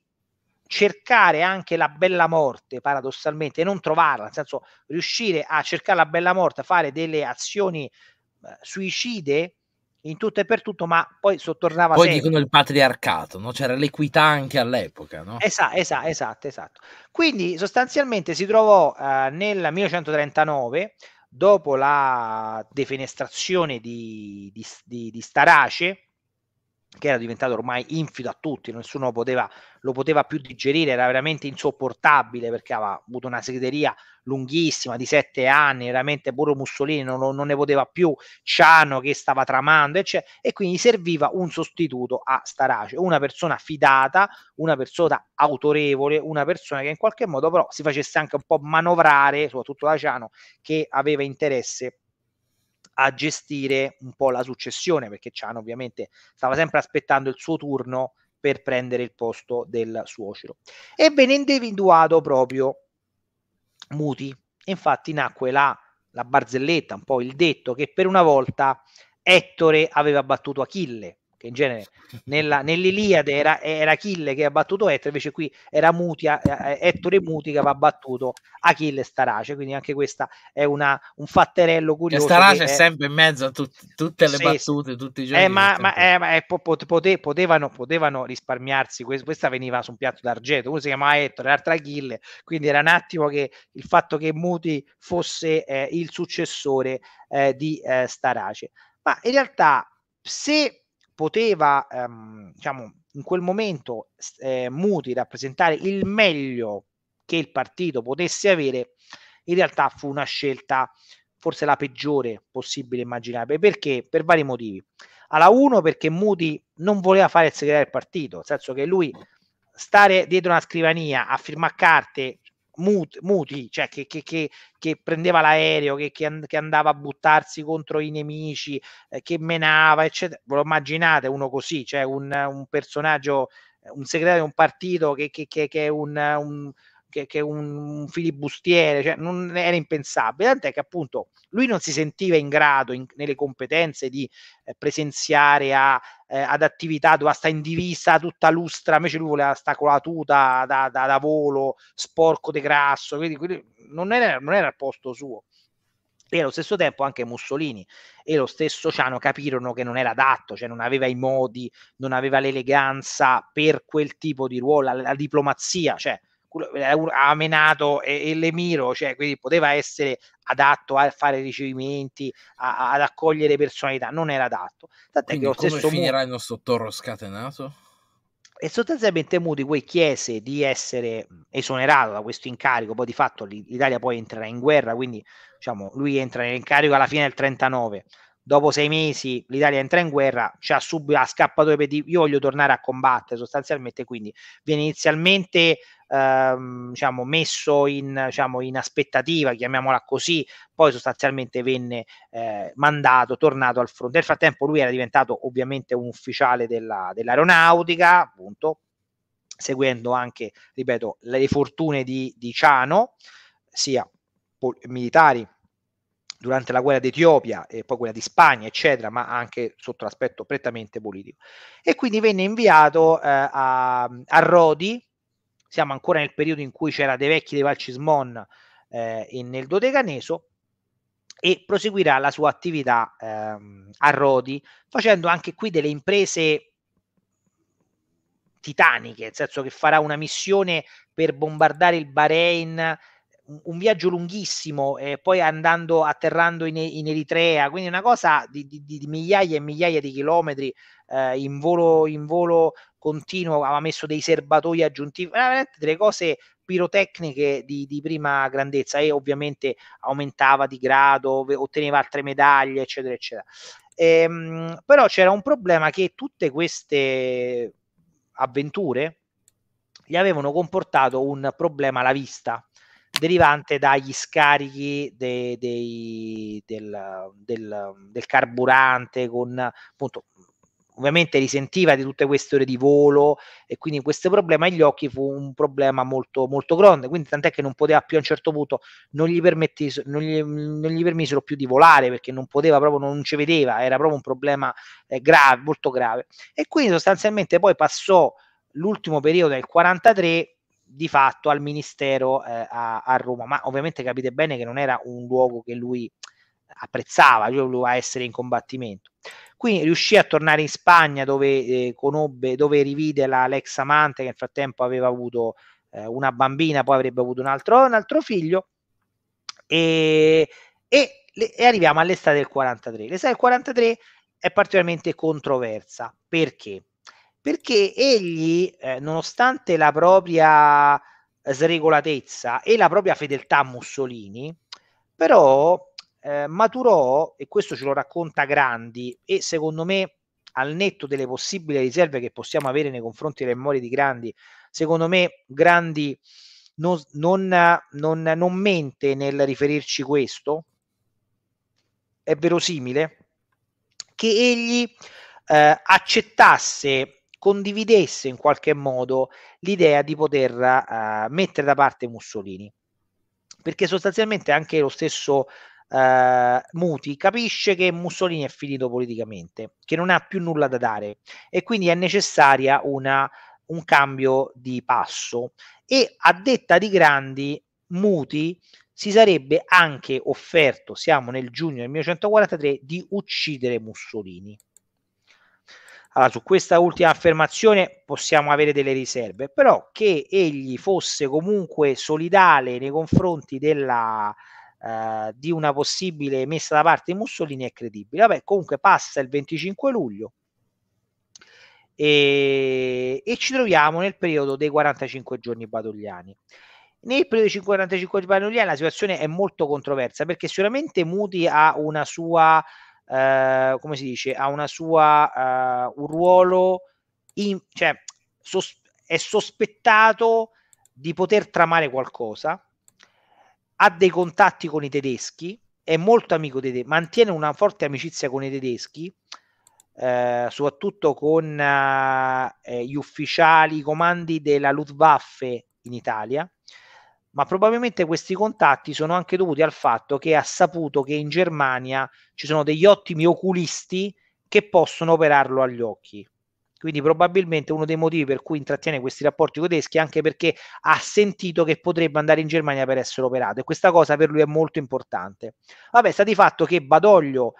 cercare anche la bella morte paradossalmente, e non trovarla, nel senso riuscire a cercare la bella morte, fare delle azioni eh, suicide in tutto e per tutto, ma poi sottornava poi sempre. dicono il patriarcato, no? c'era l'equità anche all'epoca. No? Esatto, esatto, esatto, esatto. Quindi sostanzialmente si trovò eh, nel 1939, dopo la defenestrazione di, di, di, di Starace, che era diventato ormai infido a tutti, nessuno poteva, lo poteva più digerire, era veramente insopportabile perché aveva avuto una segreteria lunghissima di sette anni, veramente pure Mussolini non, non ne poteva più, Ciano che stava tramando, eccetera, e quindi serviva un sostituto a Starace, una persona fidata, una persona autorevole, una persona che in qualche modo però si facesse anche un po' manovrare, soprattutto da Ciano, che aveva interesse a gestire un po' la successione, perché Ciano ovviamente stava sempre aspettando il suo turno per prendere il posto del suocero. E venne individuato proprio Muti. Infatti nacque la, la barzelletta, un po' il detto che per una volta Ettore aveva battuto Achille, che in genere nella, nell'Iliade era, era, Achille che ha battuto Ettore, invece qui era Mutia, eh, eh, Ettore Muti che aveva battuto Achille Starace, quindi anche questa è una, un fatterello curioso. E Starace è, è sempre in mezzo a tut, tutte le sì, battute, tutti i giorni. Eh, ma, ma, eh, ma eh, pote, potevano, potevano, risparmiarsi, questa veniva su un piatto d'argento, uno si chiamava Ettore, l'altro Achille, quindi era un attimo che il fatto che Muti fosse eh, il successore di Starace. Ma in realtà se poteva, ehm, diciamo, in quel momento eh, Muti rappresentare il meglio che il partito potesse avere, in realtà fu una scelta forse la peggiore possibile immaginabile. Perché? Per vari motivi. Alla 1 perché Muti non voleva fare il segretario del partito, nel senso che lui stare dietro una scrivania a firmare carte mut, muti, cioè che, che, che, che prendeva l'aereo, che, che, andava a buttarsi contro i nemici, eh, che menava, eccetera. Ve lo immaginate uno così, cioè un, un personaggio, un segretario di un partito che, è un, un che, che un filibustiere, cioè non era impensabile, tant'è che appunto lui non si sentiva in grado in, nelle competenze di eh, presenziare a, eh, ad attività dove sta in divisa tutta lustra, invece lui voleva sta con la tuta da, da, da volo, sporco di grasso, quindi, quindi non, era, non era al posto suo e allo stesso tempo anche Mussolini e lo stesso Ciano capirono che non era adatto, cioè non aveva i modi, non aveva l'eleganza per quel tipo di ruolo, la, la diplomazia, cioè ha menato e, e l'Emiro, cioè, quindi poteva essere adatto a fare ricevimenti, a, ad accogliere personalità, non era adatto. Tant'è quindi che lo come stesso finirà Muti, il nostro toro scatenato? E sostanzialmente Muti poi chiese di essere esonerato da questo incarico, poi di fatto l'Italia poi entrerà in guerra, quindi diciamo, lui entra nell'incarico alla fine del 39 dopo sei mesi l'Italia entra in guerra, cioè subito a scappatoio per io voglio tornare a combattere sostanzialmente, quindi viene inizialmente ehm, diciamo, messo in, diciamo, in, aspettativa, chiamiamola così, poi sostanzialmente venne eh, mandato, tornato al fronte. Nel frattempo lui era diventato ovviamente un ufficiale della, dell'aeronautica, appunto, seguendo anche, ripeto, le fortune di, di Ciano, sia pol- militari durante la guerra d'Etiopia e poi quella di Spagna, eccetera, ma anche sotto l'aspetto prettamente politico. E quindi venne inviato eh, a, a, Rodi, siamo ancora nel periodo in cui c'era De Vecchi de Valcismon eh, nel Dodecaneso, e proseguirà la sua attività ehm, a Rodi, facendo anche qui delle imprese titaniche, nel senso che farà una missione per bombardare il Bahrain un viaggio lunghissimo e eh, poi andando atterrando in, in Eritrea, quindi una cosa di, di, di, migliaia e migliaia di chilometri eh, in, volo, in volo continuo, aveva messo dei serbatoi aggiuntivi, veramente delle cose pirotecniche di, di, prima grandezza e ovviamente aumentava di grado, otteneva altre medaglie, eccetera, eccetera. Ehm, però c'era un problema che tutte queste avventure gli avevano comportato un problema alla vista derivante dagli scarichi dei, dei, del, del, del, carburante con appunto ovviamente risentiva di tutte queste ore di volo e quindi questo problema agli occhi fu un problema molto, molto grande, quindi tant'è che non poteva più a un certo punto, non gli, permettis- non gli, non gli permisero più di volare perché non poteva proprio, non ci vedeva, era proprio un problema eh, grave, molto grave. E quindi sostanzialmente poi passò l'ultimo periodo del 43 di fatto al ministero eh, a, a, Roma, ma ovviamente capite bene che non era un luogo che lui apprezzava, lui cioè voleva essere in combattimento. Quindi riuscì a tornare in Spagna dove eh, conobbe, dove rivide la, l'ex amante che nel frattempo aveva avuto eh, una bambina, poi avrebbe avuto un altro, un altro figlio e, e, e arriviamo all'estate del 43. L'estate del 43 è particolarmente controversa perché? perché egli, eh, nonostante la propria sregolatezza e la propria fedeltà a Mussolini, però eh, maturò, e questo ce lo racconta Grandi, e secondo me al netto delle possibili riserve che possiamo avere nei confronti delle memorie di Grandi, secondo me Grandi non, non, non, non mente nel riferirci questo, è verosimile che egli eh, accettasse condividesse in qualche modo l'idea di poter uh, mettere da parte Mussolini. Perché sostanzialmente anche lo stesso Uh, Muti capisce che Mussolini è finito politicamente, che non ha più nulla da dare e quindi è necessaria una, un cambio di passo. E a detta di grandi, Muti si sarebbe anche offerto, siamo nel giugno del 1943, di uccidere Mussolini. Allora, su questa ultima affermazione possiamo avere delle riserve, però che egli fosse comunque solidale nei confronti della, eh, di una possibile messa da parte di Mussolini è credibile. Vabbè, comunque passa il 25 luglio e, e ci troviamo nel periodo dei 45 giorni badogliani. Nel periodo dei 45 giorni badogliani la situazione è molto controversa perché sicuramente Muti ha una sua eh, come si dice, ha una sua, eh, un ruolo, in, cioè sos- è sospettato di poter tramare qualcosa, ha dei contatti con i tedeschi, è molto amico dei tedeschi, mantiene una forte amicizia con i tedeschi, eh, soprattutto con eh, gli ufficiali, i comandi della Luftwaffe in Italia, ma probabilmente questi contatti sono anche dovuti al fatto che ha saputo che in Germania ci sono degli ottimi oculisti che possono operarlo agli occhi. Quindi probabilmente uno dei motivi per cui intrattiene questi rapporti con tedeschi è anche perché ha sentito che potrebbe andare in Germania per essere operato e questa cosa per lui è molto importante. Vabbè, sta di fatto che Badoglio,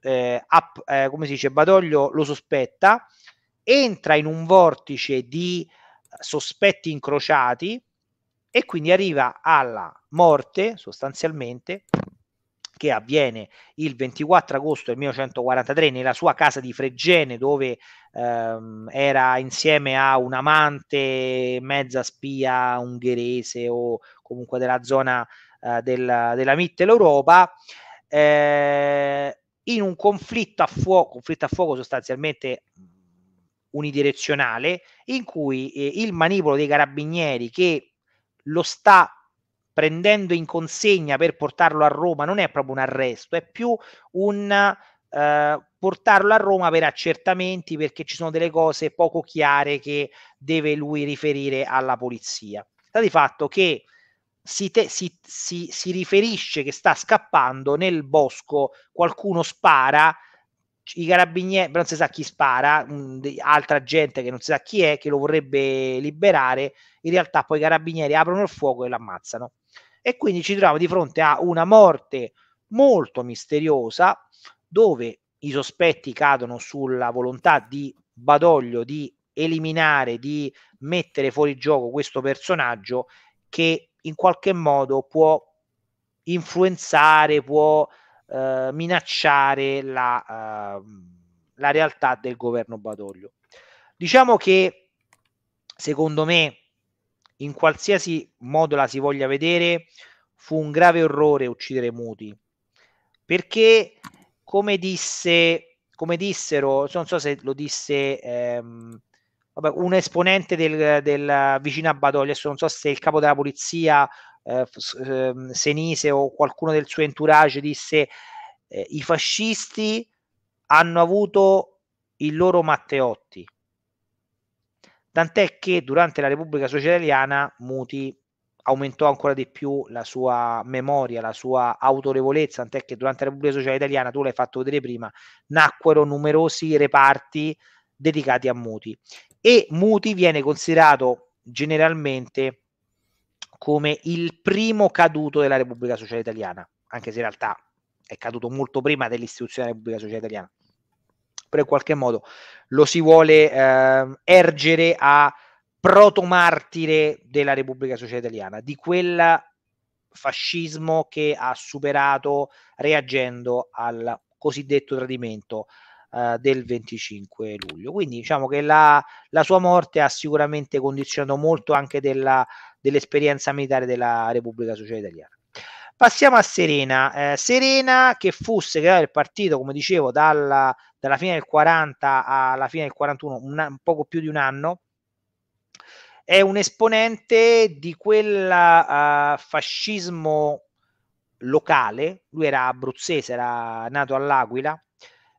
eh, app, eh, come si dice, Badoglio lo sospetta, entra in un vortice di sospetti incrociati e quindi arriva alla morte sostanzialmente che avviene il 24 agosto del 1943 nella sua casa di Fregene dove ehm, era insieme a un amante mezza spia ungherese o comunque della zona eh, del, della Mitteleuropa eh, in un conflitto a fuoco, conflitto a fuoco sostanzialmente unidirezionale in cui eh, il manipolo dei carabinieri che lo sta prendendo in consegna per portarlo a Roma non è proprio un arresto, è più un eh, portarlo a Roma per accertamenti perché ci sono delle cose poco chiare che deve lui riferire alla polizia. Sta di fatto che si, te, si, si, si riferisce che sta scappando nel bosco, qualcuno spara i carabinieri, però non si sa chi spara, mh, mm, altra gente che non si sa chi è, che lo vorrebbe liberare, in realtà poi i carabinieri aprono il fuoco e l'ammazzano. E quindi ci troviamo di fronte a una morte molto misteriosa, dove i sospetti cadono sulla volontà di Badoglio di eliminare, di mettere fuori gioco questo personaggio che in qualche modo può influenzare, può eh, minacciare la, uh, la realtà del governo Badoglio. Diciamo che secondo me, in qualsiasi modo la si voglia vedere, fu un grave errore uccidere Muti, perché come disse, come dissero, non so se lo disse ehm, un esponente del, del vicino a Badoglio, adesso non so se il capo della polizia eh, ehm, Senise o qualcuno del suo entourage disse eh, i fascisti hanno avuto il loro Matteotti. Tant'è che durante la Repubblica Sociale Italiana Muti aumentò ancora di più la sua memoria, la sua autorevolezza, tant'è che durante la Repubblica Sociale Italiana, tu l'hai fatto vedere prima, nacquero numerosi reparti dedicati a Muti e Muti viene considerato generalmente come il primo caduto della Repubblica Sociale Italiana, anche se in realtà è caduto molto prima dell'istituzione della Repubblica Sociale Italiana. Però in qualche modo lo si vuole eh, ergere a protomartire della Repubblica Sociale Italiana, di quel fascismo che ha superato reagendo al cosiddetto tradimento eh, del 25 luglio. Quindi diciamo che la, la sua morte ha sicuramente condizionato molto anche della dell'esperienza militare della Repubblica Sociale Italiana. Passiamo a Serena. Eh, Serena che fu segretario del partito, come dicevo, dalla, dalla, fine del 40 alla fine del 41, un, un poco più di un anno, è un esponente di quel uh, eh, fascismo locale, lui era abruzzese, era nato all'Aquila,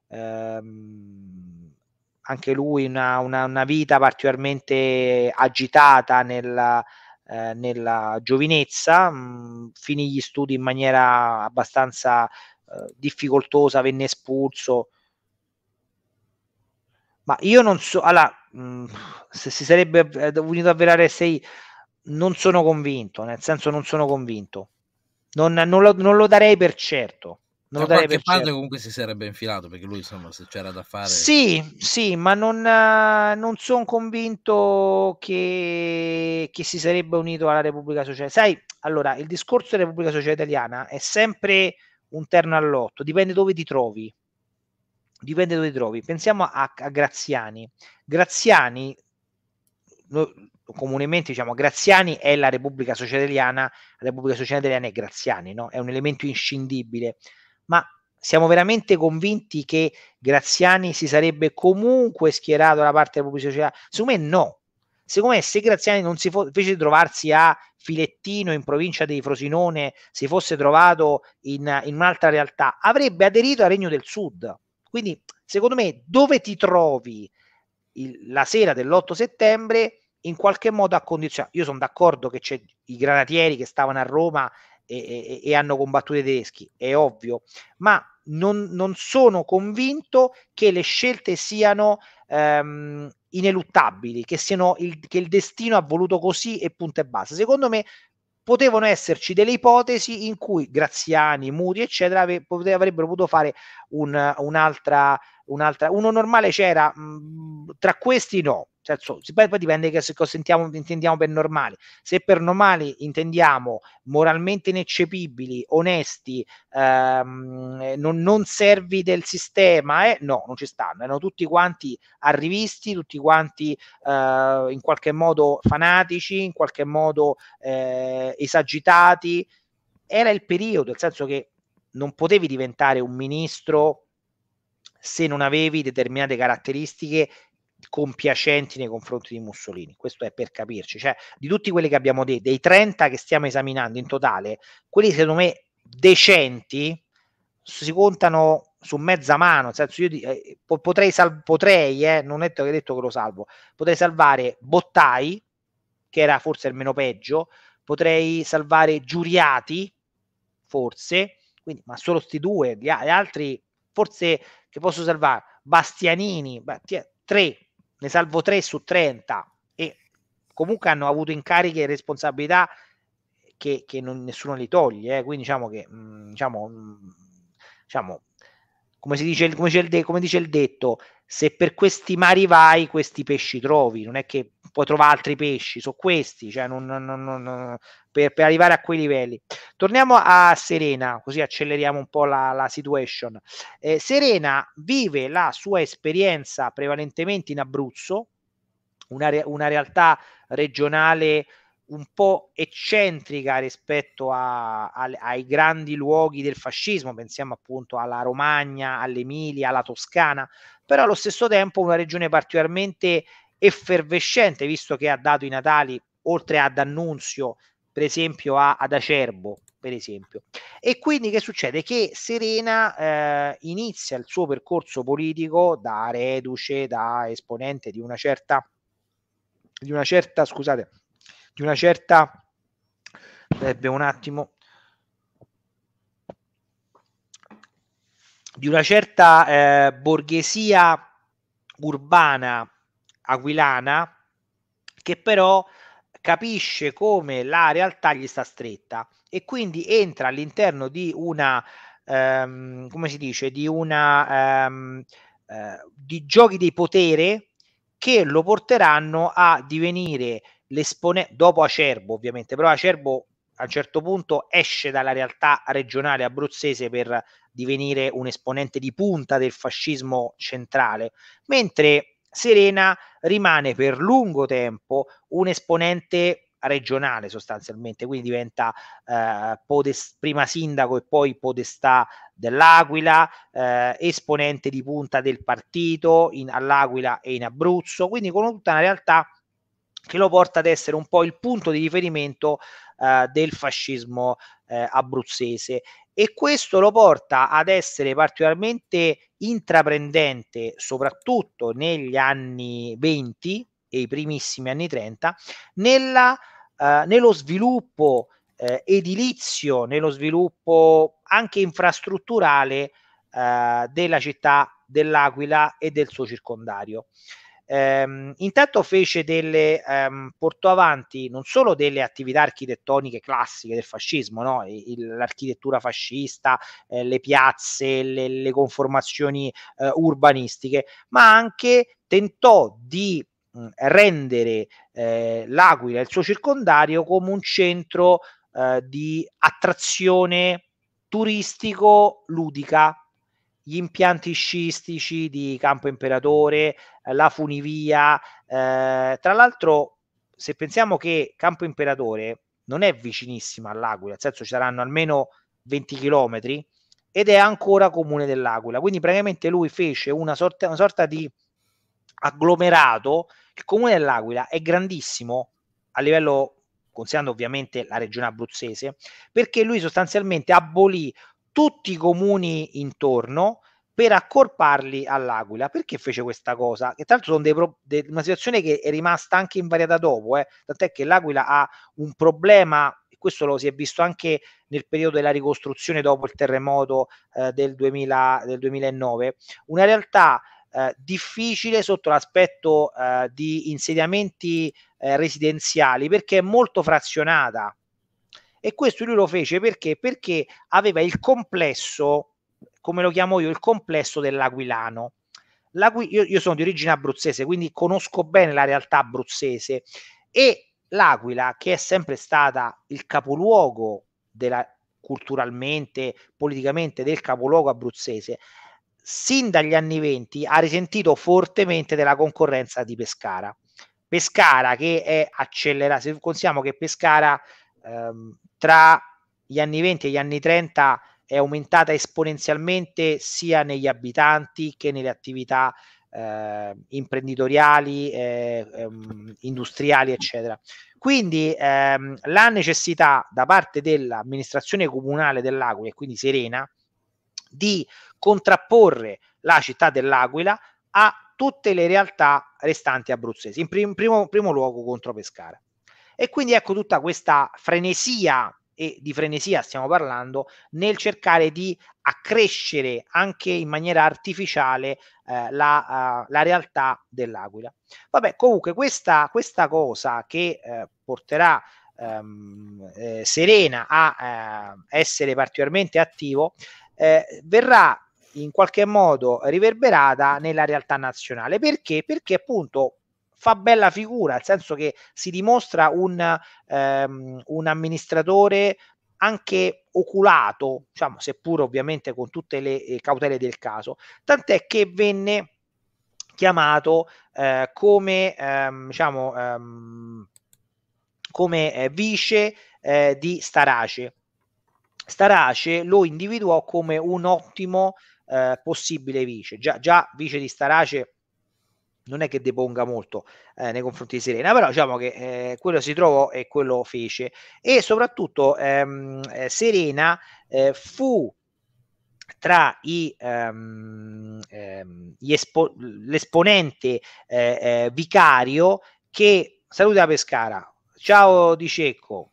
ehm, anche lui una, una, una vita particolarmente agitata nella, eh, nella giovinezza, mh, mm, finì gli studi in maniera abbastanza eh, difficoltosa, venne espulso. Ma io non so, allora, mh, mm, se si sarebbe eh, dovuto avverare 6, non sono convinto, nel senso non sono convinto. Non, non, lo, non lo darei per certo non da qualche parte certo. comunque si sarebbe infilato perché lui insomma se c'era da fare sì sì ma non, eh, non sono convinto che, che, si sarebbe unito alla Repubblica Sociale sai allora il discorso della Repubblica Sociale Italiana è sempre un terno all'otto dipende dove ti trovi dipende dove ti trovi pensiamo a, a Graziani Graziani noi, comunemente diciamo Graziani è la Repubblica Sociale Italiana la Repubblica Sociale Italiana è Graziani no? è un elemento inscindibile ma siamo veramente convinti che Graziani si sarebbe comunque schierato dalla parte della pubblica società? Secondo me no. Secondo me se Graziani non si fosse, invece di trovarsi a Filettino in provincia di Frosinone, si fosse trovato in, in un'altra realtà, avrebbe aderito al Regno del Sud. Quindi secondo me dove ti trovi il, la sera dell'8 settembre in qualche modo a condizione. Io sono d'accordo che c'è i granatieri che stavano a Roma e, e, e hanno combattuto i tedeschi, è ovvio, ma non, non sono convinto che le scelte siano ehm, ineluttabili, che, siano il, che il destino ha voluto così e punto e basta. Secondo me potevano esserci delle ipotesi in cui Graziani, Muri, eccetera, avrebbero potuto fare un, un'altra un'altra, uno normale c'era, mh, mm, tra questi no, Certo, poi, poi, dipende che se cosa intendiamo per normali. Se per normali intendiamo moralmente ineccepibili, onesti, ehm, non, non, servi del sistema, eh, no, non ci stanno. Erano tutti quanti arrivisti, tutti quanti eh, in qualche modo fanatici, in qualche modo eh, esagitati. Era il periodo, nel senso che non potevi diventare un ministro se non avevi determinate caratteristiche compiacenti nei confronti di Mussolini. Questo è per capirci. Cioè, di tutti quelli che abbiamo detto, dei 30 che stiamo esaminando in totale, quelli secondo me decenti si contano su mezza mano. Nel cioè, senso, io eh, potrei, sal- potrei eh, non è detto che, detto che lo salvo, potrei salvare Bottai, che era forse il meno peggio, potrei salvare Giuriati, forse, quindi, ma solo questi due, gli, gli altri forse che posso salvare Bastianini, Bastianini 3, ne salvo tre su 30 e comunque hanno avuto incarichi e responsabilità che, che non, nessuno li toglie, eh. quindi diciamo che mh, mm, diciamo, mh, mm, diciamo, come, si dice, come, il de, come dice il detto, se per questi mari vai, questi pesci trovi, non è che puoi trovare altri pesci, sono questi, cioè non, non, non, per, per, arrivare a quei livelli. Torniamo a Serena, così acceleriamo un po' la, la situation. Eh, Serena vive la sua esperienza prevalentemente in Abruzzo, una, re, una realtà regionale un po' eccentrica rispetto a, a, ai grandi luoghi del fascismo, pensiamo appunto alla Romagna, all'Emilia, alla Toscana, però allo stesso tempo una regione particolarmente effervescente, visto che ha dato i Natali, oltre ad Annunzio, per esempio a, ad Acerbo, per esempio. E quindi che succede? Che Serena eh, inizia il suo percorso politico da reduce, da esponente di una certa, di una certa, scusate, di una certa, ebbe un attimo, di una certa eh, borghesia urbana aquilana che però capisce come la realtà gli sta stretta e quindi entra all'interno di una, ehm, come si dice, di una, ehm, eh, di giochi di potere che lo porteranno a divenire l'esponente, dopo Acerbo ovviamente, però Acerbo a un certo punto esce dalla realtà regionale abruzzese per divenire un esponente di punta del fascismo centrale, mentre Serena rimane per lungo tempo un esponente regionale sostanzialmente, quindi diventa eh, podes- prima sindaco e poi podestà dell'Aquila, eh, esponente di punta del partito in, all'Aquila e in Abruzzo, quindi con tutta una realtà che lo porta ad essere un po' il punto di riferimento eh, del fascismo eh, abruzzese e questo lo porta ad essere particolarmente intraprendente, soprattutto negli anni 20 e i primissimi anni 30, nella, eh, nello sviluppo eh, edilizio, nello sviluppo anche infrastrutturale eh, della città dell'Aquila e del suo circondario. Ehm, intanto fece delle, ehm, portò avanti non solo delle attività architettoniche classiche del fascismo, no? Il, l'architettura fascista, eh, le piazze, le, le conformazioni eh, urbanistiche, ma anche tentò di mh, rendere eh, l'Aquila e il suo circondario come un centro eh, di attrazione turistico-ludica gli impianti scistici di Campo Imperatore, eh, la funivia. Eh, tra l'altro, se pensiamo che Campo Imperatore non è vicinissima all'Aquila, nel senso ci saranno almeno 20 km ed è ancora comune dell'Aquila. Quindi praticamente lui fece una sorta, una sorta di agglomerato. Il comune dell'Aquila è grandissimo a livello considerando ovviamente la regione abruzzese, perché lui sostanzialmente abolì tutti i comuni intorno per accorparli all'Aquila. Perché fece questa cosa? Che tra l'altro sono pro- de- una situazione che è rimasta anche invariata dopo, eh? tant'è che l'Aquila ha un problema, e questo lo si è visto anche nel periodo della ricostruzione dopo il terremoto eh, del, 2000, del 2009, una realtà eh, difficile sotto l'aspetto eh, di insediamenti eh, residenziali perché è molto frazionata e questo lui lo fece perché? Perché aveva il complesso, come lo chiamo io, il complesso dell'Aquilano. L'Aquil- io, io sono di origine abruzzese, quindi conosco bene la realtà abruzzese e l'Aquila, che è sempre stata il capoluogo della, culturalmente, politicamente del capoluogo abruzzese, sin dagli anni venti ha risentito fortemente della concorrenza di Pescara. Pescara che è accelerata, se consideriamo che Pescara ehm, tra gli anni 20 e gli anni 30 è aumentata esponenzialmente sia negli abitanti che nelle attività eh, imprenditoriali, eh, ehm, industriali, eccetera. Quindi ehm, la necessità da parte dell'amministrazione comunale dell'Aquila e quindi Serena di contrapporre la città dell'Aquila a tutte le realtà restanti abruzzesi, in, prim- primo, primo luogo contro Pescara. E quindi ecco tutta questa frenesia, e di frenesia stiamo parlando, nel cercare di accrescere anche in maniera artificiale eh, la, uh, la, realtà dell'Aquila. Vabbè, comunque questa, questa cosa che eh, porterà ehm, eh, Serena a eh, essere particolarmente attivo eh, verrà in qualche modo riverberata nella realtà nazionale. Perché? Perché appunto fa bella figura, nel senso che si dimostra un, ehm, un amministratore anche oculato, diciamo, seppur ovviamente con tutte le eh, cautele del caso, tant'è che venne chiamato eh, come, ehm, diciamo, ehm, come eh, vice eh, di Starace. Starace lo individuò come un ottimo eh, possibile vice, già, già vice di Starace non è che deponga molto eh, nei confronti di Serena, però diciamo che eh, quello si trovò e quello fece. E soprattutto ehm, eh, Serena eh, fu tra i, ehm, ehm, espo- l'esponente eh, eh, vicario che saluta Pescara. Ciao Di Cecco.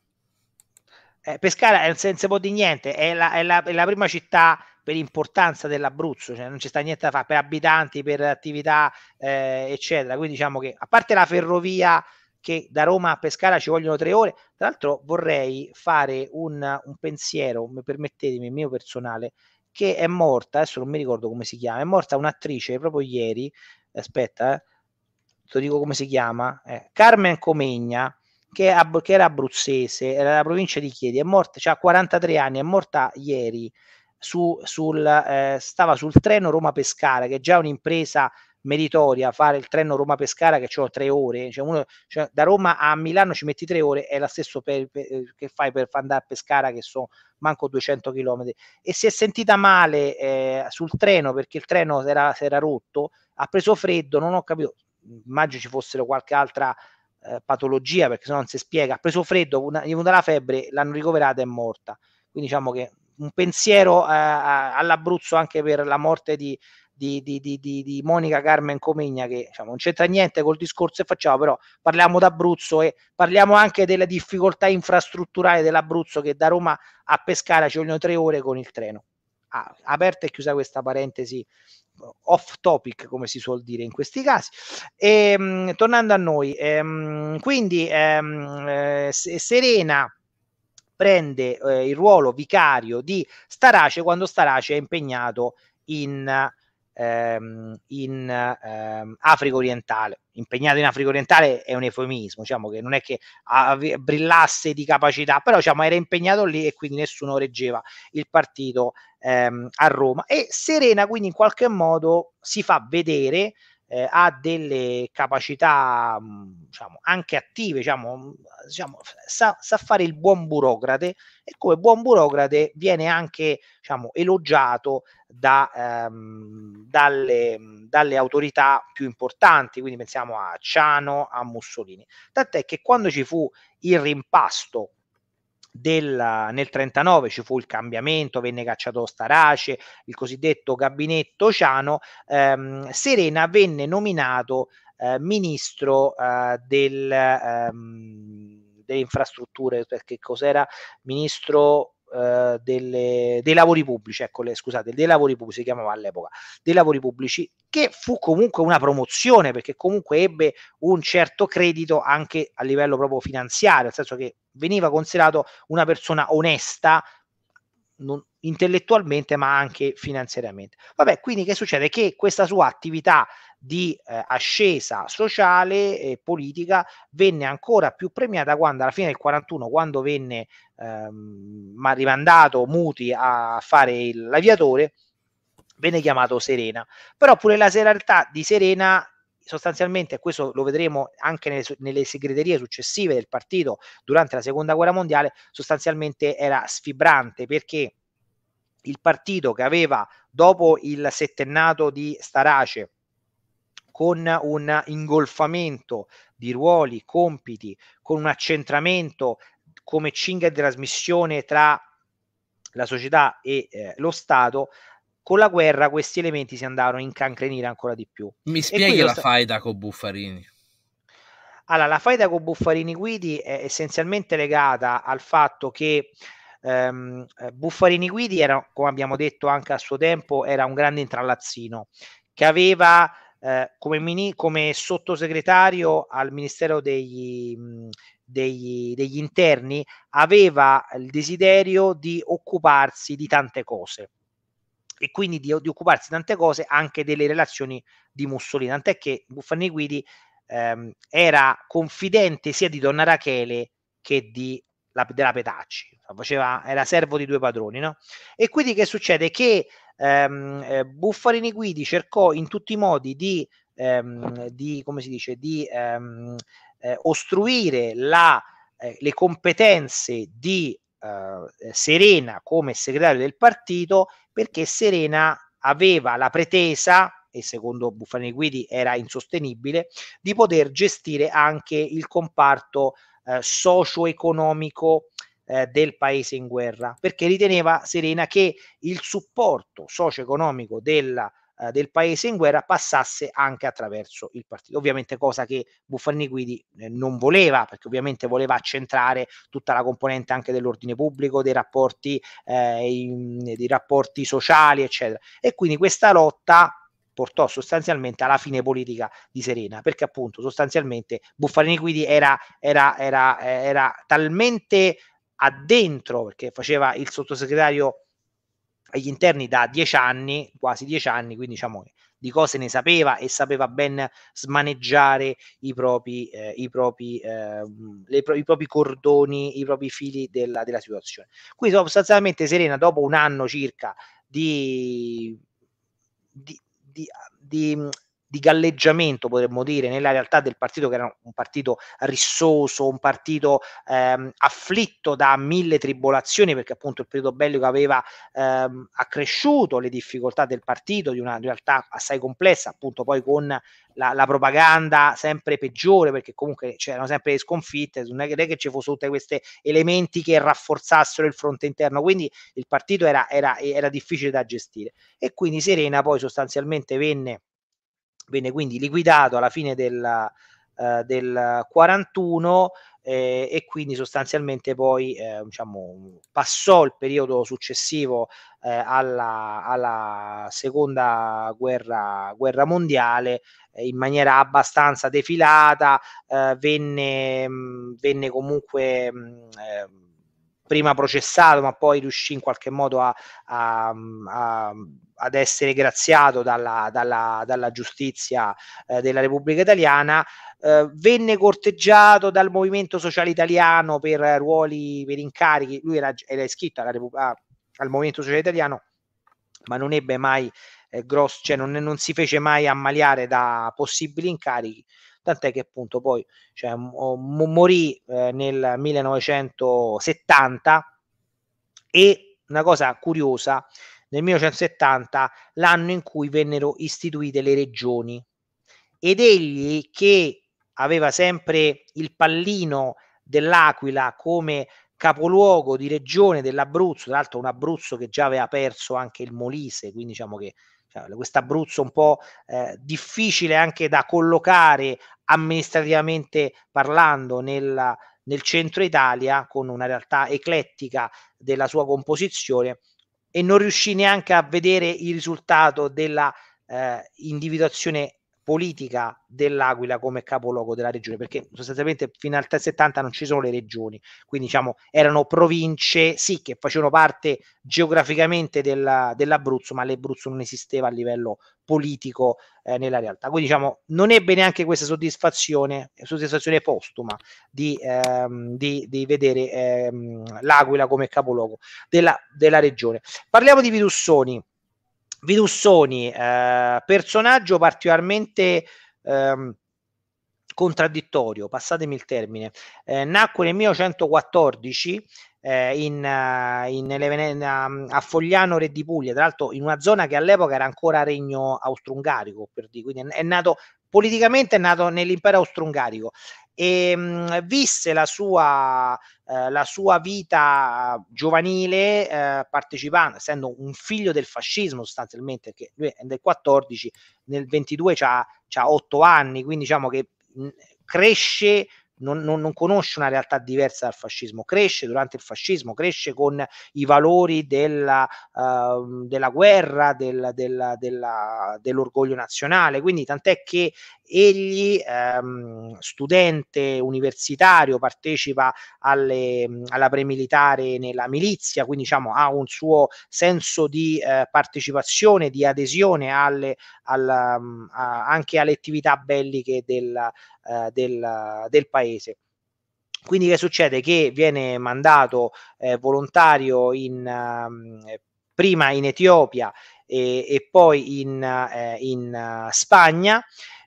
Pescara è un senso di niente, è la, è la, è la prima città per importanza dell'Abruzzo, cioè non ci sta niente da fare per abitanti, per attività, eh, eccetera. Quindi diciamo che a parte la ferrovia che da Roma a Pescara ci vogliono tre ore, tra l'altro vorrei fare un, un pensiero, permettetemi, mio personale, che è morta, adesso non mi ricordo come si chiama, è morta un'attrice proprio ieri, aspetta, eh, te dico come si chiama, eh, Carmen Comegna, che, ab- che, era abruzzese, era della provincia di Chiedi, è morta, ha cioè 43 anni, è morta ieri, su, sul, eh, stava sul treno Roma-Pescara, che è già un'impresa meritoria fare il treno Roma-Pescara che ho tre ore, cioè uno, cioè da Roma a Milano ci metti tre ore, è la stessa per, per, eh, che fai per andare a Pescara che sono manco 200 km e si è sentita male eh, sul treno perché il treno si era rotto, ha preso freddo, non ho capito, immagino ci fossero qualche altra eh, patologia perché se no non si spiega, ha preso freddo, una, gli è venuta la febbre, l'hanno ricoverata e è morta, quindi diciamo che un pensiero eh, all'Abruzzo anche per la morte di, di, di, di, di, Monica Carmen Comegna che diciamo, non c'entra niente col discorso che facciamo, però parliamo d'Abruzzo e parliamo anche delle difficoltà infrastrutturali dell'Abruzzo che da Roma a Pescara ci vogliono tre ore con il treno. Ah, aperta e chiusa questa parentesi eh, off topic come si suol dire in questi casi e, ehm, tornando a noi ehm, quindi ehm, eh, Serena prende eh, il ruolo vicario di Starace quando Starace è impegnato in, ehm, in ehm, Africa orientale. Impegnato in Africa orientale è un eufemismo, diciamo che non è che av- brillasse di capacità, però diciamo, era impegnato lì e quindi nessuno reggeva il partito ehm, a Roma. E Serena quindi in qualche modo si fa vedere eh, ha delle capacità mm, diciamo, anche attive, diciamo, mm, diciamo, sa, sa, fare il buon burocrate e come buon burocrate viene anche diciamo, elogiato da, ehm, dalle, mm, dalle, autorità più importanti, quindi pensiamo a Ciano, a Mussolini. Tant'è che quando ci fu il rimpasto della, nel 39 ci fu il cambiamento, venne cacciato Starace, il cosiddetto gabinetto Ciano, ehm, Serena venne nominato eh, ministro eh, del, ehm, delle infrastrutture, perché cos'era ministro eh, delle, dei lavori pubblici, ecco, le, scusate, dei lavori pubblici si chiamava all'epoca, dei lavori pubblici, che fu comunque una promozione perché comunque ebbe un certo credito anche a livello proprio finanziario, nel senso che veniva considerato una persona onesta non, intellettualmente ma anche finanziariamente. Vabbè, quindi che succede? Che questa sua attività di eh, ascesa sociale e politica venne ancora più premiata quando alla fine del 41, quando venne ehm, rimandato Muti a fare l'aviatore, venne chiamato Serena. Però pure la serialità di Serena sostanzialmente, questo lo vedremo anche nelle, nelle, segreterie successive del partito durante la seconda guerra mondiale, sostanzialmente era sfibrante perché il partito che aveva dopo il settennato di Starace con un ingolfamento di ruoli, compiti, con un accentramento come cinghia di trasmissione tra la società e eh, lo Stato, con la guerra questi elementi si andarono a incancrenire ancora di più. Mi spieghi la sta... faida con Buffarini? Allora, la faida con Buffarini Guidi è essenzialmente legata al fatto che ehm, Buffarini Guidi era, come abbiamo detto anche a suo tempo, era un grande intrallazzino che aveva eh, come, mini, come, sottosegretario al Ministero degli, degli, degli Interni, aveva il desiderio di occuparsi di tante cose e quindi di, di, occuparsi di tante cose, anche delle relazioni di Mussolini. Tant'è che Buffani Guidi ehm, era confidente sia di Donna Rachele che di, la, della Petacci, cioè, Faceva, era servo di due padroni. No? E quindi che succede? Che ehm, eh, Buffarini Guidi cercò in tutti i modi di, ehm, di come si dice, di ehm, eh, ostruire la, eh, le competenze di eh, Serena come segretario del partito perché Serena aveva la pretesa, e secondo Buffanini Guidi era insostenibile, di poter gestire anche il comparto eh, socio-economico eh, del paese in guerra, perché riteneva Serena che il supporto socio-economico della eh, del paese in guerra passasse anche attraverso il partito. Ovviamente cosa che Buffanni Guidi eh, non voleva, perché ovviamente voleva accentrare tutta la componente anche dell'ordine pubblico, dei rapporti, eh, in, dei rapporti sociali, eccetera. E quindi questa lotta portò sostanzialmente alla fine politica di Serena, perché appunto sostanzialmente Buffarini Guidi era, era, era, eh, era talmente addentro, perché faceva il sottosegretario agli interni da dieci anni, quasi dieci anni, quindi diciamo di cose ne sapeva e sapeva ben smaneggiare i propri, eh, i propri, eh, le, i propri cordoni, i propri fili della, della situazione. Qui sostanzialmente Serena dopo un anno circa di, di, di, di di galleggiamento, potremmo dire, nella realtà del partito che era un partito rissoso, un partito ehm, afflitto da mille tribolazioni perché appunto il periodo bellico aveva ehm, accresciuto le difficoltà del partito, di una realtà assai complessa, appunto poi con la, la propaganda sempre peggiore perché comunque c'erano sempre le sconfitte, non è che ci fossero tutti questi elementi che rafforzassero il fronte interno, quindi il partito era, era, era difficile da gestire e quindi Serena poi sostanzialmente venne venne quindi liquidato alla fine della, eh, del 41 eh, e quindi sostanzialmente poi eh, diciamo, passò il periodo successivo eh, alla, alla, seconda guerra, guerra mondiale eh, in maniera abbastanza defilata, eh, venne, mh, mm, venne, comunque... Mh, mm, prima processato ma poi riuscì in qualche modo a, a, mm, a ad essere graziato dalla, dalla, dalla giustizia eh, della Repubblica Italiana, eh, venne corteggiato dal movimento sociale italiano per ruoli, per incarichi, lui era, era iscritto Repub- ah, al movimento sociale italiano, ma non ebbe mai eh, grosso, cioè non, non si fece mai ammaliare da possibili incarichi tant'è che appunto poi cioè, morì eh, nel 1970 e una cosa curiosa nel 1970 l'anno in cui vennero istituite le regioni ed egli che aveva sempre il pallino dell'Aquila come capoluogo di regione dell'Abruzzo, tra l'altro un Abruzzo che già aveva perso anche il Molise, quindi diciamo che cioè, questo Abruzzo un po' eh, difficile anche da collocare amministrativamente parlando nella, nel centro Italia, con una realtà eclettica della sua composizione, e non riuscì neanche a vedere il risultato della eh, individuazione politica dell'Aquila come capoluogo della regione, perché sostanzialmente fino al 70 non ci sono le regioni, quindi diciamo erano province, sì, che facevano parte geograficamente della, dell'Abruzzo, ma l'Abruzzo non esisteva a livello politico eh, nella realtà. Quindi diciamo non ebbe neanche questa soddisfazione, soddisfazione postuma di, ehm, di, di vedere ehm, l'Aquila come capoluogo della, della regione. Parliamo di Vidussoni Virussoni, eh, personaggio particolarmente ehm, contraddittorio, passatemi il termine, eh, nacque nel 1914 eh, in, eh, in, in, ehm, a Fogliano Re di Puglia, tra l'altro in una zona che all'epoca era ancora regno austro-ungarico, per dire, quindi è, è nato politicamente è nato nell'impero austro-ungarico e ehm, mh, visse la sua, eh, la sua vita giovanile eh, partecipando, essendo un figlio del fascismo sostanzialmente, perché lui è del 14, nel 22 ha 8 anni, quindi diciamo che mh, cresce non, non, non, conosce una realtà diversa dal fascismo, cresce durante il fascismo, cresce con i valori della, uh, della guerra, del, della, della, dell'orgoglio nazionale, quindi tant'è che Egli, ehm, studente universitario, partecipa alle, alla premilitare nella milizia, quindi diciamo, ha un suo senso di eh, partecipazione, di adesione alle, alla, a, anche alle attività belliche del, eh, del, del paese. Quindi che succede? Che viene mandato eh, volontario in, eh, prima in Etiopia e, e poi in, eh, in eh, Spagna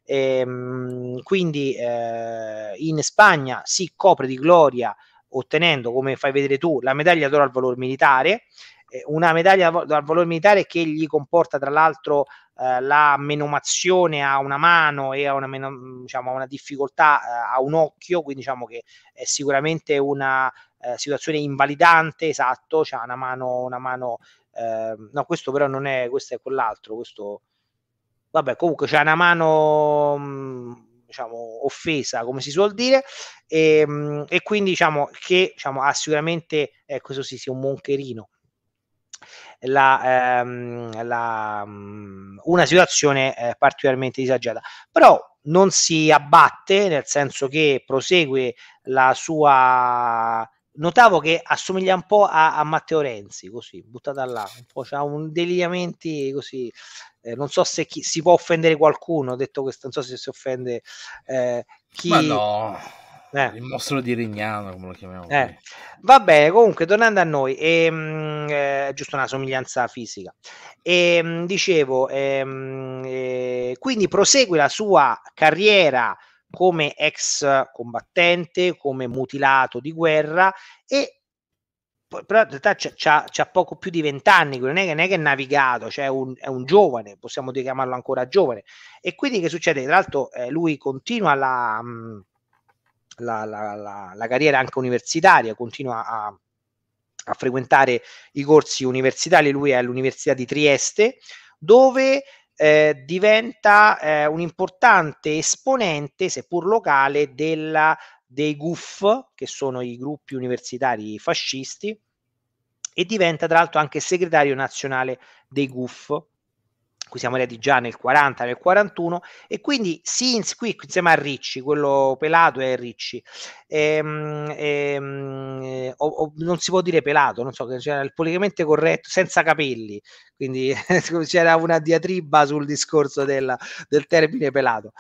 Ehm, quindi eh, in Spagna si copre di gloria ottenendo, come fai vedere tu, la medaglia d'oro al valor militare, eh, una medaglia al valor militare che gli comporta tra l'altro eh, la menomazione a una mano e a una, mm, diciamo, una difficoltà eh, a un occhio, quindi diciamo che è sicuramente una situazione invalidante, esatto, c'ha cioè una mano, una mano ehm, no questo però non è, questo è quell'altro, questo vabbè comunque c'è una mano mm, diciamo offesa come si suol dire e, ehm, e quindi diciamo che diciamo, ha sicuramente eh, questo sì sia un moncherino la, ehm, la, mm, una situazione eh, particolarmente disagiata però non si abbatte nel senso che prosegue la sua notavo che assomiglia un po' a, a Matteo Renzi, così, buttata là, un po' c'ha un delineamenti così, eh, non so se chi, si può offendere qualcuno, detto questo, non so se si offende eh, chi... Ma no, eh. il mostro di Rignano, come lo chiamiamo. Eh. Va bene, comunque, tornando a noi, ehm, eh, giusto una somiglianza fisica. E, ehm, dicevo, ehm, eh, quindi prosegue la sua carriera come ex combattente, come mutilato di guerra e però in realtà c'ha, c'ha, c'ha poco più di vent'anni, non, non, è che è navigato, cioè è un, è un, giovane, possiamo chiamarlo ancora giovane. E quindi che succede? Tra l'altro eh, lui continua mm, la, la, la, la, carriera anche universitaria, continua a, a frequentare i corsi universitari, lui è all'Università di Trieste, dove eh, diventa eh, un importante esponente, seppur locale, della, dei GUF, che sono i gruppi universitari fascisti, e diventa tra l'altro anche segretario nazionale dei GUF, cui siamo arrivati già nel 40, nel 41, e quindi Sins qui insieme a Ricci, quello pelato è Ricci, ehm, ehm, eh, o, o, non si può dire pelato, non so, c'era il politicamente corretto, senza capelli, quindi [LAUGHS] c'era una diatriba sul discorso della, del termine pelato.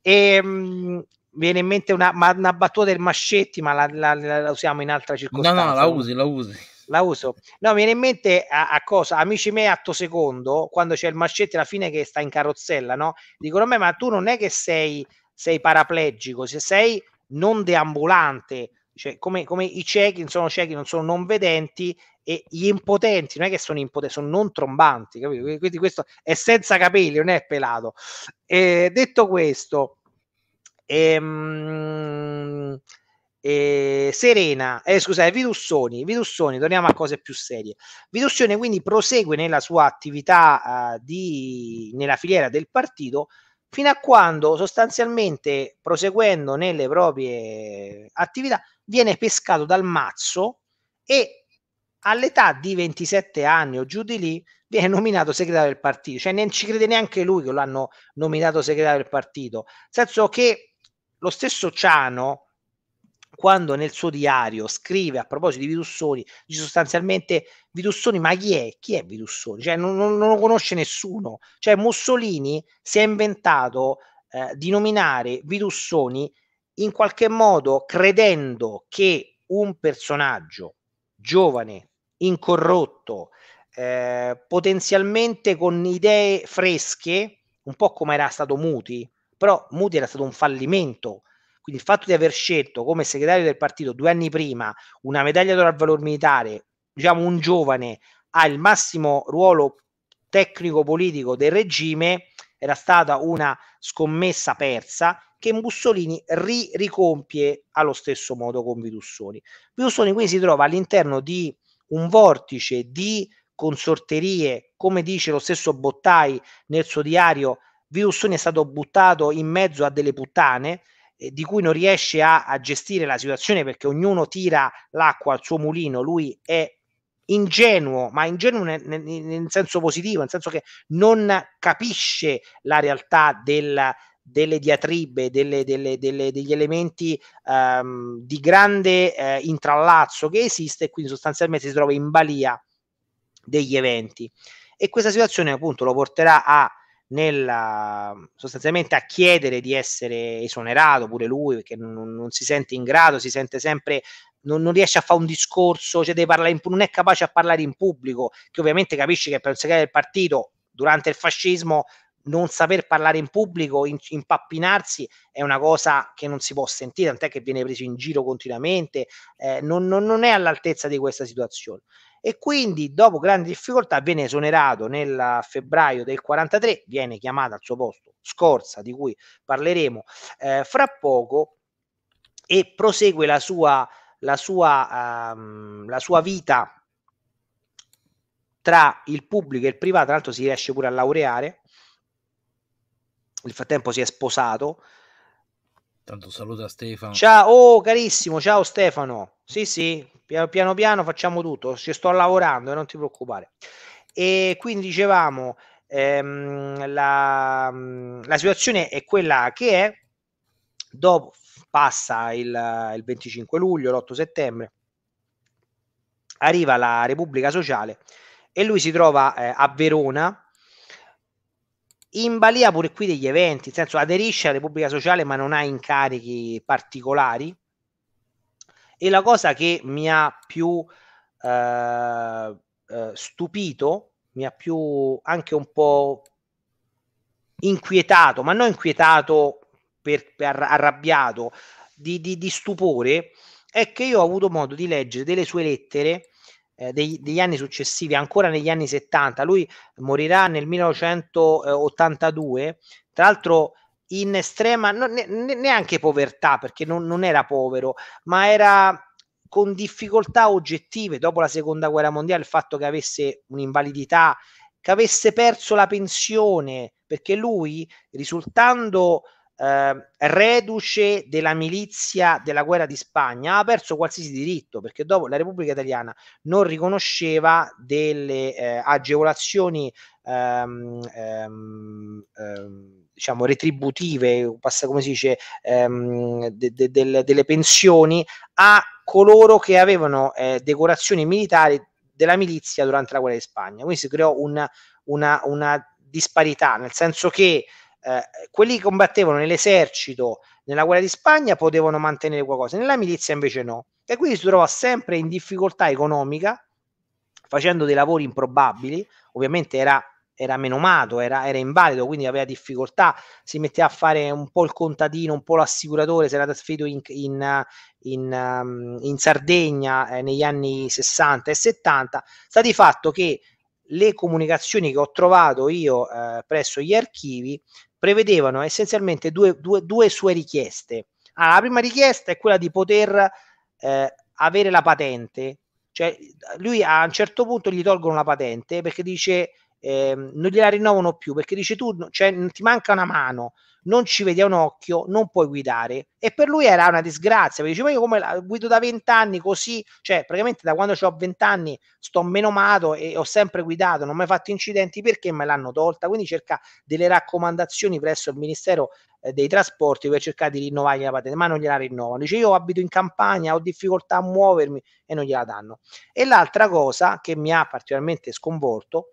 E, ehm, viene in mente una, una, battuta del Mascetti, ma la, la, la usiamo in altra circostanza. No, no, la usi, la usi la uso. No, mi viene in mente a, a cosa? Amici miei, atto secondo, quando c'è il mascetti alla fine che sta in carrozzella, no? Dicono me, ma tu non è che sei, sei paraplegico, se sei non deambulante, cioè come, come i ciechi sono ciechi, non sono non vedenti e gli impotenti non è che sono impotenti, sono non trombanti, capito? Quindi questo è senza capelli, non è pelato. E eh, detto questo, ehm, eh, Serena, eh, scusate, eh, Virussoni, Virussoni, torniamo a cose più serie. Virussoni quindi prosegue nella sua attività eh, di, nella filiera del partito fino a quando sostanzialmente proseguendo nelle proprie attività viene pescato dal mazzo e all'età di 27 anni o giù di lì viene nominato segretario del partito, cioè non ci crede neanche lui che lo hanno nominato segretario del partito, nel senso che lo stesso Ciano quando nel suo diario scrive a proposito di Vitussoni, dice sostanzialmente Vitussoni, ma chi è? Chi è Vitussoni? Cioè, non, non, non lo conosce nessuno. Cioè, Mussolini si è inventato eh, di nominare Vitussoni in qualche modo credendo che un personaggio giovane, incorrotto, eh, potenzialmente con idee fresche, un po' come era stato Muti, però Muti era stato un fallimento quindi il fatto di aver scelto come segretario del partito due anni prima una medaglia d'oro al valor militare, diciamo un giovane, ha il massimo ruolo tecnico-politico del regime, era stata una scommessa persa che Mussolini ri- ricompie allo stesso modo con Vidussoni. Vidussoni quindi si trova all'interno di un vortice di consorterie, come dice lo stesso Bottai nel suo diario, Vidussoni è stato buttato in mezzo a delle puttane, eh, di cui non riesce a, a gestire la situazione perché ognuno tira l'acqua al suo mulino, lui è ingenuo, ma ingenuo nel, nel, nel, senso positivo, nel senso che non capisce la realtà del, delle diatribe, delle, delle, delle, degli elementi um, di grande eh, intrallazzo che esiste e quindi sostanzialmente si trova in balia degli eventi. E questa situazione appunto lo porterà a nella, sostanzialmente a chiedere di essere esonerato pure lui perché non, non si sente in grado, si sente sempre non, non, riesce a fare un discorso, cioè in, non è capace a parlare in pubblico, che ovviamente capisci che per un segretario del partito durante il fascismo non saper parlare in pubblico, in, impappinarsi è una cosa che non si può sentire, tant'è che viene preso in giro continuamente, eh, non, non, non, è all'altezza di questa situazione. E quindi, dopo grandi difficoltà, viene esonerato nel febbraio del 43, viene chiamata al suo posto Scorza, di cui parleremo eh, fra poco, e prosegue la sua, la sua, ehm, la sua vita tra il pubblico e il privato, tra l'altro si riesce pure a laureare, nel frattempo si è sposato. Tanto saluta Stefano. Ciao, oh, carissimo, ciao Stefano. Sì, sì, piano piano, piano facciamo tutto, ci sto lavorando e eh, non ti preoccupare. E quindi dicevamo, ehm, la, la, situazione è quella che è, dopo passa il, il 25 luglio, l'8 settembre, arriva la Repubblica Sociale e lui si trova eh, a Verona in balia pure qui degli eventi, nel senso aderisce alla Repubblica Sociale ma non ha incarichi particolari. E la cosa che mi ha più eh, eh, stupito, mi ha più anche un po' inquietato, ma non inquietato per, per arrabbiato, di, di, di stupore, è che io ho avuto modo di leggere delle sue lettere eh, degli, degli, anni successivi, ancora negli anni 70. Lui morirà nel 1982, tra l'altro in estrema, non, ne, neanche povertà, perché non, non, era povero, ma era con difficoltà oggettive dopo la seconda guerra mondiale, il fatto che avesse un'invalidità, che avesse perso la pensione, perché lui risultando eh, reduce della milizia della guerra di Spagna, ha perso qualsiasi diritto perché dopo la Repubblica Italiana non riconosceva delle eh, agevolazioni ehm, ehm, ehm, diciamo retributive, passa come si dice, ehm, de, de, de, delle pensioni a coloro che avevano eh, decorazioni militari della milizia durante la guerra di Spagna. Quindi si creò un, una, una disparità, nel senso che eh, quelli che combattevano nell'esercito, nella guerra di Spagna, potevano mantenere qualcosa, nella milizia invece no. E quindi si trova sempre in difficoltà economica, facendo dei lavori improbabili, ovviamente era era menomato, era, era, invalido, quindi aveva difficoltà, si metteva a fare un po' il contadino, un po' l'assicuratore, si era trasferito in, in, in, um, in Sardegna eh, negli anni 60 e 70, sta di fatto che le comunicazioni che ho trovato io eh, presso gli archivi prevedevano essenzialmente due, due, due sue richieste. Ah, la prima richiesta è quella di poter eh, avere la patente, cioè lui a un certo punto gli tolgono la patente perché dice eh, non gliela rinnovano più perché dice tu cioè, ti manca una mano, non ci vedi un occhio, non puoi guidare. E per lui era una disgrazia, perché dice ma io come la, guido da vent'anni così, cioè praticamente da quando ho vent'anni sto meno menomato e ho sempre guidato, non ho mai fatto incidenti perché me l'hanno tolta. Quindi cerca delle raccomandazioni presso il Ministero eh, dei Trasporti per cercare di rinnovargli la patente, ma non gliela rinnovano. Dice io abito in campagna, ho difficoltà a muovermi e non gliela danno. E l'altra cosa che mi ha particolarmente sconvolto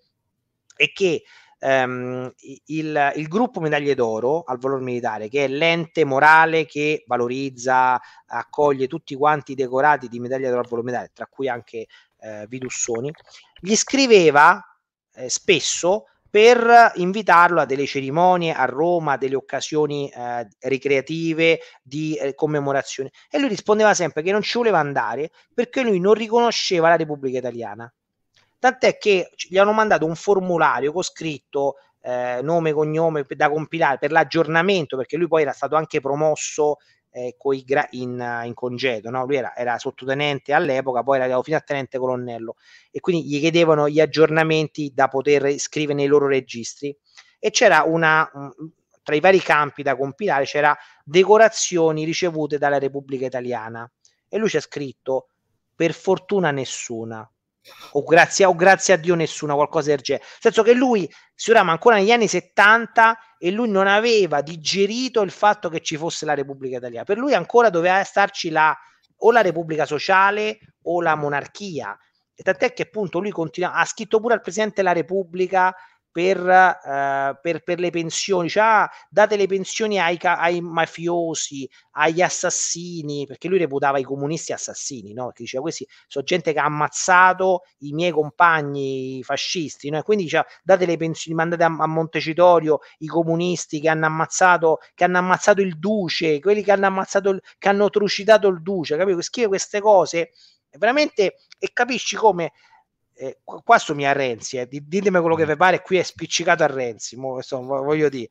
è che ehm, il, il, gruppo Medaglie d'Oro al valor militare, che è l'ente morale che valorizza, accoglie tutti quanti i decorati di Medaglia d'Oro al valor militare, tra cui anche eh, Vidussoni, gli scriveva eh, spesso per invitarlo a delle cerimonie a Roma, a delle occasioni eh, ricreative, di eh, commemorazione. E lui rispondeva sempre che non ci voleva andare perché lui non riconosceva la Repubblica Italiana. Tant'è che gli hanno mandato un formulario con scritto eh, nome, cognome da compilare per l'aggiornamento, perché lui poi era stato anche promosso eh, gra- in, in, congedo, no? lui era, era, sottotenente all'epoca, poi era fino a tenente colonnello e quindi gli chiedevano gli aggiornamenti da poter scrivere nei loro registri e c'era una, tra i vari campi da compilare, c'era decorazioni ricevute dalla Repubblica Italiana e lui c'è scritto per fortuna nessuna, o grazie, o grazie a Dio nessuna, qualcosa del genere. Nel senso che lui si orava ancora negli anni 70 e lui non aveva digerito il fatto che ci fosse la Repubblica Italiana. Per lui ancora doveva starci la, o la Repubblica Sociale o la monarchia. E tant'è che appunto lui continua, ha scritto pure al Presidente della Repubblica per, eh, per, per, le pensioni, cioè ah, date le pensioni ai, ai, mafiosi, agli assassini, perché lui reputava i comunisti assassini, no? Perché diceva questi sono gente che ha ammazzato i miei compagni fascisti, no? E quindi diceva date le pensioni, mandate a, a, Montecitorio i comunisti che hanno ammazzato, che hanno ammazzato il duce, quelli che hanno ammazzato, il, che hanno trucidato il duce, capito? Scrive queste cose veramente e capisci come eh, qua assomiglia a Renzi, eh, ditemi quello che mm. vi pare, qui è spiccicato a Renzi, mo, insomma, voglio dire,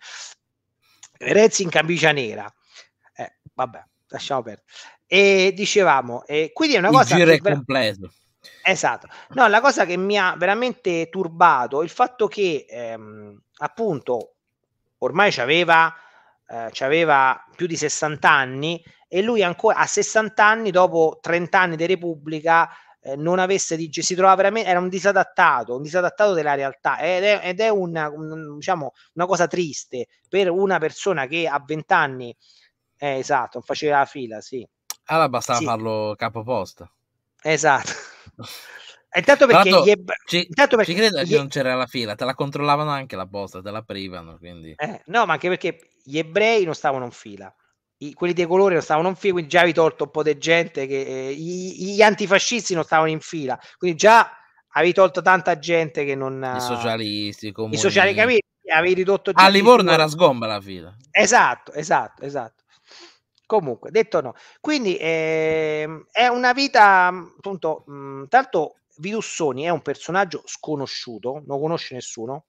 Renzi in camicia nera, eh, vabbè, lasciamo perdere. E dicevamo, eh, quindi è una cosa... Il giro è completo. Esatto, no, la cosa che mi ha veramente turbato è il fatto che ehm, appunto ormai c'aveva, eh, c'aveva più di 60 anni e lui ancora a 60 anni, dopo 30 anni di Repubblica, eh, non avesse digerito, si trovava veramente, era un disadattato, un disadattato della realtà ed è, ed è una, un, diciamo, una cosa triste per una persona che a 20 anni, eh, esatto, faceva la fila, sì. Allora ah, bastava sì. farlo capoposta. Esatto. [LAUGHS] Intanto perché, Prato, è... ci, Intanto perché ci credo che non c'era la fila, te la controllavano anche la posta, te la privano. Quindi... Eh, no, ma anche perché gli ebrei non stavano in fila, i, quelli dei colori non stavano in fila, quindi già avevi tolto un po' di gente che eh, gli, gli antifascisti non stavano in fila, quindi già avevi tolto tanta gente che non i eh, socialisti, comuni. i sociali capito? avevi ridotto a Livorno era sgomba la fila. Esatto, esatto, esatto. Comunque, detto no. Quindi eh, è una vita appunto, mh, tanto Vidussoni è un personaggio sconosciuto, non conosce nessuno,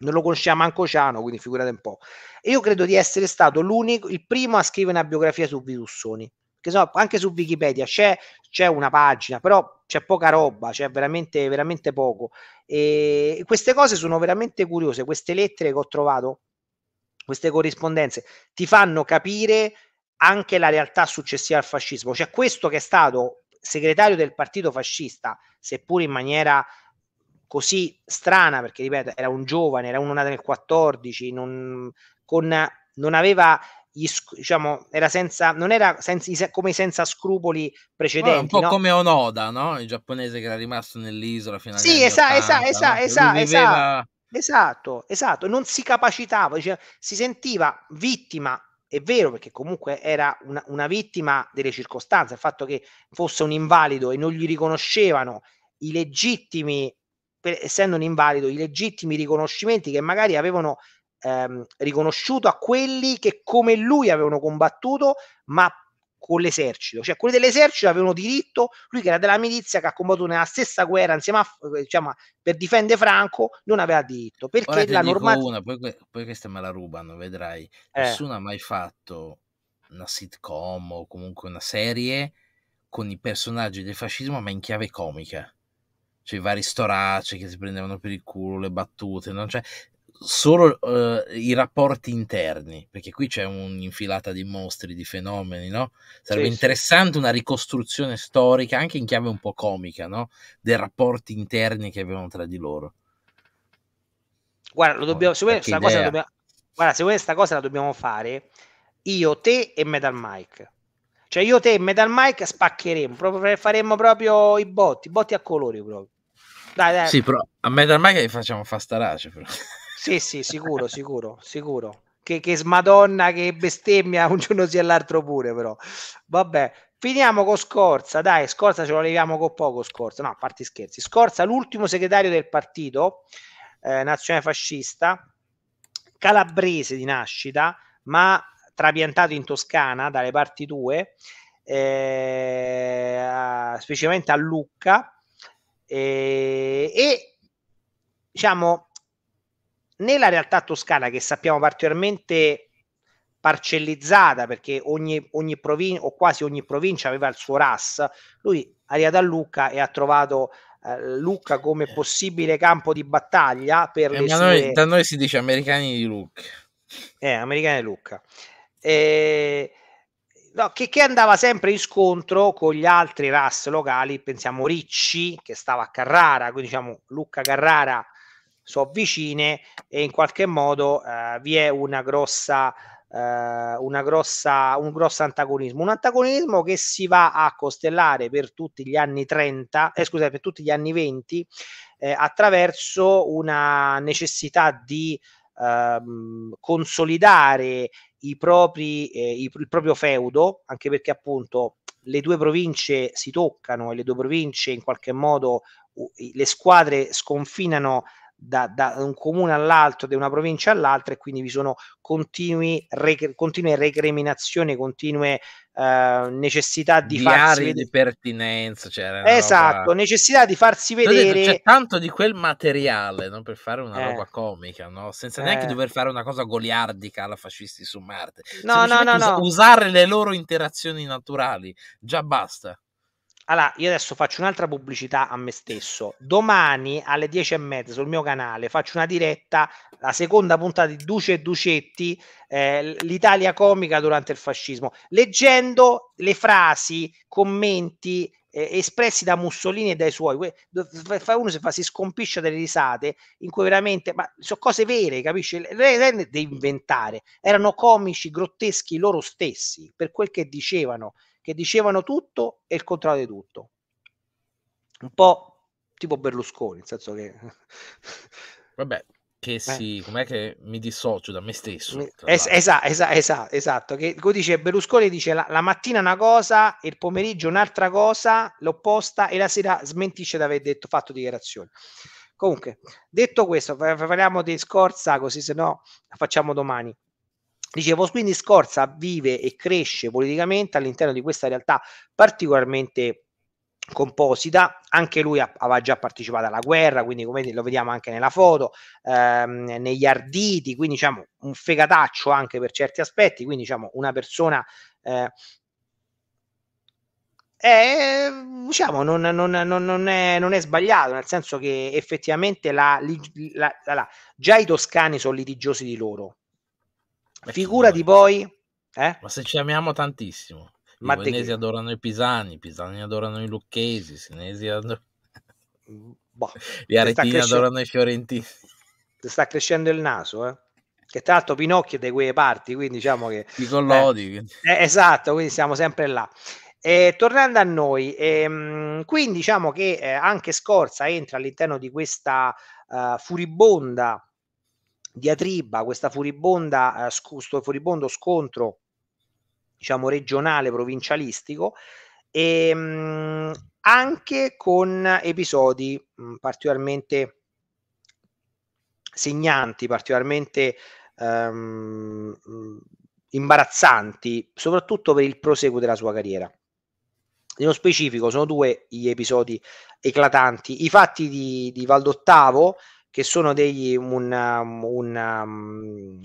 non lo conosciamo anche Ciano, quindi figurate un po'. Io credo di essere stato l'unico, il primo a scrivere una biografia su Vitussoni. Che so, anche su Wikipedia c'è, c'è una pagina, però c'è poca roba, c'è veramente, veramente poco. E queste cose sono veramente curiose, queste lettere che ho trovato, queste corrispondenze, ti fanno capire anche la realtà successiva al fascismo. Cioè questo che è stato segretario del partito fascista, seppur in maniera così strana, perché ripeto, era un giovane, era uno nato nel 14, non, con, non aveva gli, diciamo, era senza, non era senza, come senza scrupoli precedenti. Ora, un po' no? come Onoda, no? Il giapponese che era rimasto nell'isola fino sì, agli esa, 80, esa, viveva... esatto, esatto, non si capacitava, cioè, si sentiva vittima, è vero perché comunque era una, una vittima delle circostanze, il fatto che fosse un invalido e non gli riconoscevano i legittimi per, essendo un invalido, i legittimi riconoscimenti che magari avevano ehm, riconosciuto a quelli che come lui avevano combattuto, ma con l'esercito, cioè quelli dell'esercito avevano diritto, lui che era della milizia che ha combattuto nella stessa guerra insieme a diciamo, per difendere Franco, non aveva diritto perché la normativa. Una, poi, poi, questa me la rubano, vedrai. Eh. Nessuno ha mai fatto una sitcom o comunque una serie con i personaggi del fascismo, ma in chiave comica cioè, i vari storaci che si prendevano per il culo, le battute, no? cioè, solo uh, i rapporti interni, perché qui c'è un'infilata di mostri, di fenomeni, no? Sarebbe sì, interessante sì. una ricostruzione storica, anche in chiave un po' comica, no? Dei rapporti interni che avevano tra di loro. Guarda, lo dobbiamo, se vuoi, cosa la dobbiamo, guarda, se questa cosa la dobbiamo fare, io, te e Metal Mike. Cioè io, te e Metal Mike spaccheremo, proprio, faremo proprio i botti, botti a colori proprio. Dai, dai. Sì, però a Metal Mike facciamo fastarace, però. Sì, sì, sicuro, sicuro, sicuro. Che, che smadonna, che bestemmia un giorno sì e l'altro pure, però. Vabbè, finiamo con Scorza, dai, Scorza ce lo leviamo con poco, Scorza. No, a parte scherzi. Scorza, l'ultimo segretario del partito, eh, nazionale fascista, calabrese di nascita, ma trapiantato in Toscana dalle parti tue, eh, specificamente a Lucca, e, eh, e diciamo nella realtà toscana che sappiamo particolarmente parcellizzata perché ogni, ogni provincia o quasi ogni provincia aveva il suo RAS, lui è arrivato a Lucca e ha trovato eh, Lucca come eh. possibile campo di battaglia per eh, le sue... Noi, da noi si dice americani di Lucca. Eh, americani di Lucca. Eh, no, che, che, andava sempre in scontro con gli altri RAS locali, pensiamo Ricci che stava a Carrara, quindi diciamo Lucca Carrara so vicine e in qualche modo eh, vi è una grossa, eh, una grossa, un grosso antagonismo, un antagonismo che si va a costellare per tutti gli anni 30, eh, scusate, per tutti gli anni 20 eh, attraverso una necessità di ehm, consolidare i propri, eh, il proprio feudo, anche perché appunto le due province si toccano e le due province in qualche modo le squadre sconfinano da, da, un comune all'altro, da una provincia all'altra e quindi vi sono continui, re, continue recriminazioni, continue eh, necessità di Diari farsi vedere. di pertinenza. Cioè esatto, roba... necessità di farsi vedere. C'è tanto di quel materiale no? per fare una eh. roba comica, no? senza neanche eh. dover fare una cosa goliardica alla fascisti su Marte. No, no, no, us- no. Usare le loro interazioni naturali, già basta. Allora, io adesso faccio un'altra pubblicità a me stesso. Domani alle 10 e mezza sul mio canale faccio una diretta, la seconda puntata di Duce e Ducetti, eh, l'Italia comica durante il fascismo, leggendo le frasi, commenti eh, espressi da Mussolini e dai suoi. Uno si, fa, si scompisce delle risate in cui veramente, ma sono cose vere, capisci? Lei deve inventare. Erano comici grotteschi loro stessi per quel che dicevano che dicevano tutto e il contrario di tutto. Un po' tipo Berlusconi, nel senso che... [LAUGHS] Vabbè, che eh. si... sì, com'è che mi dissocio da me stesso? esatto, esatto, esatto, esatto. Che come dice Berlusconi dice la, la, mattina una cosa, il pomeriggio un'altra cosa, l'opposta e la sera smentisce di aver detto, fatto dichiarazioni. Comunque, detto questo, parliamo di scorza così se no la facciamo domani. Dicevo, quindi Scorza vive e cresce politicamente all'interno di questa realtà particolarmente composita, anche lui aveva già partecipato alla guerra, quindi come lo vediamo anche nella foto, ehm, negli arditi, quindi diciamo un fegataccio anche per certi aspetti, quindi diciamo una persona eh, è, diciamo, non, non, non, è, non, è, sbagliato, nel senso che effettivamente la, la, la, già i toscani sono litigiosi di loro, figura di poi... Eh? Ma se ci amiamo tantissimo. Ma I milanesi te... adorano i pisani, i pisani adorano i lucchesi, i sinesi adorano... Boh, Gli aretini crescendo... adorano i fiorentini. Ti sta crescendo il naso, eh? Che tra l'altro Pinocchio è di quelle parti, quindi diciamo che... I collodi. Eh, eh, esatto, quindi siamo sempre là. Eh, tornando a noi, ehm, quindi diciamo che eh, anche Scorza entra all'interno di questa eh, furibonda diatriba, questa furibonda, eh, furibondo scontro diciamo regionale, provincialistico, e, ehm, mh, anche con episodi mh, mm, particolarmente segnanti, particolarmente ehm, mm, imbarazzanti, soprattutto per il proseguo della sua carriera. Nello specifico sono due gli episodi eclatanti, i fatti di, di Valdottavo, che sono degli, un, un, um,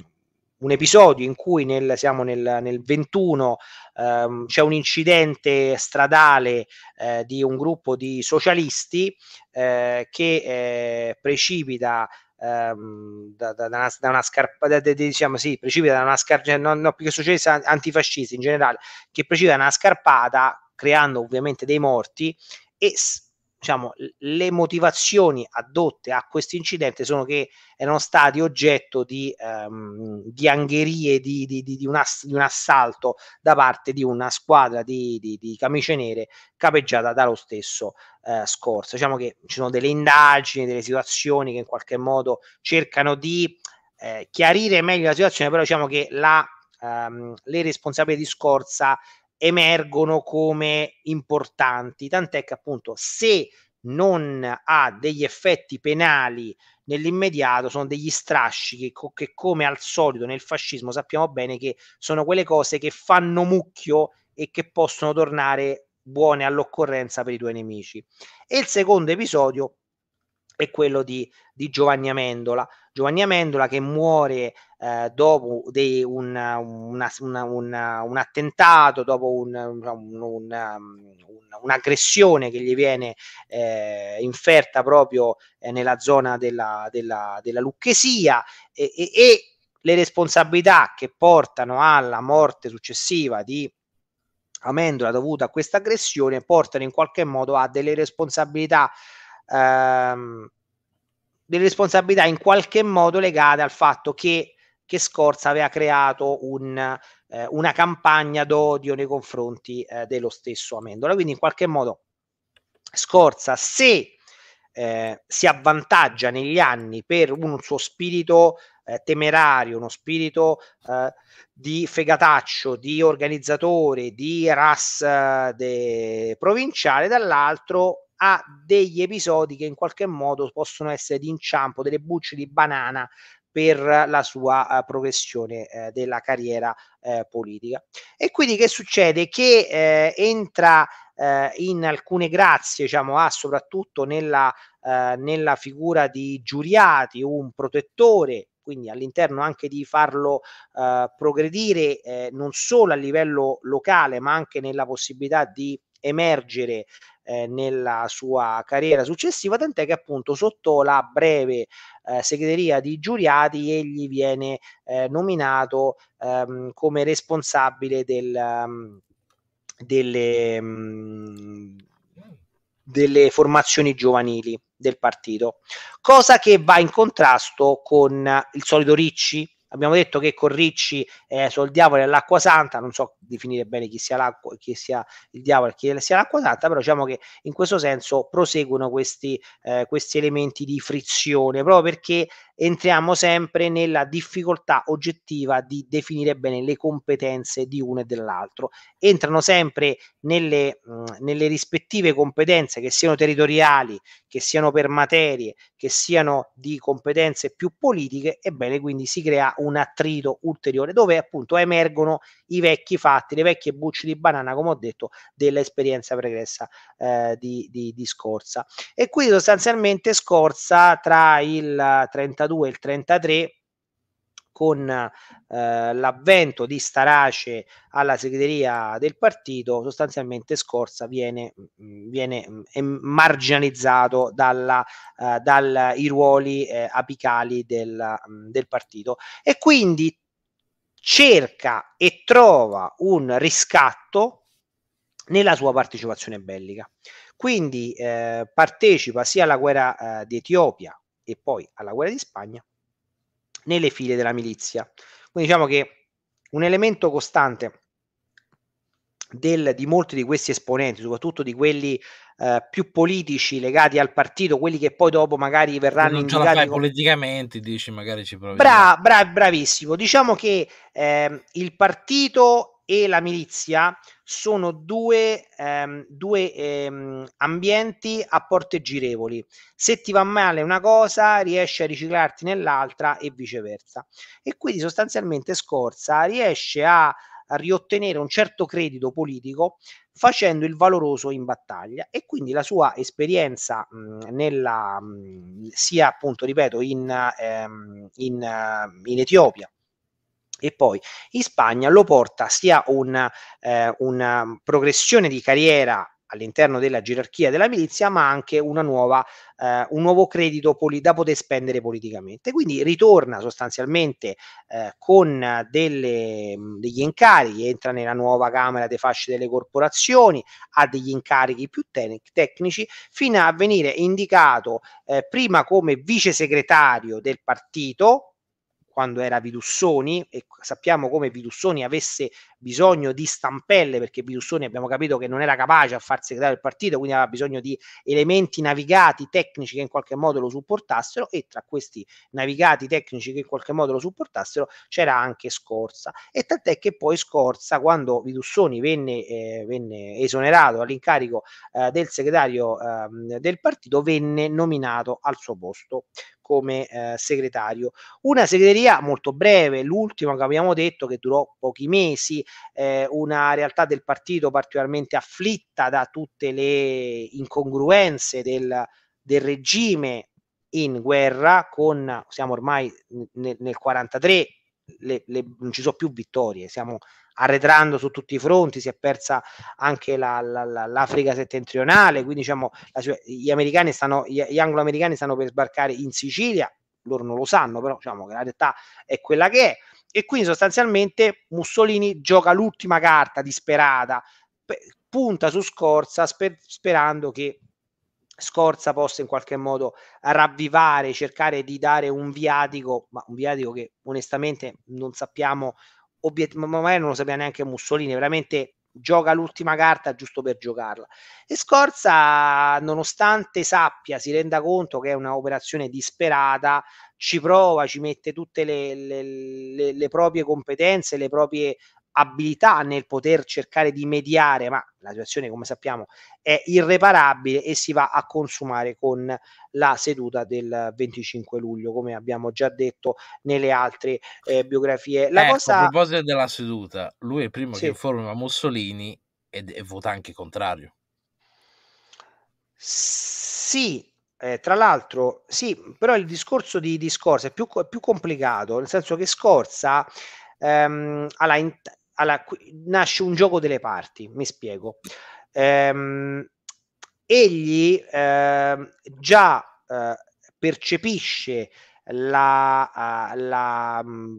un episodio in cui nel, siamo nel, nel 21 ehm, c'è un incidente stradale eh, di un gruppo di socialisti eh, che eh, precipita ehm, da, da, una, da, una, scarpa da, da, diciamo sì precipita da una scarpa cioè, no, no, più che socialisti antifascisti in generale che precipita da una scarpata creando ovviamente dei morti e s- diciamo, le motivazioni addotte a questo incidente sono che erano stati oggetto di, um, di angherie, di, di, di, un ass- di, un assalto da parte di una squadra di, camicie nere capeggiata dallo stesso uh, eh, Scorza. Diciamo che ci sono delle indagini, delle situazioni che in qualche modo cercano di eh, chiarire meglio la situazione, però diciamo che la, um, le responsabilità di Scorza emergono come importanti, tant'è che appunto se non ha degli effetti penali nell'immediato sono degli strascichi che, che, come al solito nel fascismo sappiamo bene che sono quelle cose che fanno mucchio e che possono tornare buone all'occorrenza per i tuoi nemici. E il secondo episodio è quello di, di Giovanni Amendola. Giovanni Amendola che muore eh, dopo dei, un, una, una, una, un, attentato, dopo un, un, un'aggressione che gli viene eh, inferta proprio eh, nella zona della, della, della Lucchesia e, e, e le responsabilità che portano alla morte successiva di Amendola dovuta a questa aggressione portano in qualche modo a delle responsabilità ehm, delle responsabilità in qualche modo legate al fatto che, che Scorza aveva creato un, eh, una campagna d'odio nei confronti eh, dello stesso Amendola. Quindi in qualche modo Scorza, se eh, si avvantaggia negli anni per un suo spirito eh, temerario, uno spirito eh, di fegataccio, di organizzatore, di ras eh, provinciale, dall'altro a degli episodi che in qualche modo possono essere di inciampo, delle bucce di banana per la sua uh, progressione eh, della carriera eh, politica. E quindi che succede? Che eh, entra eh, in alcune grazie, diciamo, ha soprattutto nella, eh, nella figura di Giuriati un protettore quindi all'interno anche di farlo eh, progredire eh, non solo a livello locale ma anche nella possibilità di emergere eh, nella sua carriera successiva, tant'è che appunto sotto la breve eh, segreteria di giuriati egli viene eh, nominato ehm, come responsabile del, ehm, delle, mh, mm, delle formazioni giovanili del partito, cosa che va in contrasto con il solito Ricci abbiamo detto che con Ricci eh, sul diavolo e l'acqua santa, non so definire bene chi sia, l'acqua, chi sia il diavolo e chi sia l'acqua santa, però diciamo che in questo senso proseguono questi, eh, questi elementi di frizione, proprio perché entriamo sempre nella difficoltà oggettiva di definire bene le competenze di uno e dell'altro. Entrano sempre nelle, mh, mm, nelle rispettive competenze, che siano territoriali, che siano per materie, che siano di competenze più politiche, ebbene quindi si crea un attrito ulteriore dove appunto emergono i vecchi fatti, le vecchie bucce di banana, come ho detto, dell'esperienza pregressa eh, di, di, di Scorza. E qui sostanzialmente Scorza tra il 30 32 e il 33 con eh, l'avvento di Starace alla segreteria del partito, sostanzialmente Scorza viene, mm, viene mm, marginalizzato dalla, eh, dai ruoli eh, apicali del, mm, del partito e quindi cerca e trova un riscatto nella sua partecipazione bellica. Quindi eh, partecipa sia alla guerra eh, di Etiopia e poi alla guerra di Spagna nelle file della milizia. Quindi diciamo che un elemento costante del, di molti di questi esponenti, soprattutto di quelli eh, più politici legati al partito, quelli che poi dopo magari verranno non indicati con... politicamente, dici magari ci proviamo. Bra- bra- bravissimo, diciamo che eh, il partito e la milizia sono due, ehm, due ehm, ambienti a porte girevoli. Se ti va male una cosa, riesci a riciclarti nell'altra e viceversa. E quindi sostanzialmente Scorza riesce a riottenere un certo credito politico facendo il valoroso in battaglia e quindi la sua esperienza mh, nella mh, sia appunto ripeto in, ehm, in, uh, in Etiopia e poi in Spagna lo porta sia una, eh, una progressione di carriera all'interno della gerarchia della milizia, ma anche una nuova, eh, un nuovo credito poli- da poter spendere politicamente. Quindi ritorna sostanzialmente eh, con delle, mm, degli incarichi, entra nella nuova Camera dei Fasci delle Corporazioni, ha degli incarichi più te- tecnici, fino a venire indicato eh, prima come vice segretario del partito, quando era Vidussoni e sappiamo come Vidussoni avesse bisogno di stampelle perché Biussoni abbiamo capito che non era capace a far segretare il partito, quindi aveva bisogno di elementi navigati tecnici che in qualche modo lo supportassero e tra questi navigati tecnici che in qualche modo lo supportassero c'era anche Scorza e tant'è che poi Scorza quando Biussoni venne, eh, venne esonerato all'incarico eh, del segretario eh, del partito venne nominato al suo posto come eh, segretario. Una segreteria molto breve, l'ultima che abbiamo detto che durò pochi mesi, eh, una realtà del partito particolarmente afflitta da tutte le incongruenze del, del regime in guerra con, siamo ormai nel, nel 43, le, le, non ci sono più vittorie, siamo arretrando su tutti i fronti, si è persa anche la, la, la, l'Africa settentrionale, quindi diciamo gli, americani stanno, gli, gli angloamericani stanno per sbarcare in Sicilia, loro non lo sanno, però diciamo che la realtà è quella che è. E quindi sostanzialmente Mussolini gioca l'ultima carta disperata, punta su Scorza sper- sperando che Scorza possa in qualche modo ravvivare, cercare di dare un viatico, ma un viatico che onestamente non sappiamo, obiet- ma magari non lo sapeva neanche Mussolini, veramente gioca l'ultima carta giusto per giocarla. E Scorza, nonostante sappia, si renda conto che è un'operazione disperata, ci prova, ci mette tutte le, le, le, le proprie competenze, le proprie abilità nel poter cercare di mediare, ma la situazione come sappiamo è irreparabile e si va a consumare con la seduta del 25 luglio, come abbiamo già detto nelle altre eh, biografie. La ecco, cosa... A proposito della seduta, lui è primo sì. che informa Mussolini e, e vota anche contrario. Sì, eh, tra l'altro, sì, però il discorso di, di Scorza è più, più complicato, nel senso che Scorza ehm, allora, in, alla, nasce un gioco delle parti, mi spiego. Ehm, egli eh, già eh, percepisce la, uh, la, mm,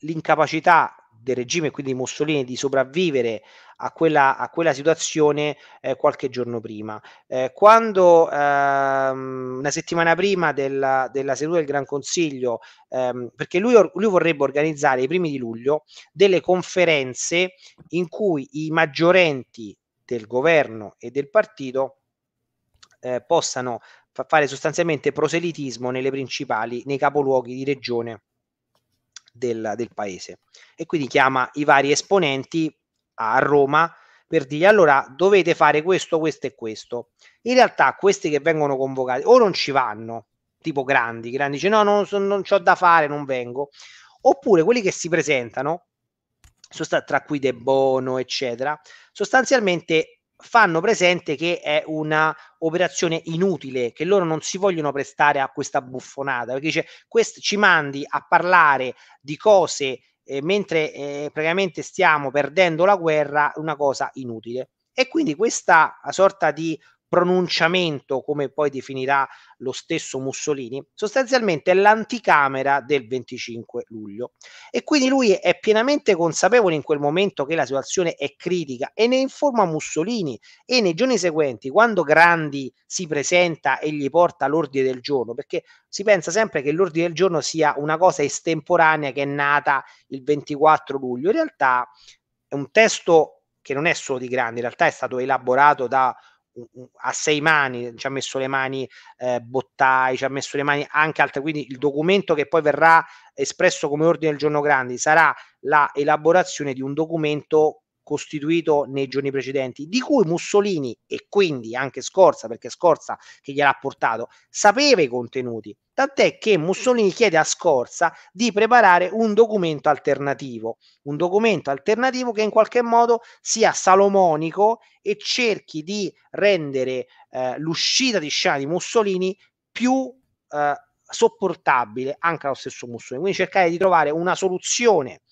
l'incapacità del regime, quindi Mussolini, di sopravvivere a quella, a quella situazione eh, qualche giorno prima. Eh, quando ehm, una settimana prima della, della, seduta del Gran Consiglio, ehm, perché lui, lui vorrebbe organizzare i primi di luglio delle conferenze in cui i maggiorenti del governo e del partito eh, possano fa- fare sostanzialmente proselitismo nelle principali, nei capoluoghi di regione del, del, paese. E quindi chiama i vari esponenti a Roma per dirgli allora dovete fare questo, questo e questo. In realtà questi che vengono convocati o non ci vanno, tipo grandi, grandi dice no, non, so, non ho da fare, non vengo, oppure quelli che si presentano, tra cui De Bono, eccetera, sostanzialmente fanno presente che è una operazione inutile, che loro non si vogliono prestare a questa buffonata, perché dice, quest- ci mandi a parlare di cose eh, mentre eh, praticamente stiamo perdendo la guerra, una cosa inutile. E quindi questa sorta di pronunciamento, come poi definirà lo stesso Mussolini, sostanzialmente è l'anticamera del 25 luglio. E quindi lui è pienamente consapevole in quel momento che la situazione è critica e ne informa Mussolini e nei giorni seguenti, quando Grandi si presenta e gli porta l'ordine del giorno, perché si pensa sempre che l'ordine del giorno sia una cosa estemporanea che è nata il 24 luglio, in realtà è un testo che non è solo di Grandi, in realtà è stato elaborato da a sei mani, ci ha messo le mani eh, Bottai, ci ha messo le mani anche altre, quindi il documento che poi verrà espresso come ordine del giorno Grandi sarà la elaborazione di un documento costituito nei giorni precedenti, di cui Mussolini e quindi anche Scorza, perché Scorza che gliel'ha portato, sapeva i contenuti, tant'è che Mussolini chiede a Scorza di preparare un documento alternativo, un documento alternativo che in qualche modo sia salomonico e cerchi di rendere eh, l'uscita di scena di Mussolini più eh, sopportabile anche allo stesso Mussolini, quindi cercare di trovare una soluzione.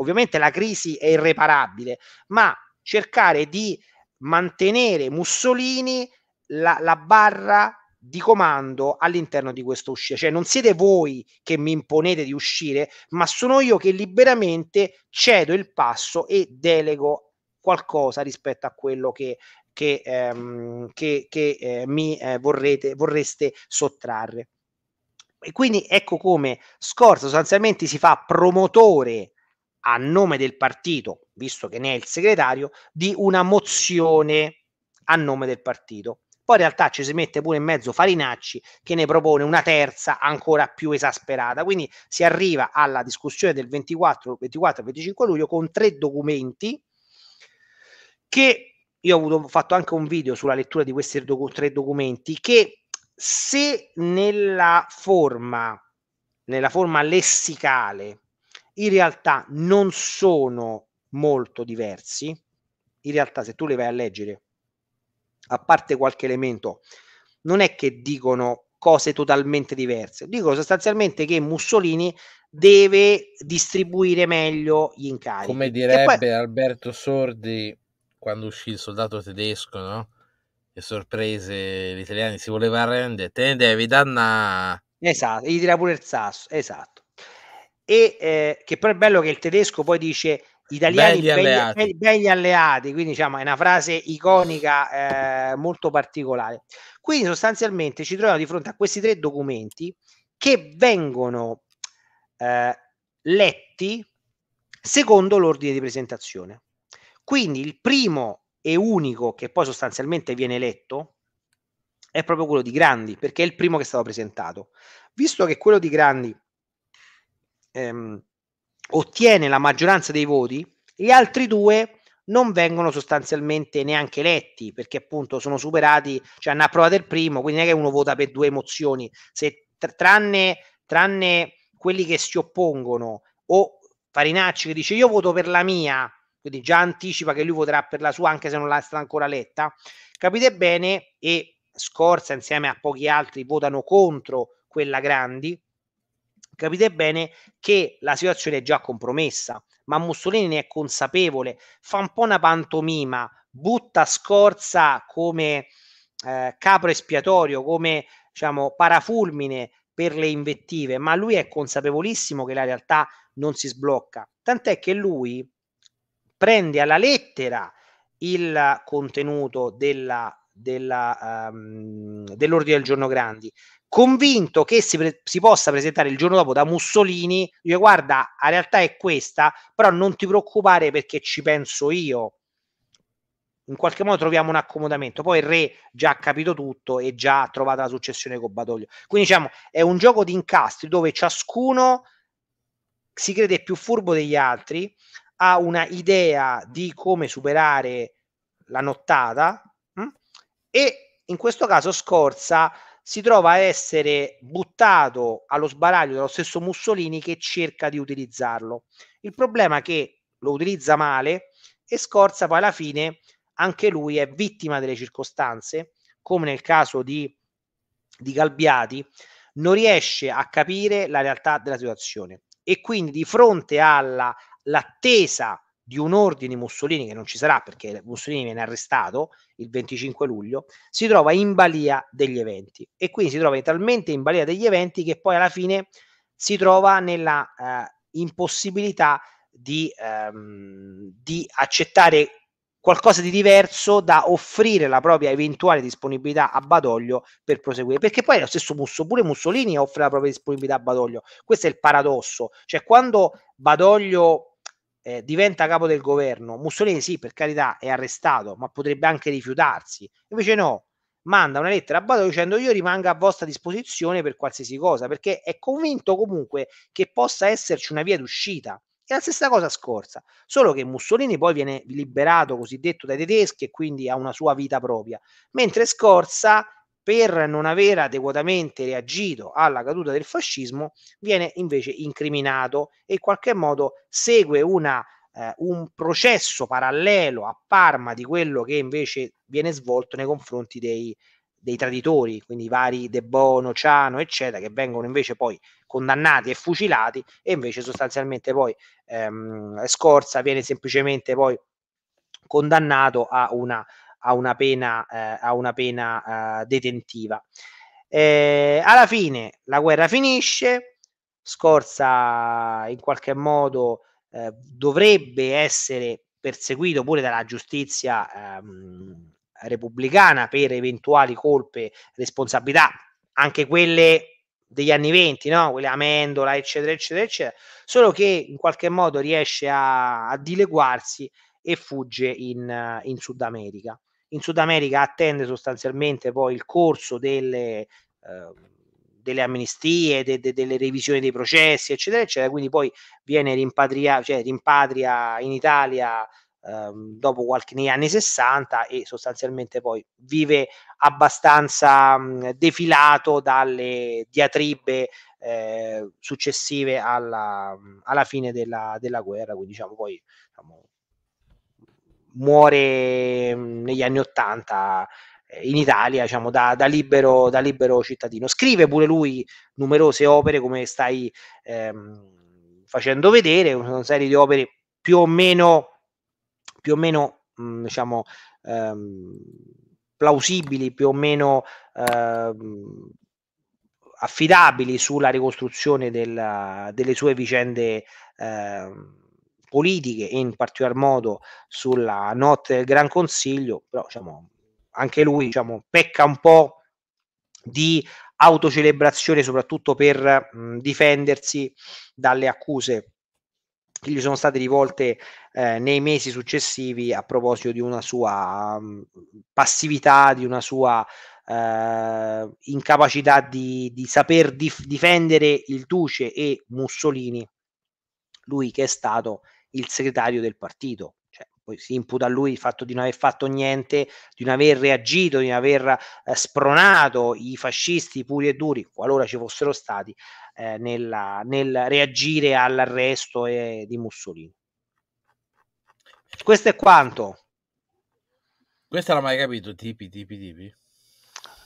Ovviamente la crisi è irreparabile, ma cercare di mantenere Mussolini la, la barra di comando all'interno di questa uscita. Cioè non siete voi che mi imponete di uscire, ma sono io che liberamente cedo il passo e delego qualcosa rispetto a quello che, che, ehm, che, che eh, mi eh, vorrete, vorreste sottrarre. E quindi ecco come Scorza sostanzialmente si fa promotore a nome del partito, visto che ne è il segretario, di una mozione a nome del partito poi in realtà ci si mette pure in mezzo Farinacci che ne propone una terza ancora più esasperata. Quindi si arriva alla discussione del 24-25 luglio con tre documenti che io ho, avuto, ho fatto anche un video sulla lettura di questi tre documenti che se nella forma, nella forma lessicale in realtà non sono molto diversi, in realtà se tu li vai a leggere a parte qualche elemento, non è che dicono cose totalmente diverse, dicono sostanzialmente che Mussolini deve distribuire meglio gli incarichi. Come direbbe poi... Alberto Sordi quando uscì il soldato tedesco, no? Che sorprese gli italiani, si voleva arrendere, te ne devi danna... Esatto, gli tira pure il sasso, esatto. E eh, che poi è bello che il tedesco poi dice gli italiani belli, belli, alleati. Belli, belli alleati. quindi diciamo è una frase iconica eh, molto particolare. Quindi sostanzialmente ci troviamo di fronte a questi tre documenti che vengono eh, letti secondo l'ordine di presentazione. Quindi il primo e unico che poi sostanzialmente viene letto è proprio quello di Grandi, perché è il primo che è stato presentato. Visto che quello di Grandi ehm, ottiene la maggioranza dei voti, gli altri due non vengono sostanzialmente neanche eletti perché appunto sono superati, cioè hanno approvato il primo, quindi non è che uno vota per due mozioni, se tr- tranne, tranne quelli che si oppongono o Farinacci che dice io voto per la mia, quindi già anticipa che lui voterà per la sua anche se non l'ha ancora letta, capite bene e Scorza insieme a pochi altri votano contro quella Grandi, Capite bene che la situazione è già compromessa, ma Mussolini ne è consapevole, fa un po' una pantomima, butta scorza come eh, capro espiatorio, come diciamo, parafulmine per le invettive, ma lui è consapevolissimo che la realtà non si sblocca. Tant'è che lui prende alla lettera il contenuto della, della, um, dell'ordine del giorno Grandi convinto che si, pre- si, possa presentare il giorno dopo da Mussolini, dice guarda, la realtà è questa, però non ti preoccupare perché ci penso io. In qualche modo troviamo un accomodamento. Poi il re già ha capito tutto e già ha trovato la successione con Badoglio. Quindi diciamo, è un gioco di incastri dove ciascuno si crede più furbo degli altri, ha una idea di come superare la nottata mh? Hm, e in questo caso Scorza si trova a essere buttato allo sbaraglio dallo stesso Mussolini che cerca di utilizzarlo. Il problema è che lo utilizza male e Scorza poi alla fine anche lui è vittima delle circostanze, come nel caso di, di Galbiati, non riesce a capire la realtà della situazione e quindi di fronte all'attesa di un ordine Mussolini che non ci sarà perché Mussolini viene arrestato il 25 luglio, si trova in balia degli eventi e quindi si trova talmente in balia degli eventi che poi alla fine si trova nella eh, impossibilità di, ehm, di accettare qualcosa di diverso da offrire la propria eventuale disponibilità a Badoglio per proseguire. Perché poi è lo stesso Musso, pure Mussolini offre la propria disponibilità a Badoglio. Questo è il paradosso. Cioè, quando Badoglio eh, diventa capo del governo, Mussolini sì, per carità, è arrestato, ma potrebbe anche rifiutarsi. Invece no, manda una lettera a Bado dicendo io rimango a vostra disposizione per qualsiasi cosa, perché è convinto comunque che possa esserci una via d'uscita. È la stessa cosa scorsa, solo che Mussolini poi viene liberato, cosiddetto, dai tedeschi e quindi ha una sua vita propria, mentre Scorza per non aver adeguatamente reagito alla caduta del fascismo, viene invece incriminato e in qualche modo segue una, eh, un processo parallelo a Parma di quello che invece viene svolto nei confronti dei, dei traditori, quindi i vari De Bono, Ciano, eccetera, che vengono invece poi condannati e fucilati e invece sostanzialmente poi ehm, Scorza viene semplicemente poi condannato a una a una pena, eh, a una pena eh, detentiva. Eh, alla fine la guerra finisce, Scorza in qualche modo eh, dovrebbe essere perseguito pure dalla giustizia ehm, repubblicana per eventuali colpe, responsabilità, anche quelle degli anni 20, no? quelle Mendola, eccetera, eccetera, eccetera, solo che in qualche modo riesce a, a dileguarsi e fugge in, in Sud America in Sud America attende sostanzialmente poi il corso delle, eh, delle amnistie, de, de, delle revisioni dei processi, eccetera, eccetera, quindi poi viene rimpatriato, cioè rimpatria in Italia ehm, dopo qualche, negli anni 60 e sostanzialmente poi vive abbastanza mhmm, defilato dalle diatribe eh, successive alla, mhmm, alla fine della, della guerra, quindi diciamo poi diciamo, muore mm, negli anni Ottanta eh, in Italia, diciamo, da, da, libero, da, libero, cittadino. Scrive pure lui numerose opere, come stai ehm, facendo vedere, una serie di opere più o meno, più o meno mh, mm, diciamo, ehm, plausibili, più o meno ehm, affidabili sulla ricostruzione della, delle sue vicende. Ehm, politiche e in particolar modo sulla notte del Gran Consiglio, però diciamo, anche lui diciamo, pecca un po' di autocelebrazione soprattutto per mh, mhmm, difendersi dalle accuse che gli sono state rivolte eh, nei mesi successivi a proposito di una sua mh, mhmm, passività, di una sua eh, incapacità di, di saper dif- difendere il duce e Mussolini, lui che è stato il segretario del partito. Cioè, poi si imputa a lui il fatto di non aver fatto niente, di non aver reagito, di non aver eh, spronato i fascisti puri e duri, qualora ci fossero stati, eh, nella, nel reagire all'arresto eh, di Mussolini. Questo è quanto. Questo l'ha mai capito, tipi, tipi, tipi.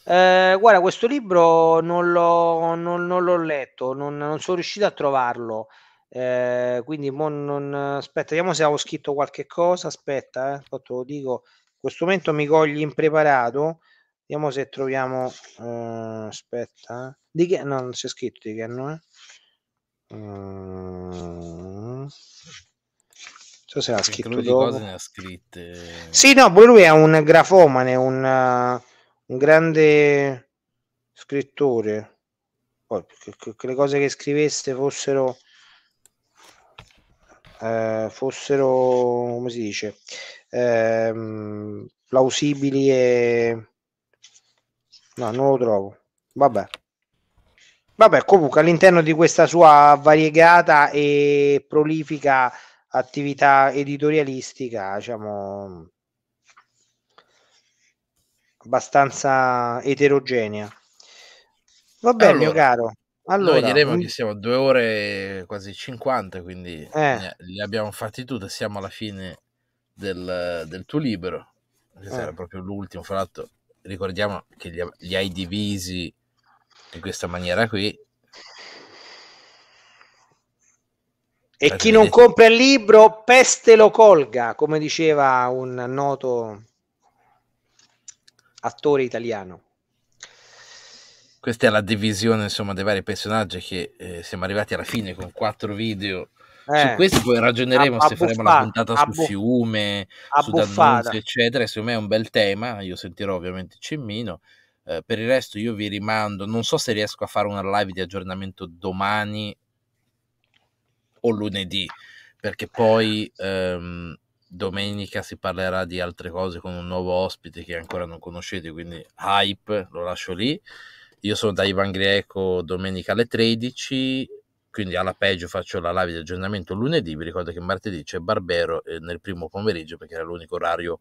Eh, guarda, questo libro non l'ho, non, non l'ho letto, non, non, sono riuscito a trovarlo. Eh, quindi non... aspetta, vediamo se avevo scritto qualche cosa. Aspetta, eh, te lo dico. In questo momento mi cogli impreparato. Vediamo se troviamo. Eh, aspetta, eh. di che? No, non c'è scritto di che no. Eh? Mm. So se ha scritto lui Cose ne ha scritte. Sì, no, poi lui è un grafomane, un, un grande scrittore. Poi che, che le cose che scrivesse fossero eh, fossero, come si dice, ehm, plausibili e... No, non lo trovo. Vabbè. Vabbè, comunque all'interno di questa sua variegata e prolifica attività editorialistica, diciamo, abbastanza eterogenea. Va bene, allora, mio caro. Allora, Noi diremo che siamo a due ore quasi 50, quindi eh. li abbiamo fatti tutti, siamo alla fine del, del tuo libro, che eh. sarà proprio l'ultimo, fra l'altro ricordiamo che li, li hai divisi in questa maniera qui, E cioè, chi non compra il libro, peste lo colga, come diceva un noto attore italiano questa è la divisione insomma dei vari personaggi che eh, siamo arrivati alla fine con quattro video eh, su questi poi ragioneremo se buffata, faremo la puntata sul bu- fiume su D'Annunzio eccetera secondo me è un bel tema io sentirò ovviamente Cimmino eh, per il resto io vi rimando non so se riesco a fare una live di aggiornamento domani o lunedì perché poi ehm, domenica si parlerà di altre cose con un nuovo ospite che ancora non conoscete quindi hype lo lascio lì io sono da Ivan Greco domenica alle 13, quindi alla peggio faccio la live di aggiornamento lunedì. Vi ricordo che martedì c'è Barbero eh, nel primo pomeriggio perché era l'unico orario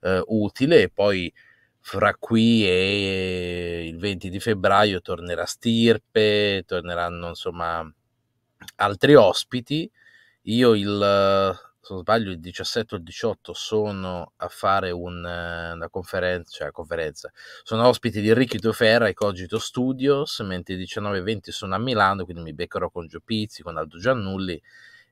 eh, utile. E poi fra qui e il 20 di febbraio tornerà Stirpe, torneranno insomma altri ospiti. Io il se non sbaglio il 17 o il 18 sono a fare un, eh, una conferenza, cioè conferenza, sono ospiti di Ricky Ferra e Cogito Studios, mentre il 19 e 20 sono a Milano, quindi mi beccherò con Gio Pizzi, con Aldo Giannulli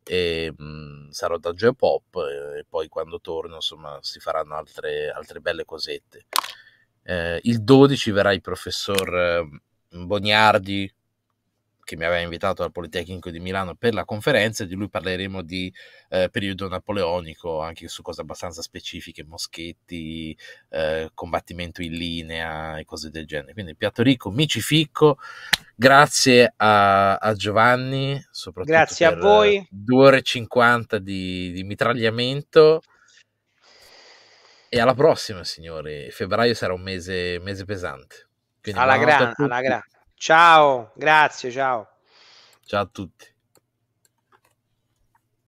e mh, mm, sarò da Geopop e poi quando torno insomma si faranno altre, altre belle cosette. Eh, il 12 verrà il professor eh, Boniardi che mi aveva invitato al Politecnico di Milano per la conferenza, di lui parleremo di eh, periodo napoleonico, anche su cose abbastanza specifiche, moschetti, eh, combattimento in linea e cose del genere. Quindi piatto ricco, mi ci ficco, grazie a, a Giovanni, soprattutto grazie a voi. 2 ore e 50 di, di mitragliamento. E alla prossima, signori. Febbraio sarà un mese, mese pesante. Quindi alla grande, alla grande. Ciao, grazie, ciao. Ciao a tutti.